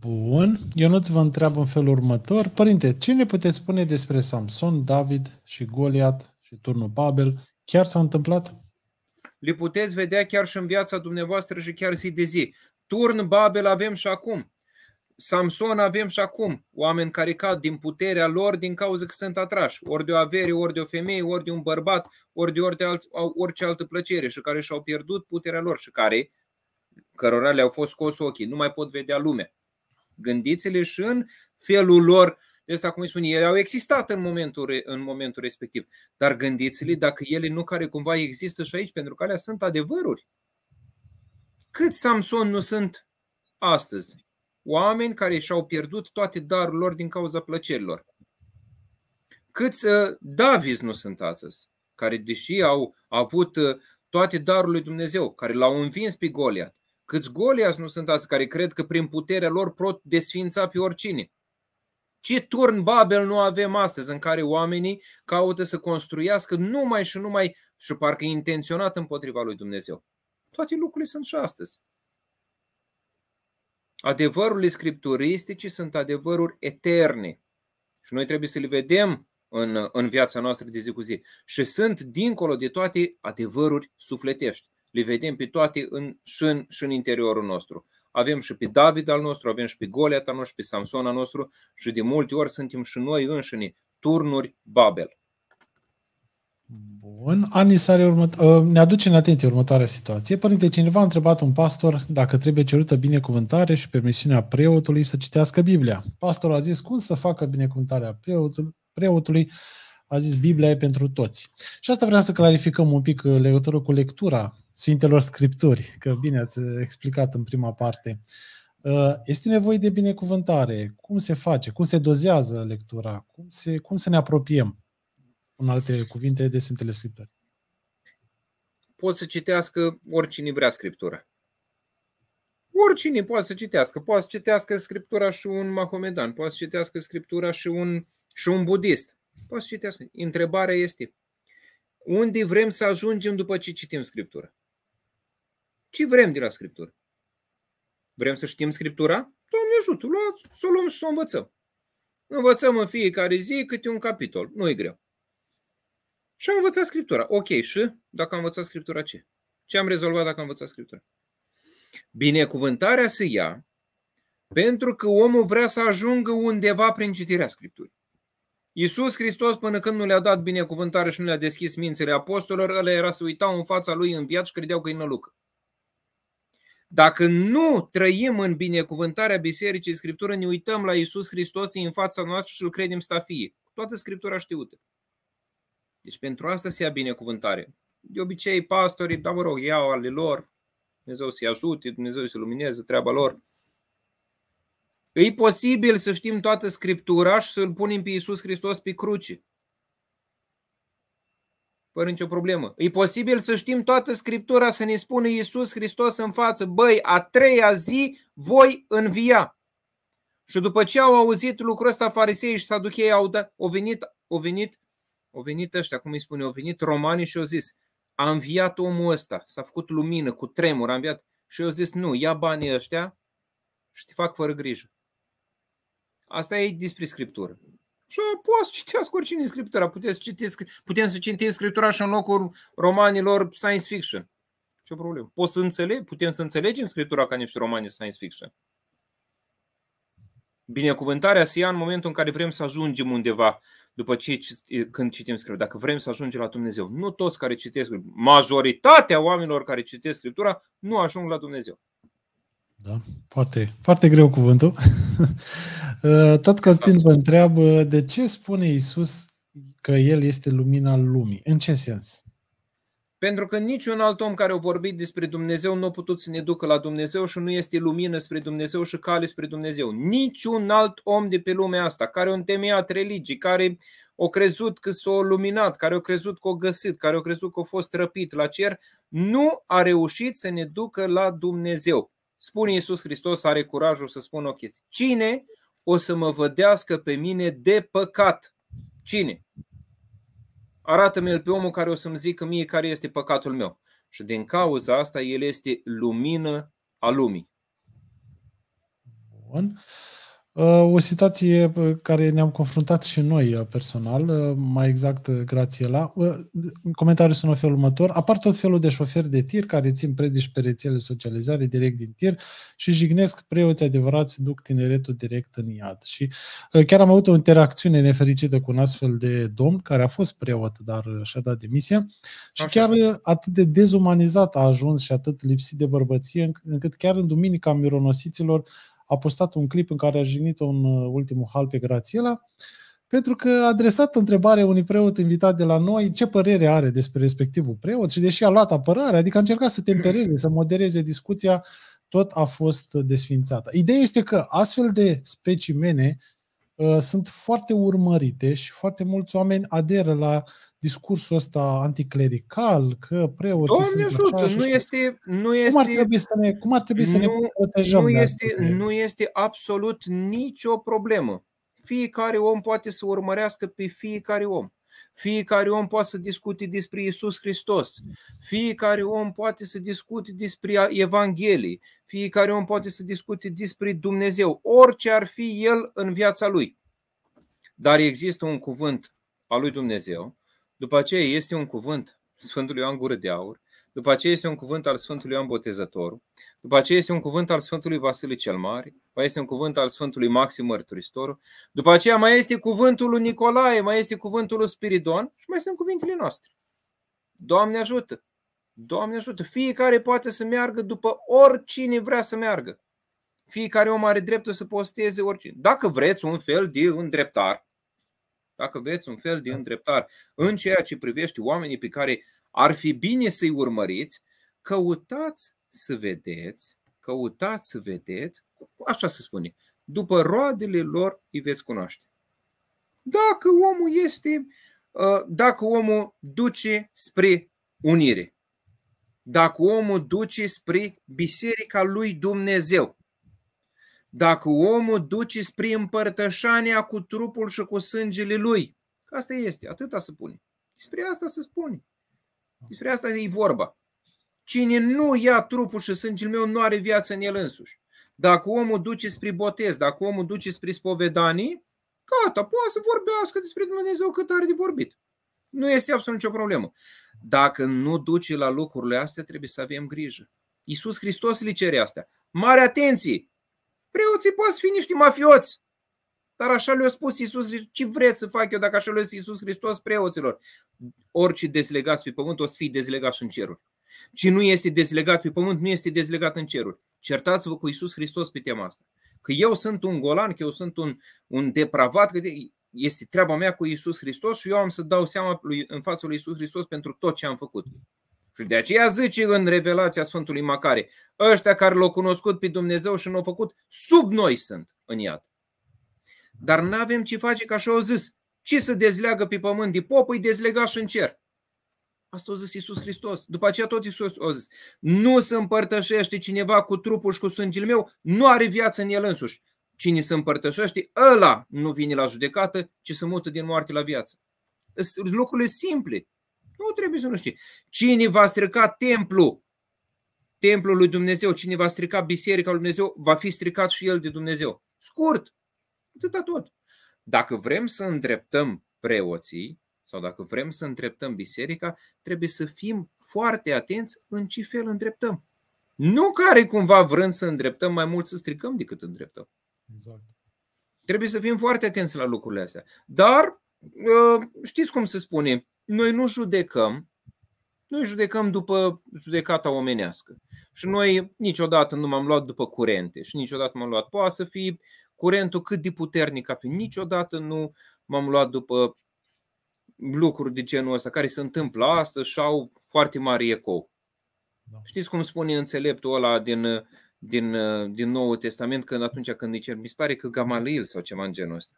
Bun. nu-ți vă întreb în felul următor. Părinte, ce ne puteți spune despre Samson, David și Goliat și turnul Babel? Chiar s-au întâmplat? Le puteți vedea chiar și în viața dumneavoastră și chiar zi de zi. Turn Babel avem și acum. Samson avem și acum oameni care cad din puterea lor din cauza că sunt atrași, ori de o avere, ori de o femeie, ori de un bărbat, ori de, ori de alt, orice altă plăcere și care și-au pierdut puterea lor și care, cărora le-au fost scos ochii, nu mai pot vedea lumea. Gândiți-le și în felul lor asta cum îi spun, ele au existat în momentul, în momentul respectiv. Dar gândiți-le dacă ele nu care cumva există și aici, pentru că alea sunt adevăruri. Cât Samson nu sunt astăzi? Oameni care și-au pierdut toate darurile lor din cauza plăcerilor. Câți uh, Davis nu sunt astăzi? Care, deși au avut uh, toate darurile lui Dumnezeu, care l-au învins pe Goliat, Câți golias nu sunt astea care cred că prin puterea lor pot desfința pe oricine? Ce turn Babel nu avem astăzi în care oamenii caută să construiască numai și numai și parcă intenționat împotriva lui Dumnezeu. Toate lucrurile sunt și astăzi. Adevărurile scripturistice sunt adevăruri eterne și noi trebuie să le vedem în, în viața noastră de zi cu zi și sunt dincolo de toate adevăruri sufletești le vedem pe toate în, și, în, și în interiorul nostru. Avem și pe David al nostru, avem și pe Goliat al nostru, pe Samson al nostru și de multe ori suntem și noi înșine turnuri Babel. Bun. Anisare următo- ă, ne aduce în atenție următoarea situație. Părinte, cineva a întrebat un pastor dacă trebuie cerută binecuvântare și permisiunea preotului să citească Biblia. Pastorul a zis cum să facă binecuvântarea preotului, preotului a zis Biblia e pentru toți. Și asta vreau să clarificăm un pic uh, legătură cu lectura Sfintelor Scripturi, că bine ați uh, explicat în prima parte. Uh, este nevoie de binecuvântare. Cum se face? Cum se dozează lectura? Cum, se, cum să ne apropiem, în alte cuvinte, de Sfintele Scripturi? Pot să citească oricine vrea Scriptura. Oricine poate să citească. Poate să citească Scriptura și un mahomedan, poate să citească Scriptura și un, și un budist Poți să citească. Întrebarea este, unde vrem să ajungem după ce citim Scriptura? Ce vrem de la Scriptură? Vrem să știm Scriptura? Doamne ajută, luați, să o luăm și să o învățăm. Învățăm în fiecare zi câte un capitol, nu e greu. Și am învățat Scriptura. Ok, și dacă am învățat Scriptura ce? Ce am rezolvat dacă am învățat Scriptura? Binecuvântarea se ia pentru că omul vrea să ajungă undeva prin citirea Scripturii. Iisus Hristos, până când nu le-a dat binecuvântare și nu le-a deschis mințile apostolilor, ele era să uitau în fața lui în viață și credeau că e nălucă. Dacă nu trăim în binecuvântarea Bisericii Scriptură, ne uităm la Iisus Hristos în fața noastră și îl credem stafie. Toată Scriptura știută. Deci pentru asta se ia binecuvântare. De obicei, pastorii, da, mă rog, iau ale lor, Dumnezeu să-i ajute, Dumnezeu să lumineze treaba lor. E posibil să știm toată Scriptura și să-L punem pe Iisus Hristos pe cruce. Fără nicio problemă. E posibil să știm toată Scriptura să ne spună Iisus Hristos în față, băi, a treia zi voi învia. Și după ce au auzit lucrul ăsta farisei și saduchei, au, dat, au venit, au venit, au venit ăștia, cum îi spune, au venit romanii și au zis, a înviat omul ăsta, s-a făcut lumină cu tremur, a înviat. Și eu zis, nu, ia banii ăștia și te fac fără grijă. Asta e despre Scriptură. Și poți să citească oricine Scriptura. Puteți citi, putem să citim Scriptura și în locul romanilor science fiction. Ce problemă? Poți să înțeleg, putem să înțelegem Scriptura ca niște romane science fiction. Binecuvântarea se ia în momentul în care vrem să ajungem undeva după ce, când citim Scriptura. Dacă vrem să ajungem la Dumnezeu. Nu toți care citesc, majoritatea oamenilor care citesc Scriptura nu ajung la Dumnezeu. Da? Foarte, foarte greu cuvântul. Uh, tot Costin vă întreabă de ce spune Isus că El este lumina lumii. În ce sens? Pentru că niciun alt om care a vorbit despre Dumnezeu nu a putut să ne ducă la Dumnezeu și nu este lumină spre Dumnezeu și cale spre Dumnezeu. Niciun alt om de pe lumea asta care a întemeiat religii, care o crezut că s-a luminat, care o crezut că o găsit, care o crezut că a fost răpit la cer, nu a reușit să ne ducă la Dumnezeu spune Iisus Hristos, are curajul să spună o chestie. Cine o să mă vădească pe mine de păcat? Cine? Arată-mi el pe omul care o să-mi zică mie care este păcatul meu. Și din cauza asta el este lumină a lumii. Bun. Uh, o situație uh, care ne-am confruntat și noi uh, personal, mai exact grație la. Comentariul sunt în felul următor. Apar tot felul de șoferi de tir care țin predici pe rețele socializare direct din tir și jignesc preoți adevărați, duc tineretul direct în iad. Și chiar am avut o interacțiune nefericită cu un astfel de domn care a fost preot, dar și-a dat demisia. Și Așa. chiar atât de dezumanizat a ajuns și atât lipsit de bărbăție, încât chiar în Duminica Mironosiților a postat un clip în care a jignit un uh, ultimul hal pe Grațiela, pentru că a adresat întrebarea unui preot invitat de la noi ce părere are despre respectivul preot și deși a luat apărare, adică a încercat să tempereze, să modereze discuția, tot a fost desfințată. Ideea este că astfel de specimene Uh, sunt foarte urmărite și foarte mulți oameni aderă la discursul ăsta anticlerical, că preoții Doamne sunt ajută, așa, nu este, nu este, cum ar trebui să ne, cum ar trebui nu, să ne protejăm? Nu este, nu este absolut nicio problemă. Fiecare om poate să urmărească pe fiecare om. Fiecare om poate să discute despre Isus Hristos. Fiecare om poate să discute despre Evanghelie. Fiecare om poate să discute despre Dumnezeu, orice ar fi el în viața lui. Dar există un cuvânt al lui Dumnezeu, după aceea este un cuvânt Sfântului Ioan Gură de Aur, după aceea este un cuvânt al Sfântului Ioan Botezător, după aceea este un cuvânt al Sfântului Vasile cel Mare, mai este un cuvânt al Sfântului Maxim Mărturisitorul, după aceea mai este cuvântul lui Nicolae, mai este cuvântul lui Spiridon și mai sunt cuvintele noastre. Doamne ajută! Doamne ajută! Fiecare poate să meargă după oricine vrea să meargă. Fiecare om are dreptul să posteze oricine. Dacă vreți un fel de îndreptar, dacă vreți un fel de îndreptar în ceea ce privește oamenii pe care ar fi bine să-i urmăriți, căutați să vedeți, căutați să vedeți, așa se spune, după roadele lor îi veți cunoaște. Dacă omul este, ă, dacă omul duce spre unire, dacă omul duce spre biserica lui Dumnezeu, dacă omul duce spre împărtășania cu trupul și cu sângele lui, asta este, atâta se pune. Spre asta se spune. Despre asta e vorba. Cine nu ia trupul și sângele meu nu are viață în el însuși. Dacă omul duce spre botez, dacă omul duce spre spovedanii, gata, poate să vorbească despre Dumnezeu cât are de vorbit. Nu este absolut nicio problemă. Dacă nu duce la lucrurile astea, trebuie să avem grijă. Iisus Hristos le cere astea. Mare atenție! Preoții poate fi niște mafioți. Dar așa le-a spus Iisus Hristos. Ce vreți să fac eu dacă așa le-a spus Iisus Hristos preoților? Orice dezlegați pe pământ o să fie dezlegat și în ceruri. Ce nu este dezlegat pe pământ nu este dezlegat în ceruri. Certați-vă cu Iisus Hristos pe tema asta. Că eu sunt un golan, că eu sunt un, un depravat, că este treaba mea cu Iisus Hristos și eu am să dau seama lui, în fața lui Iisus Hristos pentru tot ce am făcut. Și de aceea zice în Revelația Sfântului Macare, ăștia care l-au cunoscut pe Dumnezeu și nu au făcut, sub noi sunt în iad. Dar nu avem ce face, ca așa au zis. Ce să dezleagă pe pământ de pop, îi dezlega și în cer. Asta a zis Iisus Hristos. După aceea tot Iisus a zis, nu se împărtășește cineva cu trupul și cu sângele meu, nu are viață în el însuși. Cine se împărtășește, ăla nu vine la judecată, ci se mută din moarte la viață. Lucrurile simple. Nu trebuie să nu știi. Cine va strica templu, templul lui Dumnezeu, cine va strica biserica lui Dumnezeu, va fi stricat și el de Dumnezeu. Scurt atât tot. Dacă vrem să îndreptăm preoții sau dacă vrem să îndreptăm biserica, trebuie să fim foarte atenți în ce fel îndreptăm. Nu care cumva vrând să îndreptăm mai mult să stricăm decât îndreptăm. Exact. Trebuie să fim foarte atenți la lucrurile astea. Dar uh, știți cum se spune, noi nu judecăm, noi judecăm după judecata omenească. Și noi niciodată nu m-am luat după curente și niciodată m-am luat. Poate să fie curentul cât de puternic a fi. Niciodată nu m-am luat după lucruri de genul ăsta care se întâmplă astăzi și au foarte mari eco. Da. Știți cum spune înțeleptul ăla din, din, din Noul Testament când atunci când îi cer, mi se pare că Gamaliel sau ceva în genul ăsta.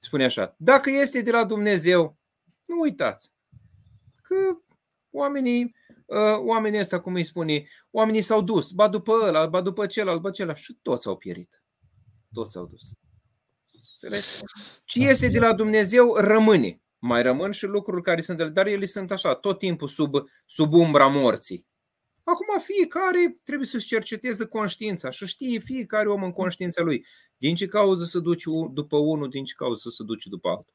Spune așa, dacă este de la Dumnezeu, nu uitați că oamenii, uh, oamenii ăsta, cum îi spune, oamenii s-au dus, ba după ăla, ba după celălalt, ba celălalt și toți au pierit. Toți s-au dus. Ce da, este de la da. Dumnezeu rămâne. Mai rămân și lucruri care sunt de dar ele sunt așa, tot timpul sub, sub umbra morții. Acum fiecare trebuie să-și cerceteze conștiința și știe fiecare om în conștiința lui. Din ce cauză să duce după unul, din ce cauză să duce după altul.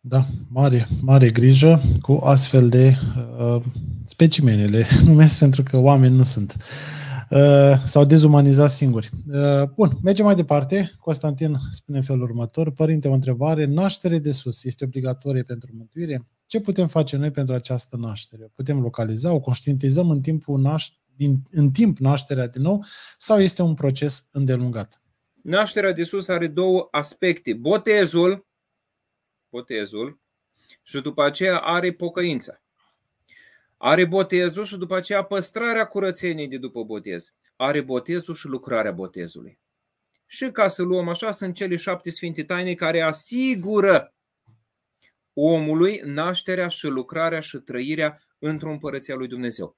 Da, mare, mare grijă cu astfel de uh, specimenele. Numesc pentru că oameni nu sunt. Uh, Uh, s-au dezumanizat singuri. Uh, bun, mergem mai departe. Constantin spune în felul următor. Părinte, o întrebare. Naștere de sus este obligatorie pentru mântuire? Ce putem face noi pentru această naștere? Putem localiza, o conștientizăm în timpul naș- din, în timp nașterea din nou sau este un proces îndelungat? Nașterea de sus are două aspecte. Botezul, botezul și după aceea are pocăința. Are botezul și după aceea păstrarea curățeniei de după botez. Are botezul și lucrarea botezului. Și ca să luăm așa, sunt cele șapte sfinte taine care asigură omului nașterea și lucrarea și trăirea într-o a lui Dumnezeu.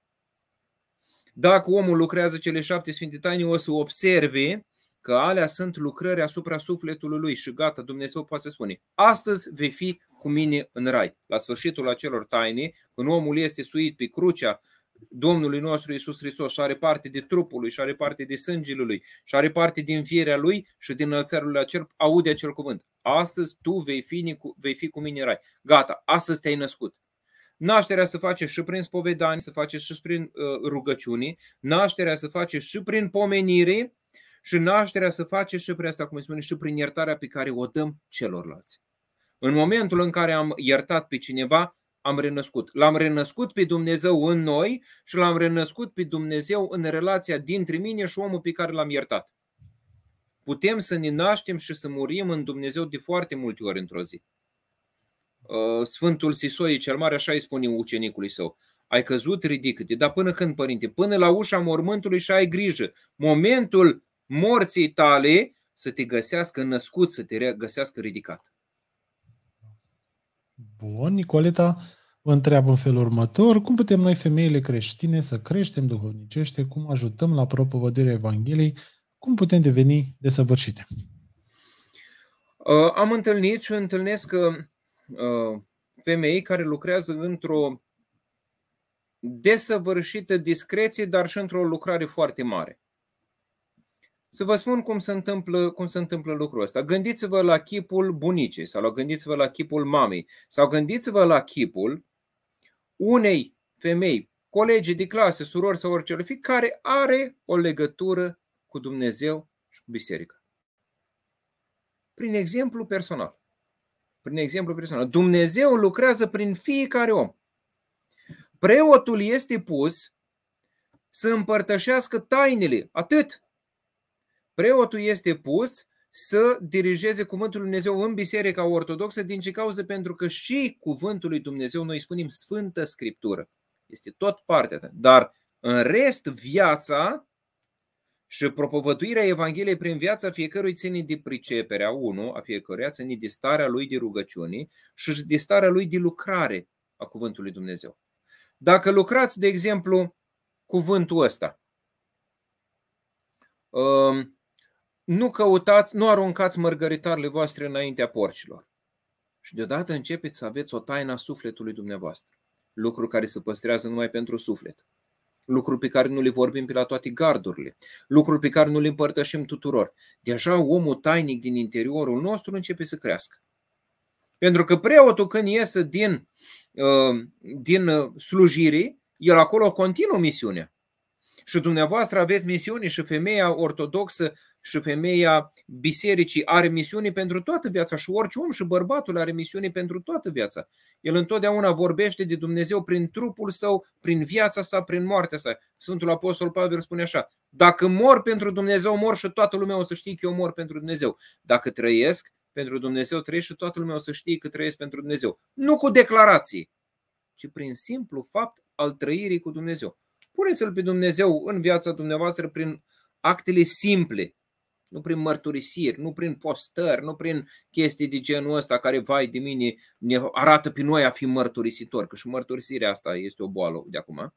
Dacă omul lucrează cele șapte sfinte taine, o să observe că alea sunt lucrări asupra sufletului lui și gata, Dumnezeu poate să spune, astăzi vei fi cu mine în rai. La sfârșitul acelor taine, când omul este suit pe crucea Domnului nostru Isus Hristos și are parte de trupul lui, și are parte de sângele lui, și are parte din fierea lui și din înălțarul lui acel, aude acel cuvânt. Astăzi tu vei fi, vei fi cu mine în rai. Gata, astăzi te-ai născut. Nașterea se face și prin spovedanie, se face și prin uh, rugăciuni, nașterea se face și prin pomenire și nașterea se face și prin asta, cum spune, și prin iertarea pe care o dăm celorlalți. În momentul în care am iertat pe cineva, am renăscut. L-am renăscut pe Dumnezeu în noi și l-am renăscut pe Dumnezeu în relația dintre mine și omul pe care l-am iertat. Putem să ne naștem și să murim în Dumnezeu de foarte multe ori într-o zi. Uh, Sfântul Sisoi cel Mare așa îi spune ucenicului său. Ai căzut, ridică-te, dar până când, părinte? Până la ușa mormântului și ai grijă. Momentul morții tale să te găsească născut, să te găsească ridicat. Bun, Nicoleta întreabă în felul următor, cum putem noi femeile creștine să creștem duhovnicește, cum ajutăm la propovăduirea Evangheliei, cum putem deveni desăvârșite? Uh, am întâlnit și întâlnesc uh, femei care lucrează într-o desăvârșită discreție, dar și într-o lucrare foarte mare. Să vă spun cum se întâmplă, cum se întâmplă lucrul ăsta. Gândiți-vă la chipul bunicii sau gândiți-vă la chipul mamei sau gândiți-vă la chipul unei femei, colegi de clasă, surori sau orice fi, care are o legătură cu Dumnezeu și cu biserica. Prin exemplu personal. Prin exemplu personal. Dumnezeu lucrează prin fiecare om. Preotul este pus să împărtășească tainele. Atât. Preotul este pus să dirigeze Cuvântul lui Dumnezeu în Biserica Ortodoxă, din ce cauză? Pentru că și Cuvântul lui Dumnezeu, noi spunem Sfântă Scriptură. Este tot partea ta. Dar în rest, viața și propovăduirea Evangheliei prin viața fiecărui ține de priceperea, unu, a fiecăruia, ține de starea lui de rugăciuni și de starea lui de lucrare a Cuvântului Dumnezeu. Dacă lucrați, de exemplu, cuvântul ăsta, um, nu căutați, nu aruncați mărgăritarele voastre înaintea porcilor. Și deodată începeți să aveți o taină a sufletului dumneavoastră, lucru care se păstrează numai pentru suflet, lucruri pe care nu le vorbim pe la toate gardurile, lucruri pe care nu le împărtășim tuturor. Deja omul tainic din interiorul nostru începe să crească. Pentru că preotul când iese din, uh, din uh, slujirii, el acolo continuă misiunea. Și dumneavoastră aveți misiuni, și femeia ortodoxă și femeia bisericii are misiuni pentru toată viața și orice om și bărbatul are misiuni pentru toată viața. El întotdeauna vorbește de Dumnezeu prin trupul său, prin viața sa, prin moartea sa. Sfântul Apostol Pavel spune așa, dacă mor pentru Dumnezeu, mor și toată lumea o să știe că eu mor pentru Dumnezeu. Dacă trăiesc, pentru Dumnezeu trăiesc și toată lumea o să știe că trăiesc pentru Dumnezeu. Nu cu declarații, ci prin simplu fapt al trăirii cu Dumnezeu. Puneți-L pe Dumnezeu în viața dumneavoastră prin actele simple, nu prin mărturisiri, nu prin postări, nu prin chestii de genul ăsta care, vai de mine, ne arată pe noi a fi mărturisitori, că și mărturisirea asta este o boală de acum.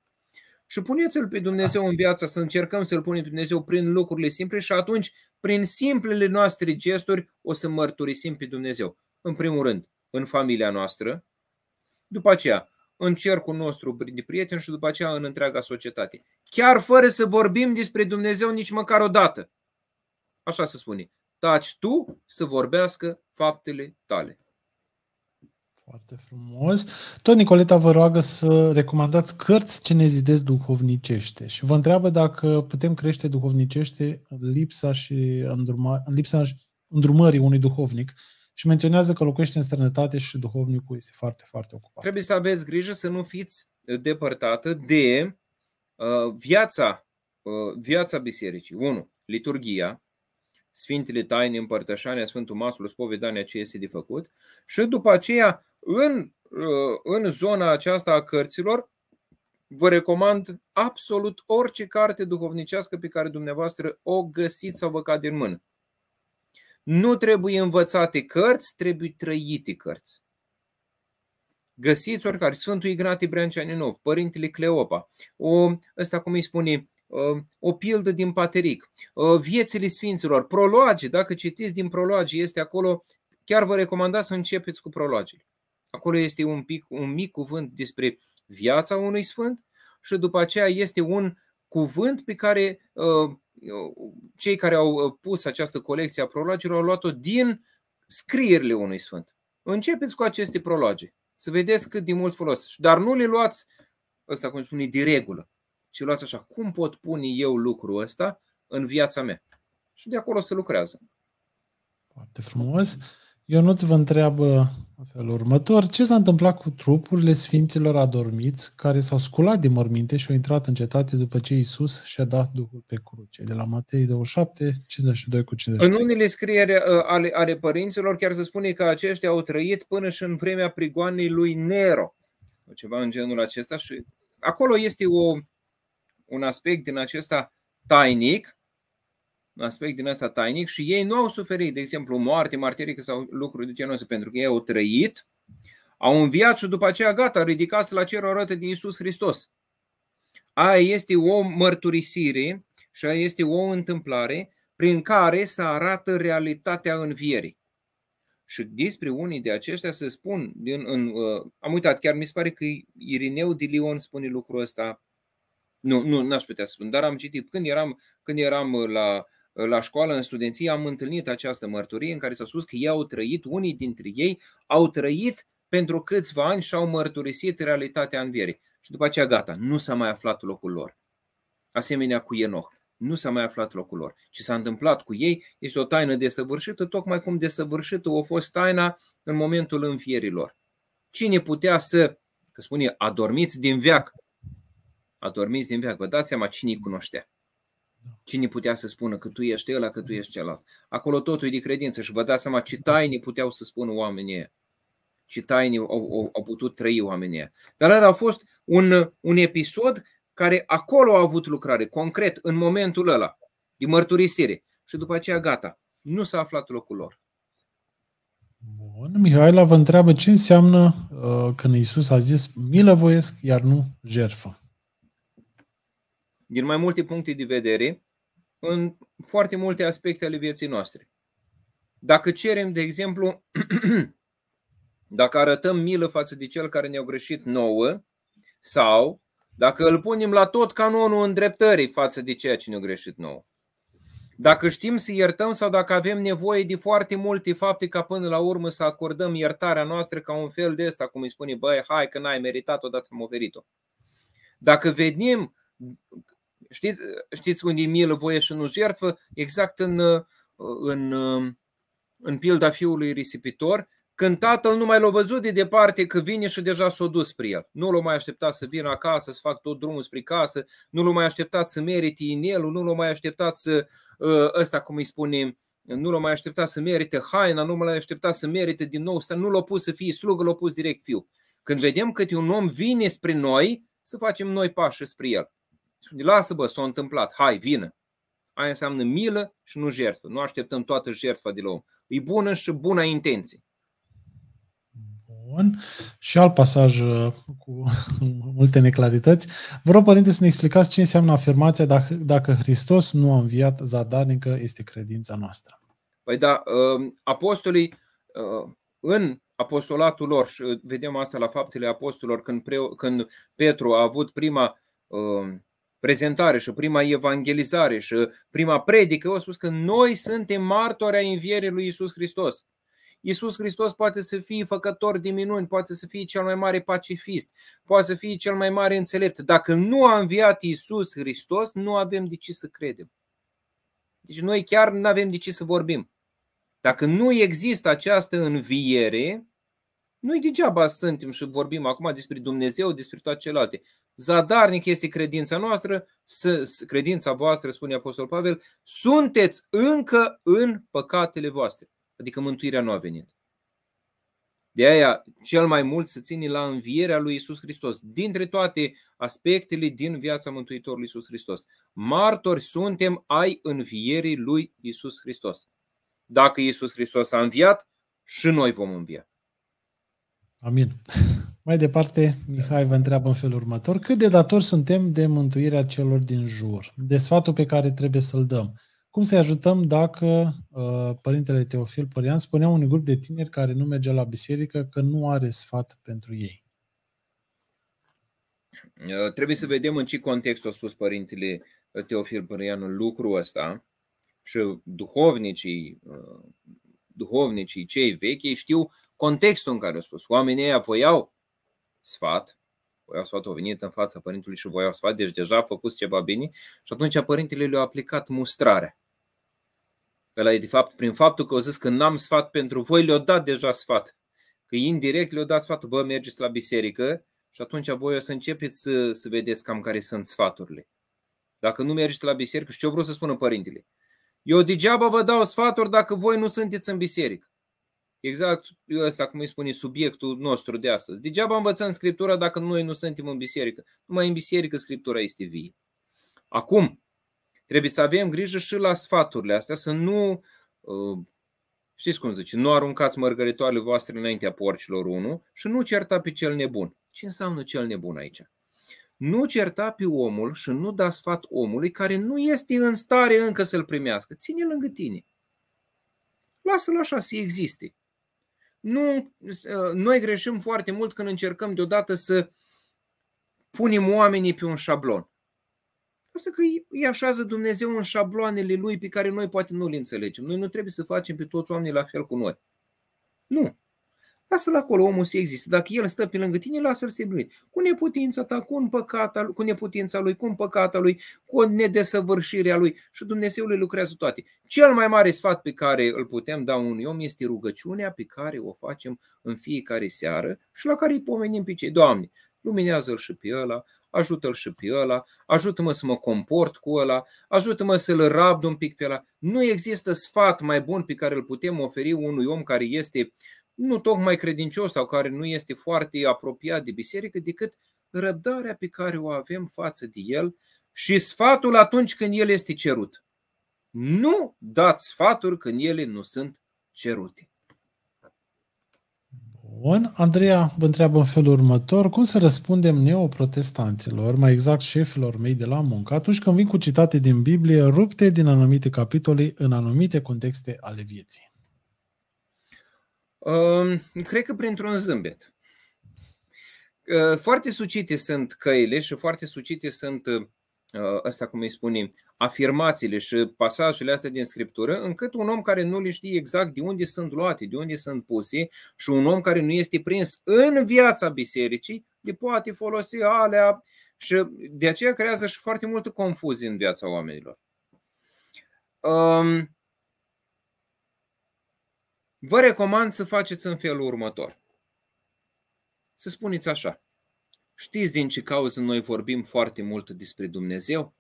Și puneți-L pe Dumnezeu în viața, să încercăm să-L punem pe Dumnezeu prin lucrurile simple și atunci, prin simplele noastre gesturi, o să mărturisim pe Dumnezeu. În primul rând, în familia noastră, după aceea, în cercul nostru de prieteni și după aceea în întreaga societate. Chiar fără să vorbim despre Dumnezeu nici măcar o dată. Așa se spune. Taci tu să vorbească faptele tale. Foarte frumos. Tot Nicoleta vă roagă să recomandați cărți ce ne zidesc duhovnicește și vă întreabă dacă putem crește duhovnicește în lipsa și îndruma, în lipsa îndrumării unui duhovnic și menționează că locuiește în străinătate și duhovnicul este foarte, foarte ocupat. Trebuie să aveți grijă să nu fiți uh, depărtată de uh, viața, uh, viața bisericii. 1. Liturgia, Sfintele Taine, Împărtășania, Sfântul Masul, Spovedania, ce este de făcut. Și după aceea, în, uh, în zona aceasta a cărților, vă recomand absolut orice carte duhovnicească pe care dumneavoastră o găsiți sau vă cade în mână. Nu trebuie învățate cărți, trebuie trăite cărți. Găsiți oricare. Sfântul Ignati Brancianinov, Părintele Cleopa, o, ăsta cum îi spune, ă, o pildă din Pateric, ă, viețile Sfinților, proloage, dacă citiți din proloage, este acolo, chiar vă recomandați să începeți cu Proloage. Acolo este un, pic, un mic cuvânt despre viața unui sfânt și după aceea este un cuvânt pe care ă, cei care au uh, pus această colecție a prologilor au luat-o din scrierile unui sfânt. Începeți cu aceste prologe, să vedeți cât de mult folos. Dar nu le luați, ăsta cum spune, de regulă, ci luați așa, cum pot pune eu lucrul ăsta în viața mea? Și de acolo se lucrează. Foarte frumos. Eu nu-ți vă întreabă în felul următor, ce s-a întâmplat cu trupurile sfinților adormiți care s-au sculat din morminte și au intrat în cetate după ce Isus și-a dat Duhul pe cruce? De la Matei 27, 52 cu 53. În unele scrieri uh, ale, ale părinților chiar se spune că aceștia au trăit până și în vremea prigoanei lui Nero sau ceva în genul acesta și acolo este o, un aspect din acesta tainic aspect din ăsta tainic și ei nu au suferit, de exemplu, moarte, martirică sau lucruri de genul ăsta, pentru că ei au trăit, au înviat și după aceea gata, ridicați la cer o arată din Isus Hristos. Aia este o mărturisire și aia este o întâmplare prin care să arată realitatea învierii. Și despre unii de aceștia se spun, din, în, uh, am uitat, chiar mi se pare că Irineu de Lion spune lucrul ăsta. Nu, nu, n-aș putea să spun, dar am citit. Când eram, când eram la la școală, în studenție, am întâlnit această mărturie în care s-a spus că ei au trăit, unii dintre ei au trăit pentru câțiva ani și au mărturisit realitatea învierii. Și după aceea, gata, nu s-a mai aflat locul lor. Asemenea cu Enoch, nu s-a mai aflat locul lor. Ce s-a întâmplat cu ei este o taină desăvârșită, tocmai cum desăvârșită a fost taina în momentul învierilor. Cine putea să, că spune, adormiți din veac, adormiți din veac, vă dați seama cine îi cunoștea. Da. Cine putea să spună că tu ești ăla, că tu mm. ești celălalt? Acolo totul e de credință și vă dați seama ce taine puteau să spună oamenii ce taine au, au, au putut trăi oamenii Dar ăla a fost un, un episod care acolo a avut lucrare, concret, în momentul ăla, de mărturisire. Și după aceea gata, nu s-a aflat locul lor. Bun. Mihaela vă întreabă ce înseamnă uh, când Isus a zis milă voiesc, iar nu jerfă din mai multe puncte de vedere în foarte multe aspecte ale vieții noastre. Dacă cerem, de exemplu, dacă arătăm milă față de cel care ne-a greșit nouă sau dacă îl punem la tot canonul îndreptării față de ceea ce ne-a greșit nouă. Dacă știm să iertăm sau dacă avem nevoie de foarte multe fapte ca până la urmă să acordăm iertarea noastră ca un fel de ăsta, cum îi spune, băi, hai că n-ai meritat-o, dar ți-am oferit-o. Dacă venim știți, știți unde e milă, voie și nu jertfă? Exact în, în, în pilda fiului risipitor, când tatăl nu mai l-a văzut de departe că vine și deja s-a dus spre el. Nu l-a mai așteptat să vină acasă, să fac tot drumul spre casă, nu l-a mai așteptat să merite inelul, nu l-a mai așteptat să, ăsta cum îi spune, nu l-a mai așteptat să merite haina, nu l-a mai așteptat să merite din nou, nu l-a pus să fie slugă, l-a pus direct fiu. Când vedem că un om vine spre noi, să facem noi pași spre el. Spune, lasă bă, s-a întâmplat, hai, vină. Aia înseamnă milă și nu jertfă. Nu așteptăm toată jertfa de la om. E bună și bună intenție. Bun. Și alt pasaj uh, cu multe neclarități. Vă rog, părinte, să ne explicați ce înseamnă afirmația dacă, dacă Hristos nu a înviat zadarnică este credința noastră. Păi da, uh, apostolii uh, în apostolatul lor, și vedem asta la faptele apostolilor, când, preo, când Petru a avut prima prezentare și prima evangelizare și prima predică, au spus că noi suntem martori a învierii lui Isus Hristos. Isus Hristos poate să fie făcător de minuni, poate să fie cel mai mare pacifist, poate să fie cel mai mare înțelept. Dacă nu a înviat Isus Hristos, nu avem de ce să credem. Deci noi chiar nu avem de ce să vorbim. Dacă nu există această înviere, noi degeaba suntem și vorbim acum despre Dumnezeu, despre toate celelalte. Zadarnic este credința noastră, credința voastră, spune Apostol Pavel, sunteți încă în păcatele voastre. Adică mântuirea nu a venit. De aia, cel mai mult se ține la învierea lui Isus Hristos, dintre toate aspectele din viața Mântuitorului Isus Hristos. Martori suntem ai învierii lui Isus Hristos. Dacă Isus Hristos a înviat, și noi vom învia. Amin. Mai departe, Mihai vă întreabă în felul următor. Cât de datori suntem de mântuirea celor din jur? De sfatul pe care trebuie să-l dăm. Cum să-i ajutăm dacă uh, Părintele Teofil Părian spunea unui grup de tineri care nu merge la biserică că nu are sfat pentru ei? Uh, trebuie să vedem în ce context a spus Părintele Teofil Părianu lucrul ăsta și duhovnicii, uh, duhovnicii cei vechi știu contextul în care a spus. Oamenii aia voiau sfat, voiau sfatul, au venit în fața părintului și voiau sfat, deci deja a făcut ceva bine și atunci părintele le-a aplicat mustrarea. Ăla e de fapt prin faptul că au zis că n-am sfat pentru voi, le-a dat deja sfat. Că indirect le-a dat sfatul, bă, mergeți la biserică și atunci voi o să începeți să, să vedeți cam care sunt sfaturile. Dacă nu mergeți la biserică, și ce vreau să spună părintele? Eu degeaba vă dau sfaturi dacă voi nu sunteți în biserică. Exact ăsta, cum îi spune, subiectul nostru de astăzi. Degeaba învățăm Scriptura dacă noi nu suntem în biserică. Numai în biserică Scriptura este vie. Acum, trebuie să avem grijă și la sfaturile astea, să nu, uh, știți cum zice, nu aruncați mărgăritoarele voastre înaintea porcilor, unu, și nu certa pe cel nebun. Ce înseamnă cel nebun aici? Nu certa pe omul și nu da sfat omului care nu este în stare încă să-l primească. Ține lângă tine. Lasă-l așa să existe. Nu, uh, noi greșim foarte mult când încercăm deodată să punem oamenii pe un șablon. Asta că îi așează Dumnezeu în șabloanele lui pe care noi poate nu le înțelegem. Noi nu trebuie să facem pe toți oamenii la fel cu noi. Nu. Lasă-l acolo, omul să existe. Dacă el stă pe lângă tine, lasă-l să blând. Cu neputința ta, cu, păcata, cu neputința lui, cu păcata lui, cu nedesăvârșirea lui și Dumnezeu le lucrează toate. Cel mai mare sfat pe care îl putem da unui om este rugăciunea pe care o facem în fiecare seară și la care îi pomenim pe cei. Doamne, luminează-l și pe ăla, ajută-l și pe ăla, ajută-mă să mă comport cu ăla, ajută-mă să-l rabd un pic pe ăla. Nu există sfat mai bun pe care îl putem oferi unui om care este nu tocmai credincios sau care nu este foarte apropiat de biserică, decât răbdarea pe care o avem față de el și sfatul atunci când el este cerut. Nu dați sfaturi când ele nu sunt cerute. Bun. Andreea vă întreabă în felul următor, cum să răspundem neoprotestanților, mai exact șefilor mei de la muncă, atunci când vin cu citate din Biblie rupte din anumite capitole în anumite contexte ale vieții? Cred că printr-un zâmbet. Foarte sucite sunt căile și foarte sucite sunt, asta uh, cum îi spune, afirmațiile și pasajele astea din scriptură, încât un om care nu le știe exact de unde sunt luate, de unde sunt puse, și un om care nu este prins în viața bisericii, le poate folosi alea și de aceea creează și foarte multă confuzie în viața oamenilor. Vă recomand să faceți în felul următor. Să spuneți așa. Știți din ce cauză noi vorbim foarte mult despre Dumnezeu?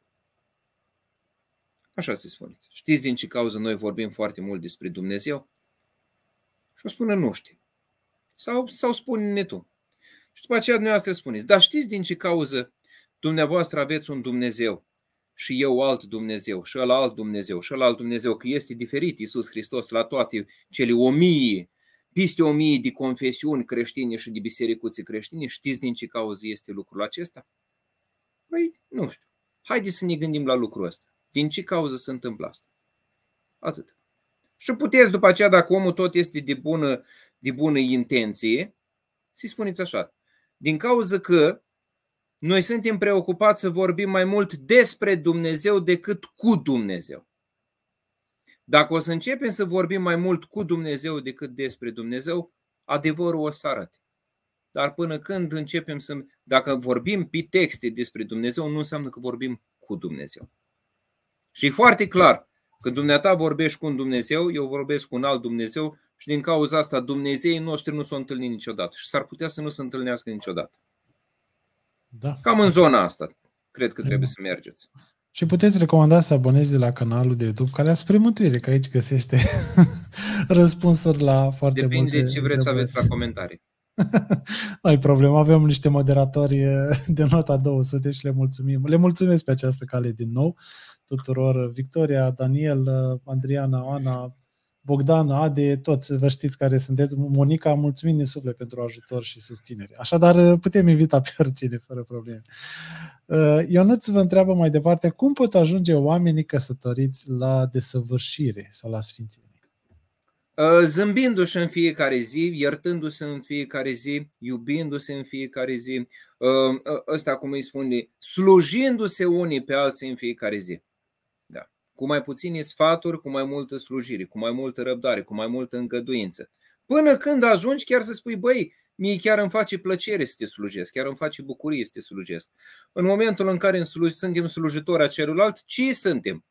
Așa se spuneți. Știți din ce cauză noi vorbim foarte mult despre Dumnezeu? Și o spune nu știu. Sau, sau spune-ne tu. Și după aceea dumneavoastră spuneți, dar știți din ce cauză dumneavoastră aveți un Dumnezeu și eu alt Dumnezeu și ăla alt Dumnezeu și ăla alt Dumnezeu, că este diferit Iisus Hristos la toate cele o mie, piste o mie de confesiuni creștine și de bisericuții creștine, știți din ce cauză este lucrul acesta? Păi, nu știu. Haideți să ne gândim la lucrul ăsta. Din ce cauză se întâmplă asta? Atât. Și puteți după aceea, dacă omul tot este de bună, de bună intenție, să-i spuneți așa. Din cauza că noi suntem preocupați să vorbim mai mult despre Dumnezeu decât cu Dumnezeu. Dacă o să începem să vorbim mai mult cu Dumnezeu decât despre Dumnezeu, adevărul o să arate. Dar până când începem să. Dacă vorbim pe texte despre Dumnezeu, nu înseamnă că vorbim cu Dumnezeu. Și e foarte clar, când dumneata vorbești cu un Dumnezeu, eu vorbesc cu un alt Dumnezeu și din cauza asta Dumnezeii noștri nu s-au s-o întâlnit niciodată și s-ar putea să nu se întâlnească niciodată. Da. Cam în zona asta, cred că trebuie da. să mergeți. Și puteți recomanda să abonezi la canalul de YouTube care a mântuire, că aici găsește răspunsuri la foarte Depinde multe... Depinde ce vreți să aveți la comentarii. Ai problemă, avem niște moderatori de nota 200 și le mulțumim. Le mulțumesc pe această cale din nou tuturor. Victoria, Daniel, Andriana, Ana, Bogdan, Ade, toți vă știți care sunteți. Monica, mulțumim din suflet pentru ajutor și susținere. Așadar, putem invita pe oricine, fără probleme. Uh, Ionuț vă întreabă mai departe, cum pot ajunge oamenii căsătoriți la desăvârșire sau la sfințenie? Uh, zâmbindu-și în fiecare zi, iertându-se în fiecare zi, iubindu-se în fiecare zi, uh, ă, ăsta cum îi spune, slujindu-se unii pe alții în fiecare zi cu mai puțini sfaturi, cu mai multă slujire, cu mai multă răbdare, cu mai multă îngăduință. Până când ajungi chiar să spui, băi, mie chiar îmi face plăcere să te slujesc, chiar îmi face bucurie să te slujesc. În momentul în care suntem slujitori a celuilalt, ce suntem?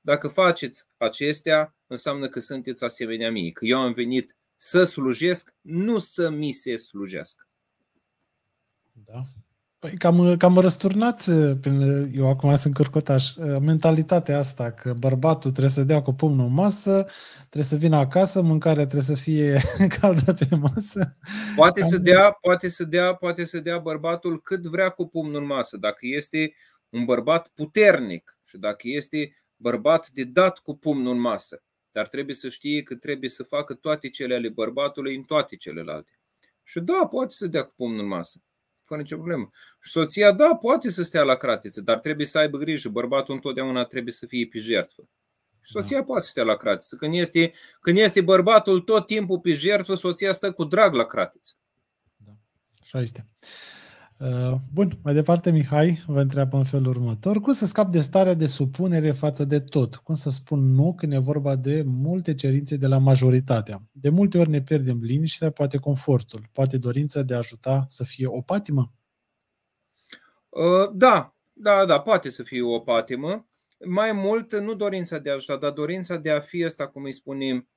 Dacă faceți acestea, înseamnă că sunteți asemenea mie, că eu am venit să slujesc, nu să mi se slujească. Da, Păi cam, cam răsturnați, uh, prin, uh, eu acum sunt cărcotaș, uh, mentalitatea asta că bărbatul trebuie să dea cu pumnul în masă, trebuie să vină acasă, mâncarea trebuie să fie caldă pe masă. Poate cam... să dea, poate să dea, poate să dea bărbatul cât vrea cu pumnul în masă, dacă este un bărbat puternic și dacă este bărbat de dat cu pumnul în masă. Dar trebuie să știe că trebuie să facă toate cele ale bărbatului în toate celelalte. Și da, poate să dea cu pumnul în masă fără nicio problemă. Și soția, da, poate să stea la cratiță, dar trebuie să aibă grijă. Bărbatul întotdeauna trebuie să fie pe jertfă. Și soția da. poate să stea la cratiță. Când este, când este bărbatul tot timpul pe jertfă, soția stă cu drag la cratiță. Da. Așa este. Uh, bun, mai departe Mihai vă întreabă în felul următor. Cum să scap de starea de supunere față de tot? Cum să spun nu când e vorba de multe cerințe de la majoritatea? De multe ori ne pierdem liniștea, poate confortul, poate dorința de a ajuta să fie o patimă? Uh, da, da, da, poate să fie o patimă. Mai mult, nu dorința de a ajuta, dar dorința de a fi asta, cum îi spunem,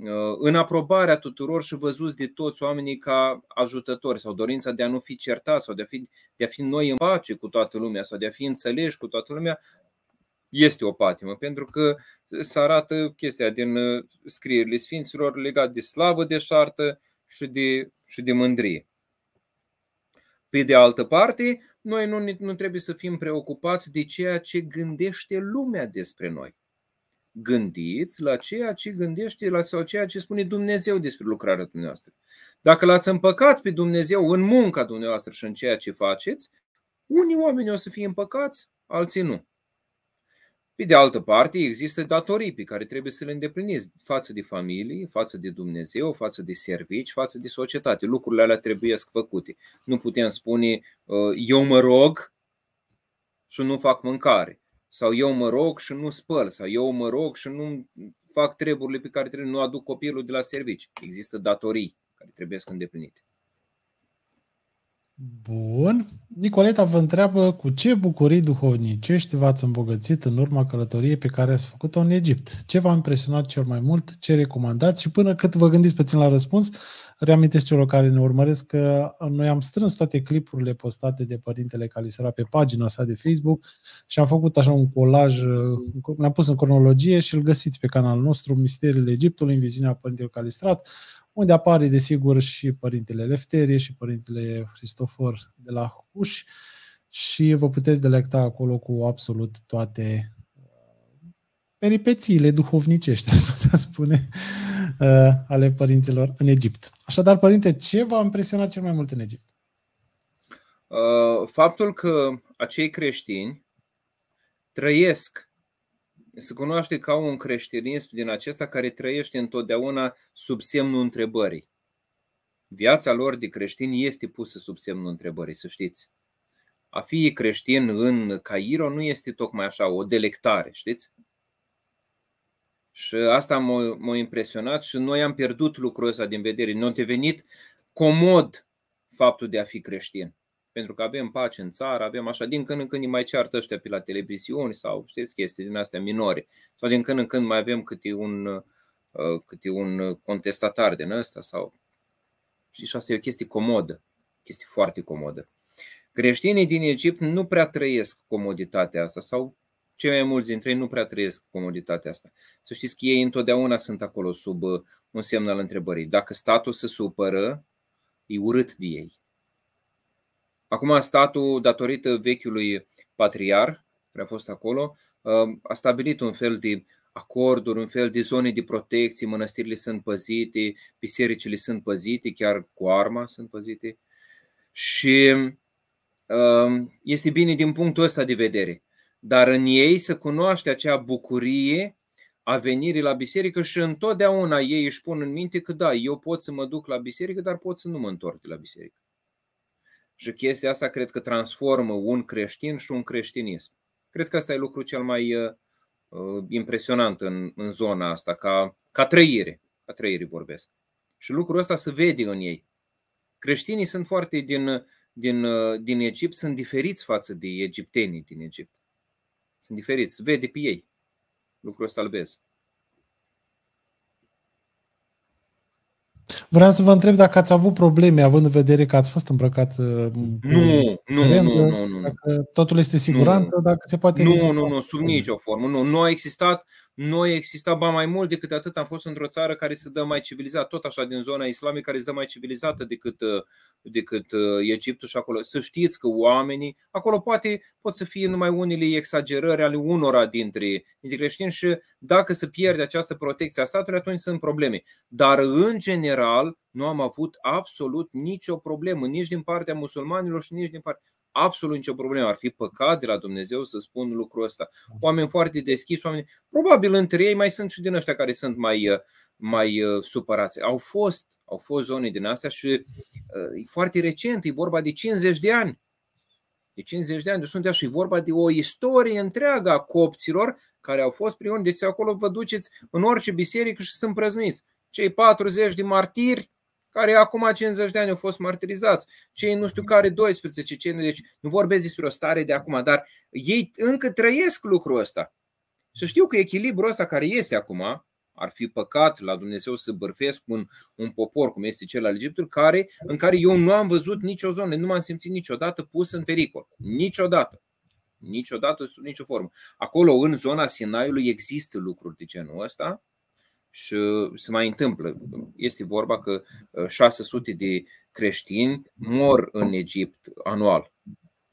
Uh, în aprobarea tuturor și văzuți de toți oamenii ca ajutători sau dorința de a nu fi certați sau de a fi, de a fi noi în pace cu toată lumea sau de a fi înțeleși cu toată lumea, este o patimă, pentru că se arată chestia din uh, scrierile Sfinților legat de slavă de șartă și de, și de mândrie. Pe de altă parte, noi nu, nu trebuie să fim preocupați de ceea ce gândește lumea despre noi gândiți la ceea ce gândește la, sau ceea ce spune Dumnezeu despre lucrarea dumneavoastră. Dacă l-ați împăcat pe Dumnezeu în munca dumneavoastră și în ceea ce faceți, unii oameni o să fie împăcați, alții nu. Pe de altă parte, există datorii pe care trebuie să le îndepliniți față de familie, față de Dumnezeu, față de servici, față de societate. Lucrurile alea trebuie făcute. Nu putem spune ă, eu mă rog și nu fac mâncare sau eu mă rog și nu spăl, sau eu mă rog și nu fac treburile pe care trebuie, nu aduc copilul de la servici. Există datorii care trebuie să îndeplinite. Bun. Nicoleta vă întreabă cu ce bucurii duhovnicești v-ați îmbogățit în urma călătoriei pe care ați făcut-o în Egipt. Ce v-a impresionat cel mai mult, ce recomandați și până cât vă gândiți puțin la răspuns, reamintesc celor care ne urmăresc că noi am strâns toate clipurile postate de Părintele Calisera pe pagina sa de Facebook și am făcut așa un colaj, l-am pus în cronologie și îl găsiți pe canalul nostru, Misterile Egiptului, în viziunea Părintelui Calistrat unde apare, desigur, și Părintele Lefterie și Părintele Cristofor de la Huș și vă puteți delecta acolo cu absolut toate uh, peripețiile duhovnicești, aș putea spune, uh, ale părinților în Egipt. Așadar, părinte, ce v-a impresionat cel mai mult în Egipt? Uh, faptul că acei creștini trăiesc se cunoaște ca un creștinism din acesta care trăiește întotdeauna sub semnul întrebării. Viața lor de creștini este pusă sub semnul întrebării, să știți. A fi creștin în Cairo nu este tocmai așa o delectare, știți? Și asta m-a, m-a impresionat și noi am pierdut lucrul ăsta din vedere. Nu a devenit comod faptul de a fi creștin pentru că avem pace în țară, avem așa, din când în când îi mai ceartă ăștia pe la televiziuni sau știți chestii din astea minore, sau din când în când mai avem câte un, uh, câte un contestatar din ăsta sau și asta e o chestie comodă, chestie foarte comodă. Creștinii din Egipt nu prea trăiesc comoditatea asta sau cei mai mulți dintre ei nu prea trăiesc comoditatea asta. Să știți că ei întotdeauna sunt acolo sub uh, un semn al întrebării. Dacă statul se supără, e urât de ei. Acum statul, datorită vechiului patriar, care a fost acolo, uh, a stabilit un fel de acorduri, un fel de zone de protecție, mănăstirile sunt păzite, bisericile sunt păzite, chiar cu arma sunt păzite. Și uh, este bine din punctul ăsta de vedere. Dar în ei se cunoaște acea bucurie a venirii la biserică și întotdeauna ei își pun în minte că da, eu pot să mă duc la biserică, dar pot să nu mă întorc de la biserică. Și chestia asta cred că transformă un creștin și un creștinism. Cred că asta e lucru cel mai uh, uh, impresionant în, în zona asta, ca, ca trăire. Ca trăire vorbesc. Și lucrul ăsta se vede în ei. Creștinii sunt foarte din, din, uh, din Egipt, sunt diferiți față de egiptenii din Egipt. Sunt diferiți, vede pe ei. Lucrul ăsta îl vezi. Vreau să vă întreb dacă ați avut probleme, având în vedere că ați fost îmbrăcat uh, nu, nu, teren, nu, nu, nu, dacă totul este siguranță, nu, dacă se poate Nu, nu, nu, sub nicio formă. Nu, nu a existat noi exista ba mai mult decât atât, am fost într-o țară care se dă mai civilizată, tot așa din zona islamică, care se dă mai civilizată decât, uh, decât uh, Egiptul și acolo. Să știți că oamenii, acolo poate pot să fie numai unele exagerări ale unora dintre, dintre creștini și dacă se pierde această protecție a statului, atunci sunt probleme. Dar în general nu am avut absolut nicio problemă, nici din partea musulmanilor și nici din partea absolut nicio problemă. Ar fi păcat de la Dumnezeu să spun lucrul ăsta. Da. Oameni foarte deschiși, oameni. Probabil între ei mai sunt și din ăștia care sunt mai, uh, mai uh, supărați. Au fost, au fost zone din astea și uh, e foarte recent, e vorba de 50 de ani. De 50 de ani de deci sunt și e vorba de o istorie întreagă a copților care au fost prioni. Deci acolo vă duceți în orice biserică și sunt prăznuiți. Cei 40 de martiri care acum 50 de ani au fost martirizați, cei nu știu care 12, cei, deci nu vorbesc despre o stare de acum, dar ei încă trăiesc lucrul ăsta. Să știu că echilibrul ăsta care este acum, ar fi păcat la Dumnezeu să bărfesc un, un popor cum este cel al Egiptului, care, în care eu nu am văzut nicio zonă, nu m-am simțit niciodată pus în pericol. Niciodată. Niciodată, sub nicio formă. Acolo, în zona Sinaiului, există lucruri de genul ăsta, și uh, se mai întâmplă. Este vorba că 600 uh, de creștini mor în Egipt anual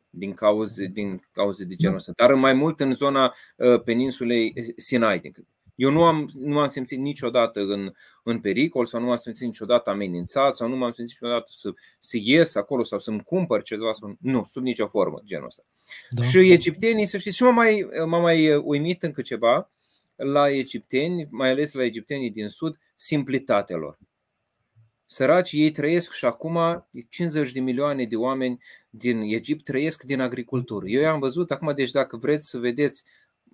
din cauze, din cauze de genul ăsta, dar mai mult în zona uh, peninsulei Sinai. Eu nu am, nu am simțit niciodată în, în pericol sau nu m-am simțit niciodată amenințat sau nu m-am simțit niciodată să, să ies acolo sau să-mi cumpăr ceva. Sau, nu, sub nicio formă, genul ăsta. Da. Și egiptenii, să știți, și m-a mai, m-a mai uimit încă ceva la egipteni, mai ales la egiptenii din sud, simplitatelor. lor. Săraci ei trăiesc și acum 50 de milioane de oameni din Egipt trăiesc din agricultură. Eu am văzut acum, deci dacă vreți să vedeți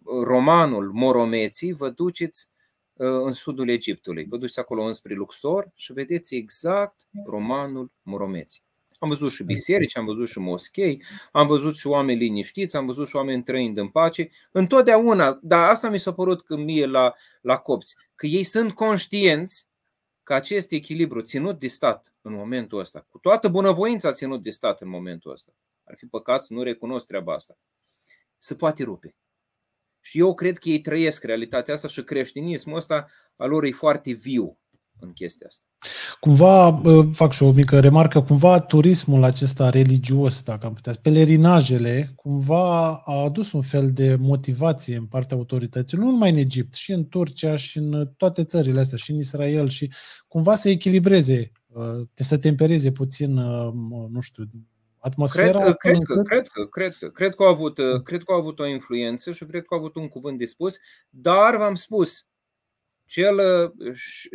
romanul Moromeții, vă duceți uh, în sudul Egiptului. Vă duceți acolo înspre Luxor și vedeți exact romanul Moromeții. Am văzut și biserici, am văzut și moschei, am văzut și oameni liniștiți, am văzut și oameni trăind în pace. Întotdeauna, dar asta mi s-a părut când mie la, la copți, că ei sunt conștienți că acest echilibru ținut de stat în momentul ăsta, cu toată bunăvoința ținut de stat în momentul ăsta, ar fi păcat să nu recunosc treaba asta, se poate rupe. Și eu cred că ei trăiesc realitatea asta și creștinismul ăsta al lor e foarte viu în chestia asta. Cumva, fac și o mică remarcă, cumva turismul acesta religios, dacă am putea, pelerinajele, cumva a adus un fel de motivație în partea autorităților, nu numai în Egipt, și în Turcia, și în toate țările astea, și în Israel, și cumva să echilibreze, să tempereze puțin, nu știu, atmosfera? Cred, cred, că, cred, că, cred, că, cred, că, au avut, cred că au avut o influență și cred că au avut un cuvânt de spus, dar v-am spus, cel uh,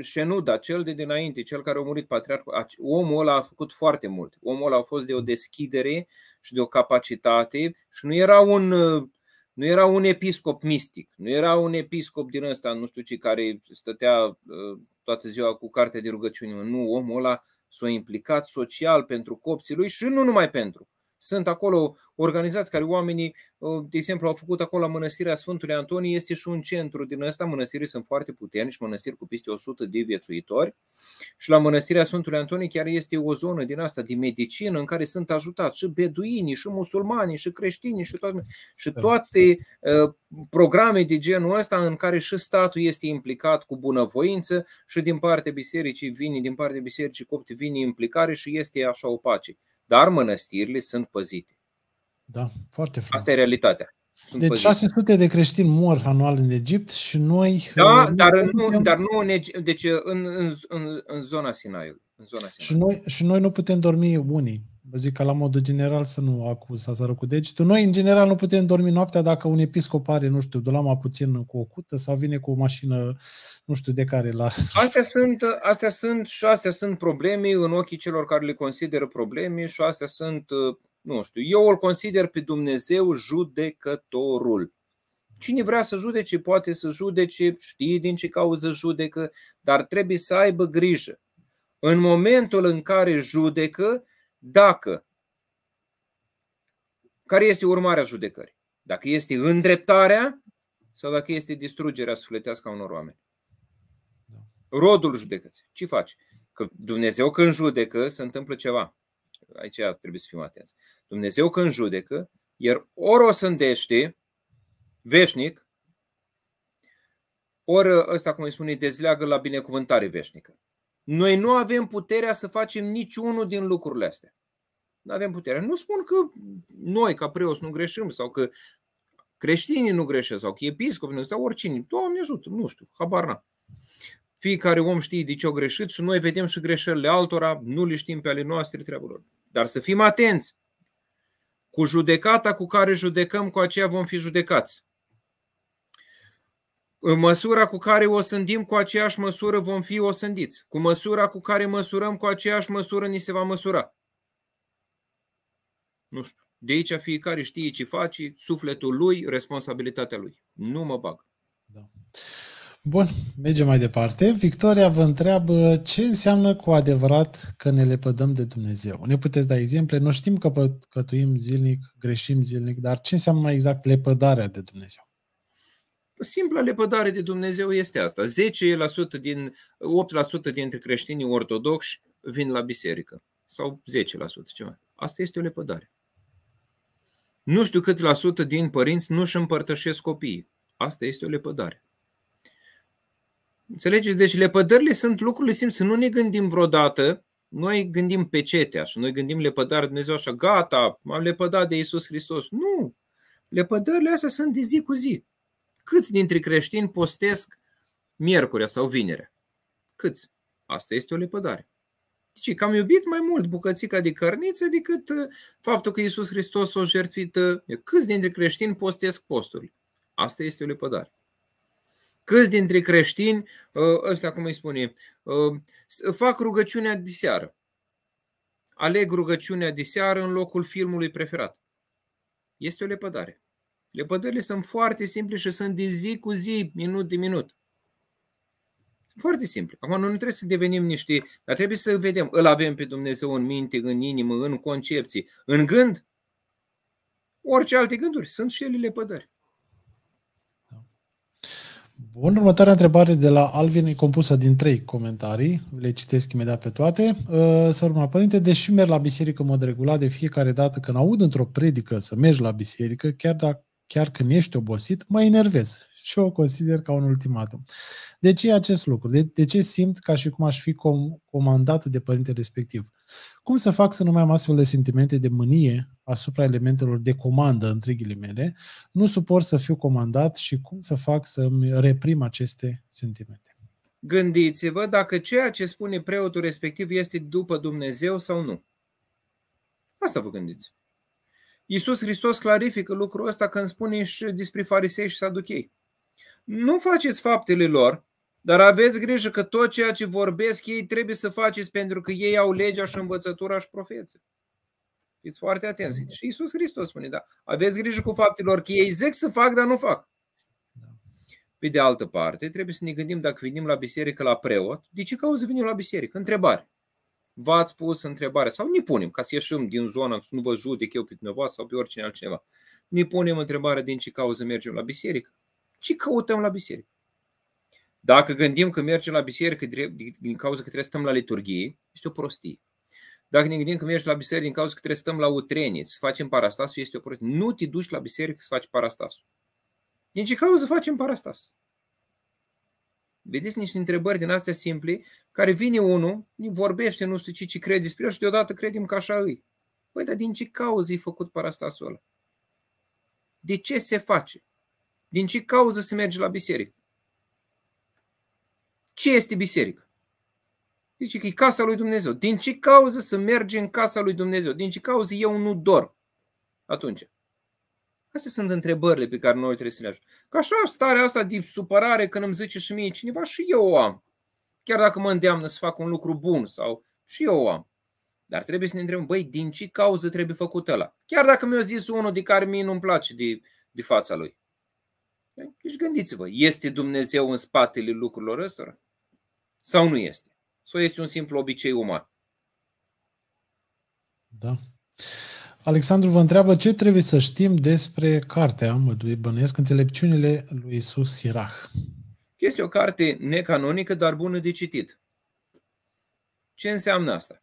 Șenuda, cel de dinainte, cel care a murit patriarhul, omul ăla a făcut foarte mult. Omul ăla a fost de o deschidere și de o capacitate și nu era un, uh, nu era un episcop mistic, nu era un episcop din ăsta, nu știu ce, care stătea uh, toată ziua cu cartea de rugăciune. Nu, omul ăla s-a implicat social pentru copții lui și nu numai pentru. Sunt acolo organizați care oamenii, uh, de exemplu, au făcut acolo la Mănăstirea Sfântului Antonie, este și un centru din ăsta. Mănăstirii sunt foarte puternici, mănăstiri cu peste 100 de viețuitori. Și la Mănăstirea Sfântului Antonie chiar este o zonă din asta de medicină în care sunt ajutați și beduinii, și musulmani, și creștini, și da. toate, și uh, toate programe de genul ăsta în care și statul este implicat cu bunăvoință și din partea bisericii vine, din partea bisericii copte vine implicare și este așa o pace dar mănăstirile sunt păzite. Da, foarte frumos. Asta e realitatea. Sunt deci păzite. 600 de creștini mor anual în Egipt și noi... Da, uh, dar, putem... nu, dar nu în Egipt, deci uh, în, în, în, în zona Sinaiului. În zona Sinaiului. Și, noi, și noi nu putem dormi unii. Vă zic că la modul general să nu acuz sără cu degetul. Noi, în general, nu putem dormi noaptea dacă un episcop are, nu știu, mai puțin cu o cută sau vine cu o mașină, nu știu de care la... Astea sunt, astea sunt și astea sunt probleme în ochii celor care le consideră probleme și astea sunt, nu știu, eu îl consider pe Dumnezeu judecătorul. Cine vrea să judece, poate să judece, știe din ce cauză judecă, dar trebuie să aibă grijă. În momentul în care judecă, dacă, care este urmarea judecării? Dacă este îndreptarea sau dacă este distrugerea sufletească a unor oameni? Da. Rodul judecății. Ce faci? Că Dumnezeu când judecă se întâmplă ceva. Aici trebuie să fim atenți. Dumnezeu când judecă, iar ori o sândește veșnic, ori ăsta, cum îi spune, dezleagă la binecuvântare veșnică. Noi nu avem puterea să facem niciunul din lucrurile astea. Nu avem puterea. Nu spun că noi, ca preoți, nu greșim sau că creștinii nu greșesc sau că episcopii nu sau oricine. Doamne ajută, nu știu, habar n-am. Fiecare om știe de ce a greșit și noi vedem și greșelile altora, nu le știm pe ale noastre, treaba lor. Dar să fim atenți. Cu judecata cu care judecăm, cu aceea vom fi judecați. În măsura cu care o sândim, cu aceeași măsură vom fi osândiți. Cu măsura cu care măsurăm, cu aceeași măsură ni se va măsura. Nu știu. De aici fiecare știe ce face, sufletul lui, responsabilitatea lui. Nu mă bag. Da. Bun, mergem mai departe. Victoria vă întreabă ce înseamnă cu adevărat că ne lepădăm de Dumnezeu. Ne puteți da exemple? Noi știm că păcătuim zilnic, greșim zilnic, dar ce înseamnă mai exact lepădarea de Dumnezeu? Simpla lepădare de Dumnezeu este asta. 10% din, 8% dintre creștinii ortodoxi vin la biserică. Sau 10% ceva. Asta este o lepădare. Nu știu cât la sută din părinți nu își împărtășesc copiii. Asta este o lepădare. Înțelegeți? Deci lepădările sunt lucrurile simți Să nu ne gândim vreodată, noi gândim pe cete așa, noi gândim lepădare Dumnezeu așa, gata, m-am lepădat de Isus Hristos. Nu! Lepădările astea sunt de zi cu zi. Câți dintre creștini postesc miercurea sau vinerea? Câți? Asta este o lepădare. Deci că am iubit mai mult bucățica de cărniță decât uh, faptul că Iisus Hristos o jertfită. Uh, câți dintre creștini postesc postul? Asta este o lepădare. Câți dintre creștini, uh, ăsta cum îi spune, fac rugăciunea de seară. Aleg rugăciunea de seară în locul filmului preferat. Este o lepădare. Lepădările sunt foarte simple și sunt de zi cu zi, minut de minut. Foarte simplu. Acum nu trebuie să devenim niște, dar trebuie să vedem. Îl avem pe Dumnezeu în minte, în inimă, în concepții, în gând. Orice alte gânduri sunt și ele lepădări. Da. Bun, următoarea întrebare de la Alvin e compusă din trei comentarii, le citesc imediat pe toate. urmă, uh, Părinte, deși merg la biserică în mod regulat de fiecare dată când aud într-o predică să mergi la biserică, chiar dacă chiar când ești obosit, mă enervez și o consider ca un ultimatum. De ce e acest lucru? De, de ce simt ca și cum aș fi com- comandat de părinte respectiv? Cum să fac să nu mai am astfel de sentimente de mânie asupra elementelor de comandă, între ghilimele? Nu suport să fiu comandat și cum să fac să îmi reprim aceste sentimente? Gândiți-vă dacă ceea ce spune preotul respectiv este după Dumnezeu sau nu. Asta vă gândiți. Iisus Hristos clarifică lucrul ăsta când spune și despre farisei și saduchei. Nu faceți faptele lor, dar aveți grijă că tot ceea ce vorbesc ei trebuie să faceți pentru că ei au legea și învățătura și profeții. Fiți foarte atenți. Și Iisus Hristos spune, da, aveți grijă cu faptelor că ei zic să fac, dar nu fac. Pe de altă parte, trebuie să ne gândim dacă venim la biserică la preot, de ce cauză venim la biserică? Întrebare v-ați pus întrebarea sau ne punem, ca să ieșim din zona, să nu vă judec eu pe dumneavoastră sau pe oricine altcineva, ne punem întrebarea din ce cauză mergem la biserică. Ce căutăm la biserică? Dacă gândim că mergem la biserică din cauza că trebuie să stăm la liturghie, este o prostie. Dacă ne gândim că mergi la biserică din cauza că trebuie să stăm la utrenie, să facem parastasul, este o prostie. Nu te duci la biserică să faci parastasul. Din ce cauză facem parastas? Vedeți niște întrebări din astea simple, care vine unul, vorbește, nu știu ce, ce crede despre el și deodată credem că așa îi. Păi, dar din ce cauză e făcut parastasul ăla? De ce se face? Din ce cauză se merge la biserică? Ce este biserică? Zice că e casa lui Dumnezeu. Din ce cauză să merge în casa lui Dumnezeu? Din ce cauză eu nu dorm? Atunci, Astea sunt întrebările pe care noi trebuie să le ajungem. Că așa starea asta de supărare când îmi zice și mie cineva și eu o am. Chiar dacă mă îndeamnă să fac un lucru bun sau și eu o am. Dar trebuie să ne întrebăm, băi, din ce cauză trebuie făcut ăla? Chiar dacă mi-a zis unul de care mie nu-mi place de, de fața lui. Deci gândiți-vă, este Dumnezeu în spatele lucrurilor ăstora? Sau nu este? Sau este un simplu obicei uman? Da. Alexandru vă întreabă ce trebuie să știm despre cartea, Mădui bănuiesc, Înțelepciunile lui Isus Sirach. Este o carte necanonică, dar bună de citit. Ce înseamnă asta?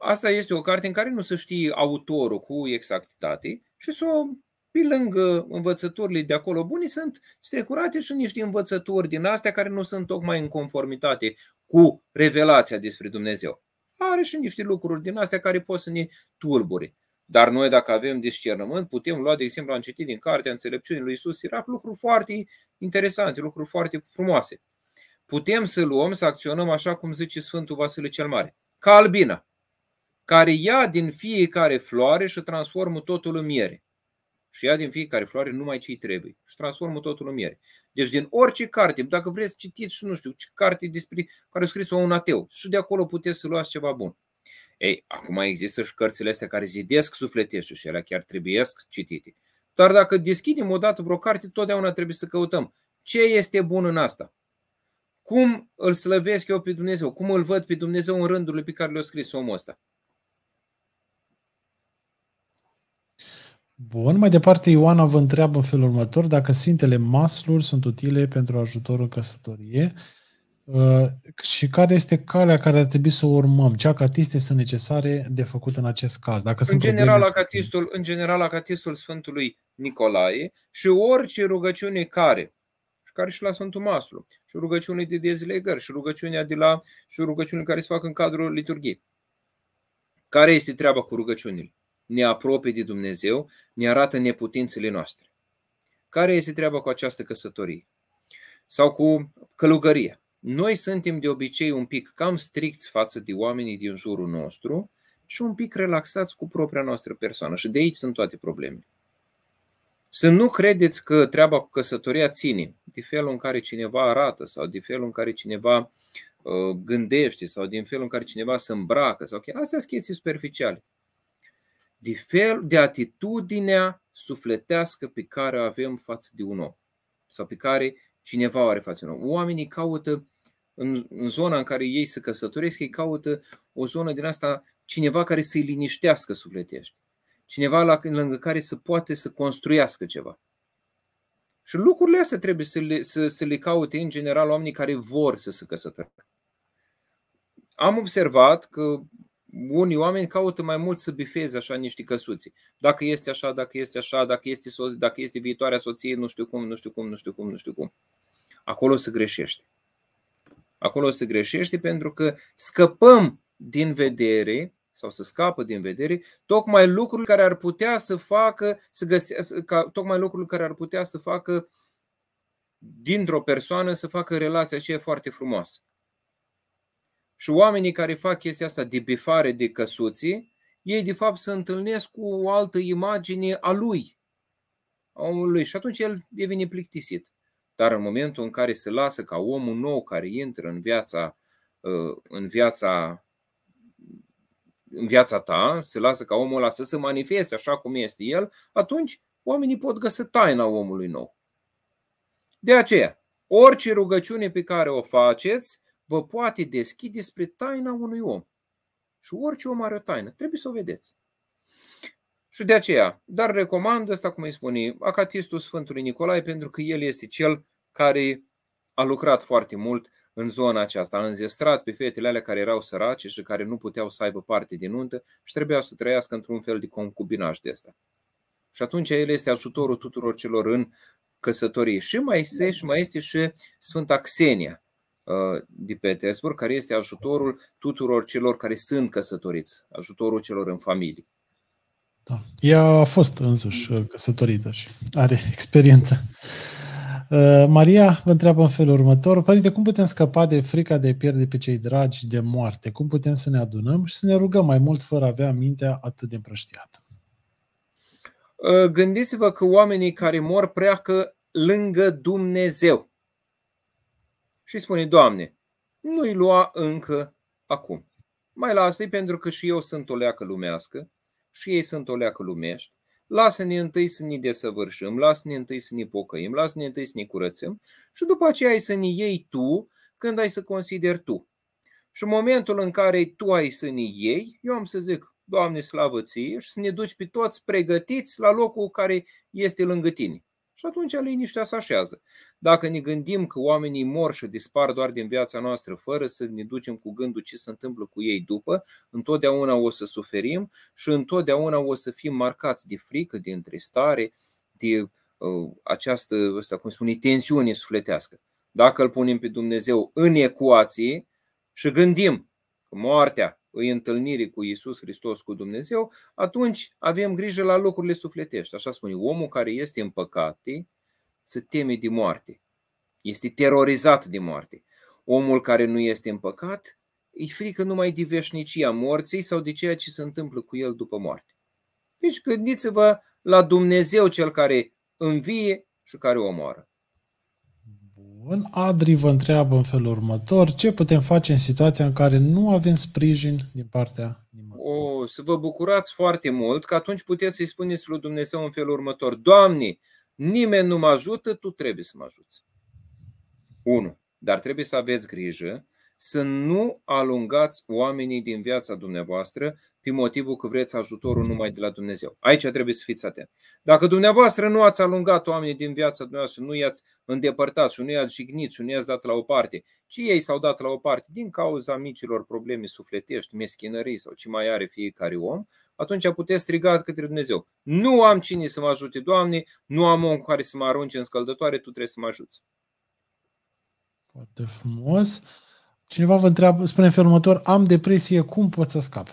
Asta este o carte în care nu se știe autorul cu exactitate și să o pe lângă învățăturile de acolo buni, sunt strecurate și niște învățători din astea care nu sunt tocmai în conformitate cu revelația despre Dumnezeu. Are și niște lucruri din astea care pot să ne tulbure. Dar noi, dacă avem discernământ, putem lua, de exemplu, am citit din cartea Înțelepciunii lui Isus Sirac lucruri foarte interesante, lucruri foarte frumoase. Putem să luăm, să acționăm așa cum zice Sfântul Vasile cel Mare, ca albina, care ia din fiecare floare și transformă totul în miere. Și ia din fiecare floare numai ce trebuie și transformă totul în miere. Deci din orice carte, dacă vreți citiți și nu știu ce carte despre care a scris-o un ateu și de acolo puteți să luați ceva bun. Ei, acum există și cărțile astea care zidesc sufletește și ele chiar trebuie citite. Dar dacă deschidem odată vreo carte, totdeauna trebuie să căutăm ce este bun în asta. Cum îl slăvesc eu pe Dumnezeu? Cum îl văd pe Dumnezeu în rândurile pe care le-a scris omul ăsta? Bun, mai departe Ioana vă întreabă în felul următor dacă Sfintele Masluri sunt utile pentru ajutorul căsătorie. Uh, și care este calea care ar trebui să o urmăm? Ce acatiste sunt necesare de făcut în acest caz? Dacă în, sunt general, probleme... acatistul, în general, acatistul Sfântului Nicolae și orice rugăciune care, și care și la Sfântul Maslu, și rugăciune de dezlegări, și rugăciunea de la, și rugăciunea care se fac în cadrul liturghiei. Care este treaba cu rugăciunile? Ne apropie de Dumnezeu, ne arată neputințele noastre. Care este treaba cu această căsătorie? Sau cu călugăria? Noi suntem de obicei un pic cam stricți față de oamenii din jurul nostru și un pic relaxați cu propria noastră persoană. Și de aici sunt toate problemele. Să nu credeți că treaba cu căsătoria ține de felul în care cineva arată sau de felul în care cineva uh, gândește sau din felul în care cineva se îmbracă. Sau... Astea sunt chestii superficiale. De, fel, de atitudinea sufletească pe care o avem față de un om sau pe care cineva o are față de un om. Oamenii caută în, în zona în care ei se căsătoresc, ei caută o zonă din asta, cineva care să-i liniștească sufletești. Cineva la, lângă care să poate să construiască ceva. Și lucrurile astea trebuie să le, să, să le caute în general oamenii care vor să se căsătorească. Am observat că unii oameni caută mai mult să bifeze așa niște căsuțe. Dacă este așa, dacă este așa, dacă este, so- dacă este viitoarea soției, nu știu cum, nu știu cum, nu știu cum, nu știu cum. Acolo se greșește. Acolo se greșește pentru că scăpăm din vedere sau să scapă din vedere tocmai lucrul care ar putea să facă, să găsească, tocmai lucrul care ar putea să facă dintr-o persoană să facă relația aceea foarte frumoasă. Și oamenii care fac chestia asta de bifare de căsuții, ei de fapt se întâlnesc cu o altă imagine a lui, a omului și atunci el devine plictisit. Dar în momentul în care se lasă ca omul nou care intră în viața, uh, în viața, în viața ta, se lasă ca omul ăla să se manifeste așa cum este el, atunci oamenii pot găsi taina omului nou. De aceea, orice rugăciune pe care o faceți vă poate deschide spre taina unui om. Și orice om are o taină, trebuie să o vedeți. Și de aceea, dar recomand asta, cum îi spune, Acatistul Sfântului Nicolae, pentru că el este cel care a lucrat foarte mult în zona aceasta, a înzestrat pe fetele alea care erau sărace și care nu puteau să aibă parte din nuntă și trebuia să trăiască într-un fel de concubinaj de asta. Și atunci el este ajutorul tuturor celor în căsătorie. Și mai este, și mai este și Sfânta Xenia uh, de Petersburg, care este ajutorul tuturor celor care sunt căsătoriți, ajutorul celor în familie. Da. Ea a fost însuși uh, căsătorită și are experiență. Uh, Maria vă întreabă în felul următor. Părinte, cum putem scăpa de frica de a pierde pe cei dragi de moarte? Cum putem să ne adunăm și să ne rugăm mai mult fără a avea mintea atât de împrăștiată? Uh, gândiți-vă că oamenii care mor preacă lângă Dumnezeu. Și spune, Doamne, nu-i lua încă acum. Mai lasă-i pentru că și eu sunt o leacă lumească și ei sunt o leacă lumești, lasă-ne întâi să ne desăvârșim, lasă-ne întâi să ne pocăim, lasă-ne întâi să ne curățăm. și după aceea ai să ne iei tu când ai să consideri tu. Și în momentul în care tu ai să ne iei, eu am să zic, Doamne slavă ție, și să ne duci pe toți pregătiți la locul care este lângă tine. Și atunci liniștea se așează. Dacă ne gândim că oamenii mor și dispar doar din viața noastră fără să ne ducem cu gândul ce se întâmplă cu ei după, întotdeauna o să suferim și întotdeauna o să fim marcați de frică, de întristare, de uh, această, asta, cum spune, tensiune sufletească. Dacă îl punem pe Dumnezeu în ecuație și gândim că moartea în întâlnirii cu Isus Hristos, cu Dumnezeu, atunci avem grijă la lucrurile sufletești. Așa spune, omul care este în păcate se teme de moarte. Este terorizat de moarte. Omul care nu este în păcat îi frică numai de veșnicia morții sau de ceea ce se întâmplă cu el după moarte. Deci gândiți-vă la Dumnezeu cel care învie și care omoară. În Adri vă întreabă în felul următor, ce putem face în situația în care nu avem sprijin din partea nimănui? O, să vă bucurați foarte mult, că atunci puteți să-i spuneți lui Dumnezeu în felul următor. Doamne, nimeni nu mă ajută, Tu trebuie să mă ajuți. 1. Dar trebuie să aveți grijă să nu alungați oamenii din viața dumneavoastră pe motivul că vreți ajutorul numai de la Dumnezeu. Aici trebuie să fiți atenți. Dacă dumneavoastră nu ați alungat oamenii din viața dumneavoastră, nu i-ați îndepărtat și nu i-ați jignit și nu i-ați dat la o parte, ci ei s-au dat la o parte din cauza micilor probleme sufletești, meschinării sau ce mai are fiecare om, atunci puteți striga către Dumnezeu. Nu am cine să mă ajute, Doamne, nu am om care să mă arunce în scăldătoare, Tu trebuie să mă ajuți. Foarte frumos. Cineva vă întreabă, spune în felul următor, am depresie, cum pot să scap?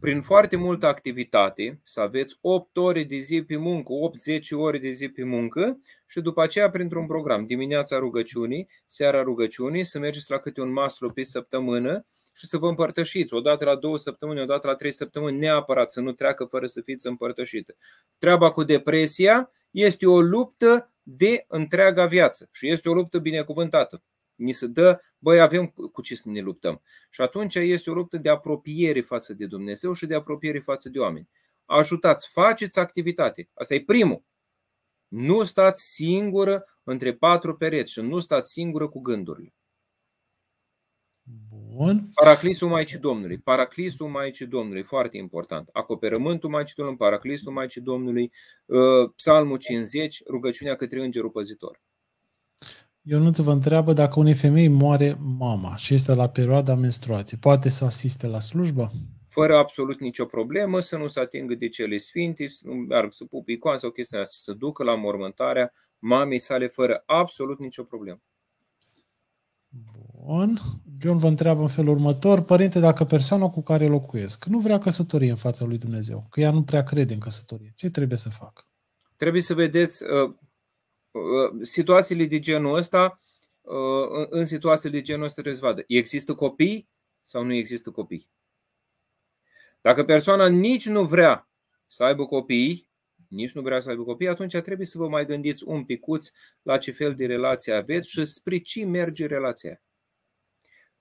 Prin foarte multă activitate, să aveți 8 ore de zi pe muncă, 8-10 ore de zi pe muncă și după aceea printr-un program, dimineața rugăciunii, seara rugăciunii, să mergeți la câte un maslu pe săptămână și să vă împărtășiți, odată la două săptămâni, odată la trei săptămâni, neapărat să nu treacă fără să fiți împărtășită. Treaba cu depresia este o luptă de întreaga viață și este o luptă binecuvântată ni se dă, băi, avem cu ce să ne luptăm. Și atunci este o luptă de apropiere față de Dumnezeu și de apropiere față de oameni. Ajutați, faceți activitate. Asta e primul. Nu stați singură între patru pereți și nu stați singură cu gândurile. Bun. Paraclisul Maicii Domnului. Paraclisul Maicii Domnului, foarte important. Acoperământul Maicii Domnului, Paraclisul Maicii Domnului, uh, Psalmul 50, rugăciunea către Îngerul Păzitor. Ionuț vă întreabă dacă unei femei moare mama și este la perioada menstruației, poate să asiste la slujbă? Fără absolut nicio problemă, să nu se atingă de cele sfinte, să nu meargă să pupi icoane sau chestia asta, să ducă la mormântarea mamei sale fără absolut nicio problemă. Bun. John vă întreabă în felul următor. Părinte, dacă persoana cu care locuiesc nu vrea căsătorie în fața lui Dumnezeu, că ea nu prea crede în căsătorie, ce trebuie să fac? Trebuie să vedeți, uh, Uh, situațiile de genul ăsta, uh, în situațiile de genul ăsta trebuie să vadă. Există copii sau nu există copii? Dacă persoana nici nu vrea să aibă copii, nici nu vrea să aibă copii, atunci trebuie să vă mai gândiți un picuț la ce fel de relație aveți și spre ce merge relația.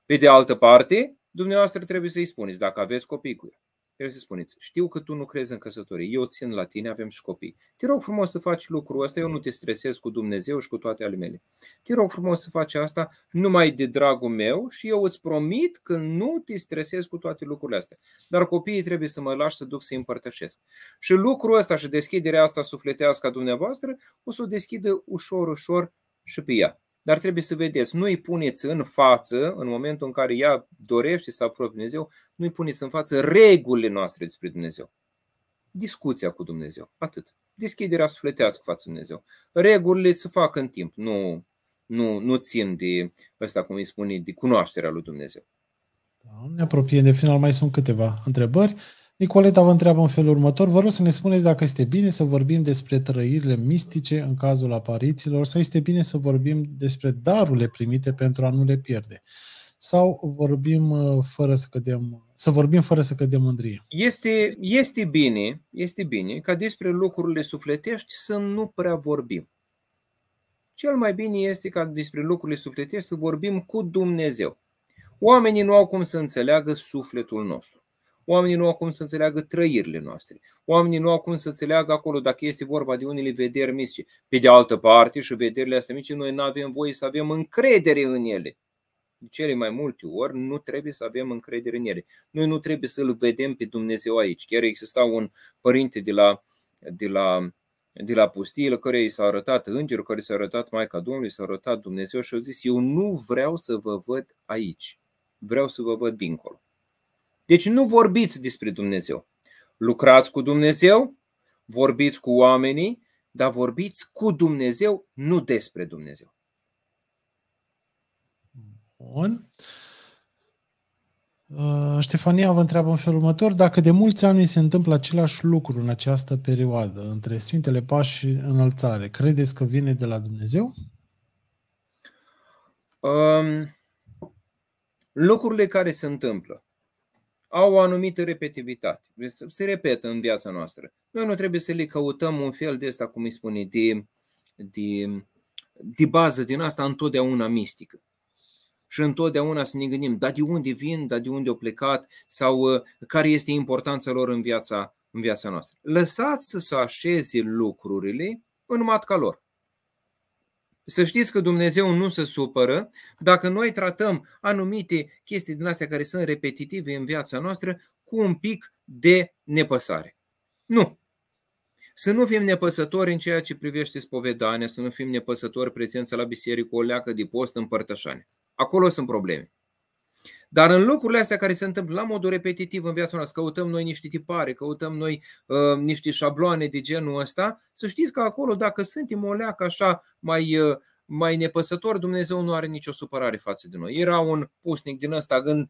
Pe de altă parte, dumneavoastră trebuie să-i spuneți dacă aveți copii cu ea trebuie să spuneți, știu că tu nu crezi în căsătorie, eu țin la tine, avem și copii. Te rog frumos să faci lucrul ăsta, eu nu te stresez cu Dumnezeu și cu toate ale mele. Te rog frumos să faci asta numai de dragul meu și eu îți promit că nu te stresez cu toate lucrurile astea. Dar copiii trebuie să mă lași să duc să îi împărtășesc. Și lucrul ăsta și deschiderea asta sufletească a dumneavoastră o să o deschidă ușor, ușor și pe ea. Dar trebuie să vedeți, nu îi puneți în față, în momentul în care ea dorește să apropie Dumnezeu, nu îi puneți în față regulile noastre despre Dumnezeu. Discuția cu Dumnezeu, atât. Deschiderea sufletească față de Dumnezeu. Regulile se fac în timp, nu, nu, nu țin de ăsta, cum îi spune, de cunoașterea lui Dumnezeu. Da, ne apropiem de final, mai sunt câteva întrebări. Nicoleta vă întreabă în felul următor. Vă rog să ne spuneți dacă este bine să vorbim despre trăirile mistice în cazul aparițiilor sau este bine să vorbim despre darurile primite pentru a nu le pierde. Sau vorbim uh, fără să cădem, să vorbim fără să cădem mândrie. Este, este bine, este bine ca despre lucrurile sufletești să nu prea vorbim. Cel mai bine este ca despre lucrurile sufletești să vorbim cu Dumnezeu. Oamenii nu au cum să înțeleagă sufletul nostru. Oamenii nu au cum să înțeleagă trăirile noastre. Oamenii nu au cum să înțeleagă acolo dacă este vorba de unele vederi mici. Pe de altă parte și vederile astea mici, noi nu avem voie să avem încredere în ele. De cele mai multe ori nu trebuie să avem încredere în ele. Noi nu trebuie să-L vedem pe Dumnezeu aici. Chiar exista un părinte de la, de la de la pustie, la care i s-a arătat îngerul, care s-a arătat Maica Domnului, s-a arătat Dumnezeu și a zis, eu nu vreau să vă văd aici, vreau să vă văd dincolo. Deci nu vorbiți despre Dumnezeu. Lucrați cu Dumnezeu, vorbiți cu oamenii, dar vorbiți cu Dumnezeu, nu despre Dumnezeu. Bun. Uh, Ștefania vă întreabă în felul următor, dacă de mulți ani se întâmplă același lucru în această perioadă, între Sfintele Pași și Înălțare, credeți că vine de la Dumnezeu? Um, lucrurile care se întâmplă au o anumită repetitivitate. Deci, se repetă în viața noastră. Noi nu trebuie să le căutăm un fel de asta, cum îi spune, de, de, de bază din asta întotdeauna mistică. Și întotdeauna să ne gândim, dar de unde vin, dar de unde au plecat sau uh, care este importanța lor în viața, în viața noastră. Lăsați să se așeze lucrurile în matca lor. Să știți că Dumnezeu nu se supără dacă noi tratăm anumite chestii din astea care sunt repetitive în viața noastră cu un pic de nepăsare. Nu! Să nu fim nepăsători în ceea ce privește spovedania, să nu fim nepăsători prezența la biserică, o leacă de post, împărtășane. Acolo sunt probleme. Dar în lucrurile astea care se întâmplă la modul repetitiv în viața noastră, căutăm noi niște tipare, căutăm noi uh, niște șabloane de genul ăsta, să știți că acolo, dacă suntem o leacă așa mai, uh, mai nepăsător, Dumnezeu nu are nicio supărare față de noi. Era un pusnic din ăsta în,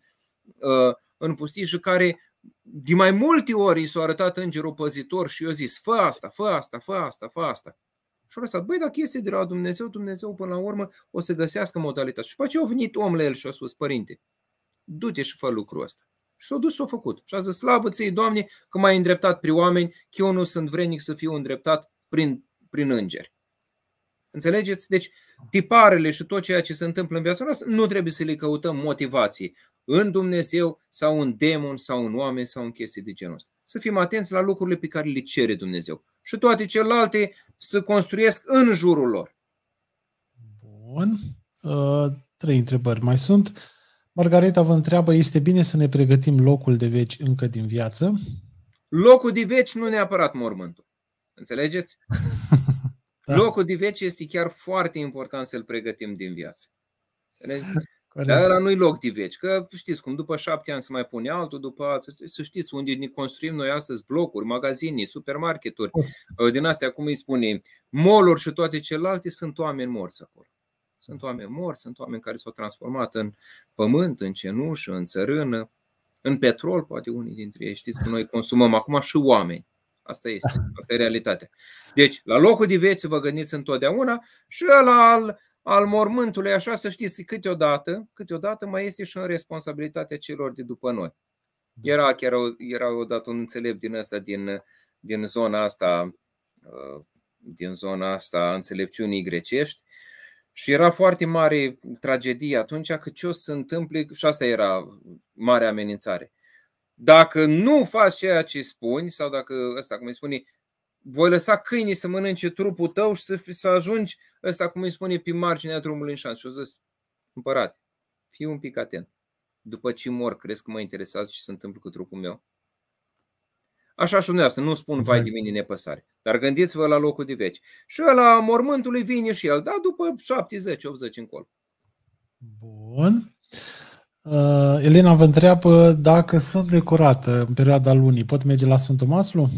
uh, în pustișă care de mai multe ori i s-a arătat îngerul păzitor și i-a zis, fă asta, fă asta, fă asta, fă asta. Și s-a lăsat, băi, dacă este de la Dumnezeu, Dumnezeu până la urmă o să găsească modalitatea. Și după ce a venit om la el și a spus, părinte, du-te și fă lucrul ăsta. Și s-a dus și a făcut. Și a zis, slavă ție, Doamne, că m-ai îndreptat prin oameni, că eu nu sunt vrednic să fiu îndreptat prin, prin îngeri. Înțelegeți? Deci tiparele și tot ceea ce se întâmplă în viața noastră nu trebuie să le căutăm motivații în Dumnezeu sau în demon sau în oameni sau în chestii de genul ăsta. Să fim atenți la lucrurile pe care le cere Dumnezeu și toate celelalte să construiesc în jurul lor. Bun. Uh, trei întrebări mai sunt. Margareta vă întreabă, este bine să ne pregătim locul de veci încă din viață? Locul de veci nu neapărat mormântul. Înțelegeți? da. Locul de veci este chiar foarte important să-l pregătim din viață. Dar ăla nu-i loc de veci. Că știți cum, după șapte ani se mai pune altul, după să știți unde ne construim noi astăzi blocuri, magazini, supermarketuri, din astea, cum îi spune, moluri și toate celelalte, sunt oameni morți acolo. Sunt oameni morți, sunt oameni care s-au transformat în pământ, în cenușă, în țărână, în petrol, poate unii dintre ei. Știți că noi consumăm acum și oameni. Asta este, asta e realitatea. Deci, la locul de vieți vă gândiți întotdeauna și la al, al mormântului, așa să știți, câteodată, câteodată mai este și în responsabilitatea celor de după noi. Era chiar era odată un înțelept din asta, din, din zona asta, uh, din zona asta înțelepciunii grecești, și era foarte mare tragedie atunci că ce o să întâmple, și asta era mare amenințare. Dacă nu faci ceea ce spuni, sau dacă ăsta, cum îi spune, voi lăsa câinii să mănânce trupul tău și să, să ajungi, ăsta cum îi spune, pe marginea drumului în șans. Și o zis, împărat, fii un pic atent. După ce mor, crezi că mă interesează ce se întâmplă cu trupul meu? Așa și dumneavoastră, nu spun vai de mine nepăsare, dar gândiți-vă la locul de veci. Și la mormântului vine și el, da, după 70-80 încolo. Bun. Uh, Elena vă întreabă dacă sunt recurată în perioada lunii, pot merge la Sfântul Maslu?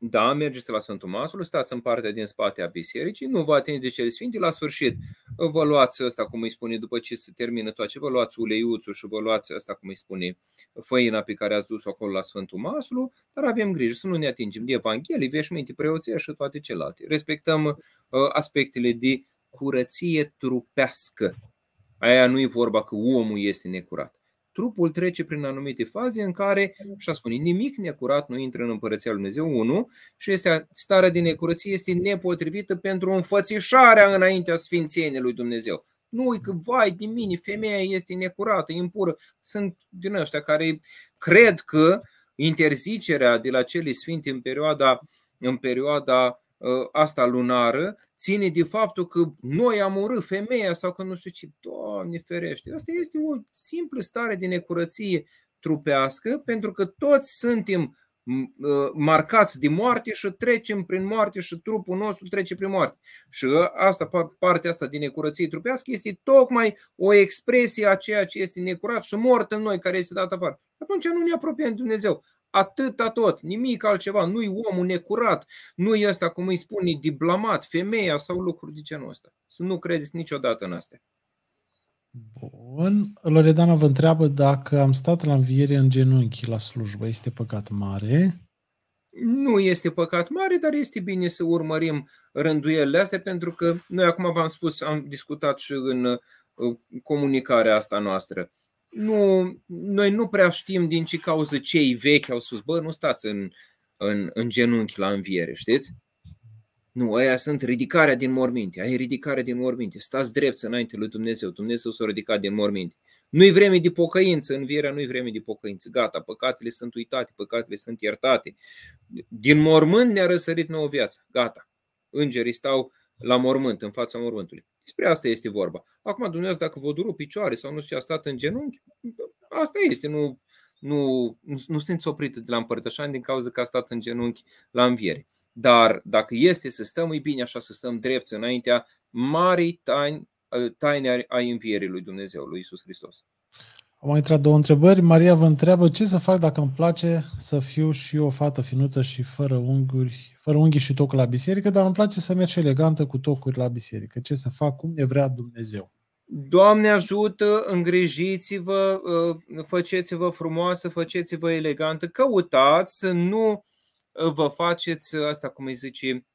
Da, mergeți la Sfântul Masul, stați în partea din spate a bisericii, nu vă atingeți cele sfinte, la sfârșit vă luați ăsta, cum îi spune, după ce se termină tot ce, vă luați uleiuțul și vă luați ăsta, cum îi spune, făina pe care ați dus-o acolo la Sfântul Masul, dar avem grijă să nu ne atingem de Evanghelie, veșminte, preoție și toate celelalte. Respectăm ă, aspectele de curăție trupească. Aia nu e vorba că omul este necurat trupul trece prin anumite faze în care, așa spune, nimic necurat nu intră în Împărăția Lui Dumnezeu, 1, și este, starea de necurăție este nepotrivită pentru înfățișarea înaintea Sfințeniei Lui Dumnezeu. Nu e că, vai din mine, femeia este necurată, impură. Sunt din ăștia care cred că interzicerea de la cele sfinte în perioada, în perioada Ă, asta lunară ține de faptul că noi am urât femeia sau că nu știu ce. Doamne ferește! Asta este o simplă stare de necurăție trupească pentru că toți suntem ă, marcați de moarte și trecem prin moarte și trupul nostru trece prin moarte. Și asta, partea asta din necurăție trupească este tocmai o expresie a ceea ce este necurat și mort în noi care este dat afară. Atunci nu ne apropiem de Dumnezeu. Atâta tot, nimic altceva. Nu-i omul necurat, nu-i ăsta, cum îi spune, diplomat, femeia sau lucruri de genul ăsta. Să nu credeți niciodată în astea. Bun. Loredana vă întreabă dacă am stat la înviere în genunchi la slujbă. Este păcat mare? Nu este păcat mare, dar este bine să urmărim rânduielile astea, pentru că noi acum v-am spus, am discutat și în uh, comunicarea asta noastră nu, noi nu prea știm din ce cauză cei vechi au spus, bă, nu stați în, în, în genunchi la înviere, știți? Nu, aia sunt ridicarea din morminte, aia e ridicarea din morminte, stați drept înainte lui Dumnezeu, Dumnezeu s-a ridicat din morminte. Nu-i vreme de pocăință, învierea nu-i vreme de pocăință, gata, păcatele sunt uitate, păcatele sunt iertate. Din mormânt ne-a răsărit nouă viață. gata. Îngerii stau la mormânt, în fața mormântului. Despre asta este vorba. Acum, dumneavoastră, dacă vă duru picioare sau nu știu ce a stat în genunchi, asta este. Nu, nu, nu, nu sunt oprită de la împărtășani din cauza că a stat în genunchi la înviere. Dar dacă este să stăm, e bine așa să stăm drept înaintea marii taine, taine a învierii lui Dumnezeu, lui Isus Hristos. Am mai intrat două întrebări. Maria vă întreabă ce să fac dacă îmi place să fiu și eu o fată finuță și fără unghiuri, fără unghii și tocul la biserică, dar îmi place să merg elegantă cu tocuri la biserică. Ce să fac? Cum ne vrea Dumnezeu? Doamne ajută, îngrijiți-vă, uh, faceți-vă frumoasă, faceți-vă elegantă, căutați să nu uh, vă faceți uh, asta, cum îi zice,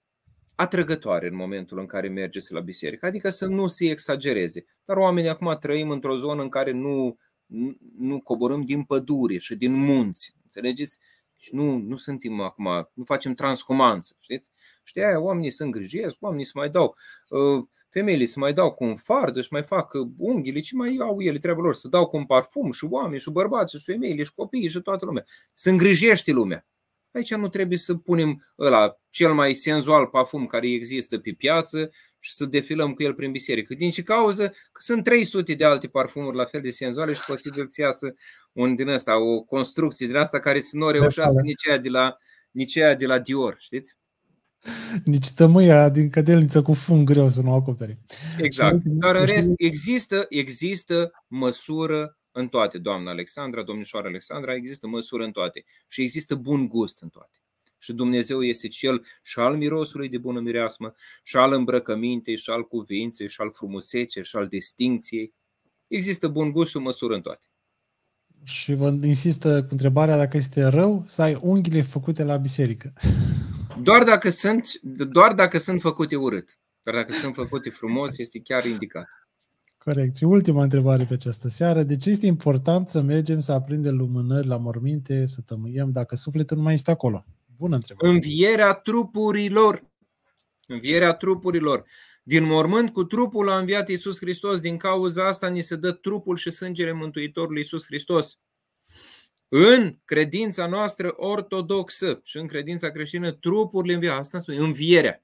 atrăgătoare în momentul în care mergeți la biserică, adică să nu se exagereze. Dar oamenii acum trăim într-o zonă în care nu nu coborâm din pădure și din munți. Înțelegeți? Deci nu, nu suntem acum, nu facem transhumanță, știți? Și de aia oamenii se îngrijesc, oamenii se mai dau, uh, femeile se mai dau cu un fard, își mai fac uh, unghiile, ce mai au ele treaba lor, să dau cu un parfum și oameni și bărbați și femeile și copiii și toată lumea. Se îngrijește lumea. Aici nu trebuie să punem ăla cel mai senzual parfum care există pe piață și să defilăm cu el prin biserică. Din ce cauză? Că sunt 300 de alte parfumuri la fel de senzuale și posibil să iasă un din asta, o construcție din asta care să nu reușească da. nici aia de la, nici aia de la Dior, știți? Nici tămâia din cădelniță cu fum greu să nu o acopere. Exact. Dar în rest există, există măsură în toate, doamna Alexandra, domnișoara Alexandra, există măsură în toate și există bun gust în toate. Și Dumnezeu este cel și al mirosului de bună mireasmă, și al îmbrăcămintei, și al cuvinței, și al frumuseței, și al distinției. Există bun gust și măsură în toate. Și vă insistă cu întrebarea dacă este rău să ai unghiile făcute la biserică. Doar dacă sunt, doar dacă sunt făcute urât. Dar dacă sunt făcute frumos, este chiar indicat. Corect. Și ultima întrebare pe această seară. De ce este important să mergem să aprindem lumânări la morminte, să tămâiem, dacă sufletul nu mai este acolo? Bună întrebare. Învierea trupurilor. Învierea trupurilor. Din mormânt cu trupul a înviat Iisus Hristos. Din cauza asta ni se dă trupul și sângele Mântuitorului Iisus Hristos. În credința noastră ortodoxă și în credința creștină, trupurile învia. Asta înseamnă învierea.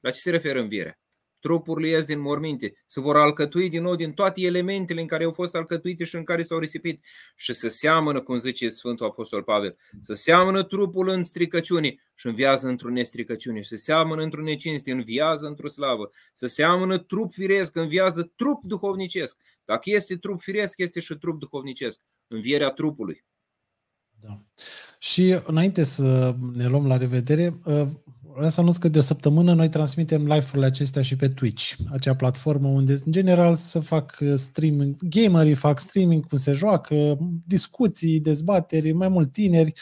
La ce se referă învierea? Trupurile lui ies din morminte, se vor alcătui din nou din toate elementele în care au fost alcătuite și în care s-au risipit și să seamănă, cum zice Sfântul Apostol Pavel, să seamănă trupul în stricăciune și în viață într-o nestricăciune, să seamănă într-o necinste, în viață într-o slavă, să seamănă trup firesc, în viață trup duhovnicesc. Dacă este trup firesc, este și trup duhovnicesc, învierea trupului. Da. Și înainte să ne luăm la revedere, Vreau să anunț că de o săptămână noi transmitem live-urile acestea și pe Twitch, acea platformă unde, în general, să fac uh, streaming, gamerii fac streaming, cum se joacă, discuții, dezbateri, mai mult tineri,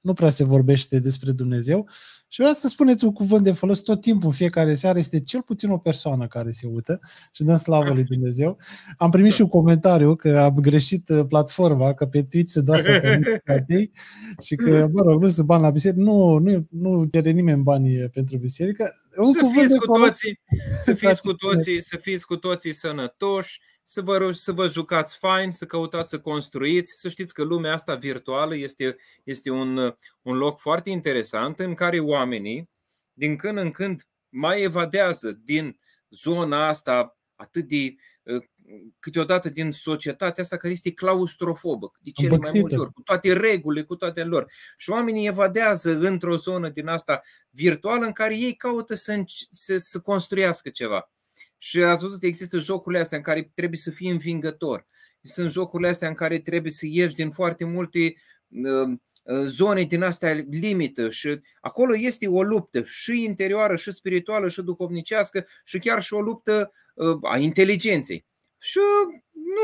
nu prea se vorbește despre Dumnezeu. Uh, și vreau să spuneți un cuvânt de folos tot timpul, fiecare seară este cel puțin o persoană care se uită și dăm slavă lui Dumnezeu. Am primit și un comentariu că am greșit uh, platforma, că pe Twitch se doar să te și că, mă rog, nu sunt bani la biserică. Nu, nu, nu cere nimeni bani uh, pentru biserică. Un să cuvânt fiți de cu toții, să fiți cu toții, să fiți cu toții sănătoși, să vă, să vă jucați fain, să căutați să construiți, să știți că lumea asta virtuală este, este un, un loc foarte interesant în care oamenii din când în când mai evadează din zona asta atât de ă, câteodată din societatea asta care este claustrofobă, de cele mai multe ori, cu toate regulile, cu toate lor. Și oamenii evadează într-o zonă din asta virtuală în care ei caută să, să, să construiască ceva. Și ați văzut, există jocurile astea în care trebuie să fii învingător. Sunt jocurile astea în care trebuie să ieși din foarte multe uh, uh, zone din astea limită și acolo este o luptă și interioară, și spirituală, și duhovnicească și chiar și o luptă uh, a inteligenței. Și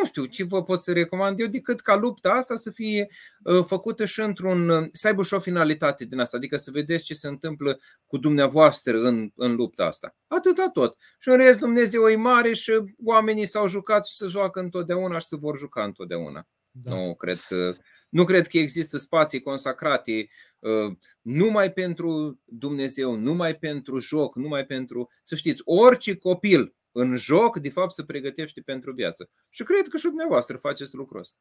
nu știu ce vă pot să recomand eu decât ca lupta asta să fie uh, făcută și într-un, uh, să aibă și o finalitate din asta, adică să vedeți ce se întâmplă cu dumneavoastră în, în lupta asta. Atâta tot. Și în rest Dumnezeu e mare și oamenii s-au jucat și se joacă întotdeauna și se vor juca întotdeauna. Da. Nu cred că nu cred că există spații consacrate uh, numai pentru Dumnezeu, numai pentru joc, numai pentru. Să știți, orice copil în joc, de fapt, să pregătește pentru viață. Și cred că și dumneavoastră faceți lucrul ăsta.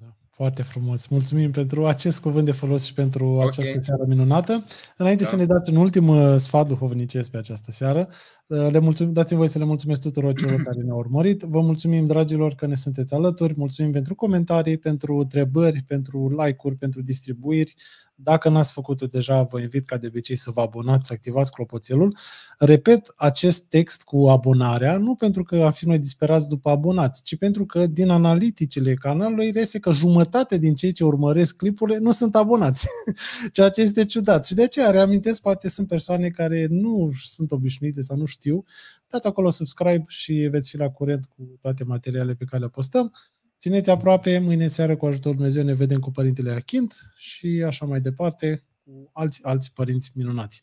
Da, foarte frumos. Mulțumim pentru acest cuvânt de folos și pentru okay. această seară minunată. Înainte da. să ne dați un ultim uh, sfat duhovnicesc pe această seară, uh, le mulțumim, dați-mi voi să le mulțumesc tuturor celor care ne-au urmărit. Vă mulțumim, dragilor, că ne sunteți alături. Mulțumim pentru comentarii, pentru întrebări, pentru like-uri, pentru distribuiri. Dacă n-ați făcut-o deja, vă invit ca de obicei să vă abonați, să activați clopoțelul. Repet acest text cu abonarea, nu pentru că a fi noi disperați după abonați, ci pentru că din analiticile canalului rese că jumătate din cei ce urmăresc clipurile nu sunt abonați, ceea ce este ciudat. Și de aceea reamintesc, poate sunt persoane care nu sunt obișnuite sau nu știu, dați acolo subscribe și veți fi la curent cu toate materialele pe care le postăm. Țineți aproape, mâine seară cu ajutorul Dumnezeu ne vedem cu Părintele Achint și așa mai departe cu alți, alți părinți minunați.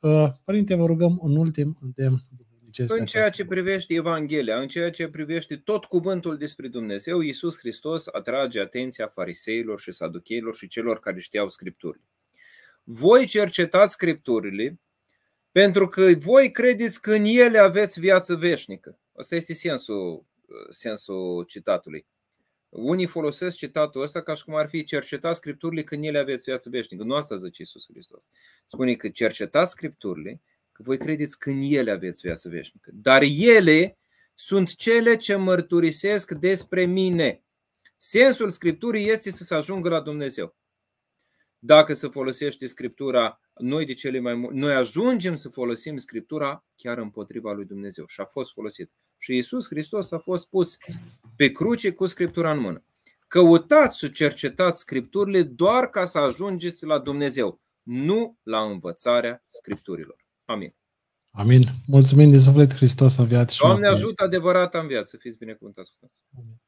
Uh, Părinte, vă rugăm un ultim îndemn în ceea ce privește Evanghelia, în ceea ce privește tot cuvântul despre Dumnezeu, Iisus Hristos atrage atenția fariseilor și saducheilor și celor care știau Scripturile. Voi cercetați Scripturile pentru că voi credeți că în ele aveți viață veșnică. Asta este sensul, sensul citatului. Unii folosesc citatul ăsta ca și cum ar fi cercetat scripturile când ele aveți viață veșnică. Nu asta zice Isus Hristos. Spune că cercetați scripturile, că voi credeți când ele aveți viață veșnică. Dar ele sunt cele ce mărturisesc despre mine. Sensul scripturii este să se ajungă la Dumnezeu. Dacă se folosește scriptura noi de cele mai mult, noi ajungem să folosim Scriptura chiar împotriva lui Dumnezeu și a fost folosit. Și Iisus Hristos a fost pus pe cruce cu Scriptura în mână. Căutați și cercetați Scripturile doar ca să ajungeți la Dumnezeu, nu la învățarea Scripturilor. Amin. Amin. Mulțumim din suflet, Hristos a viață. Doamne ajută adevărat în viață. Fiți binecuvântați. Amin.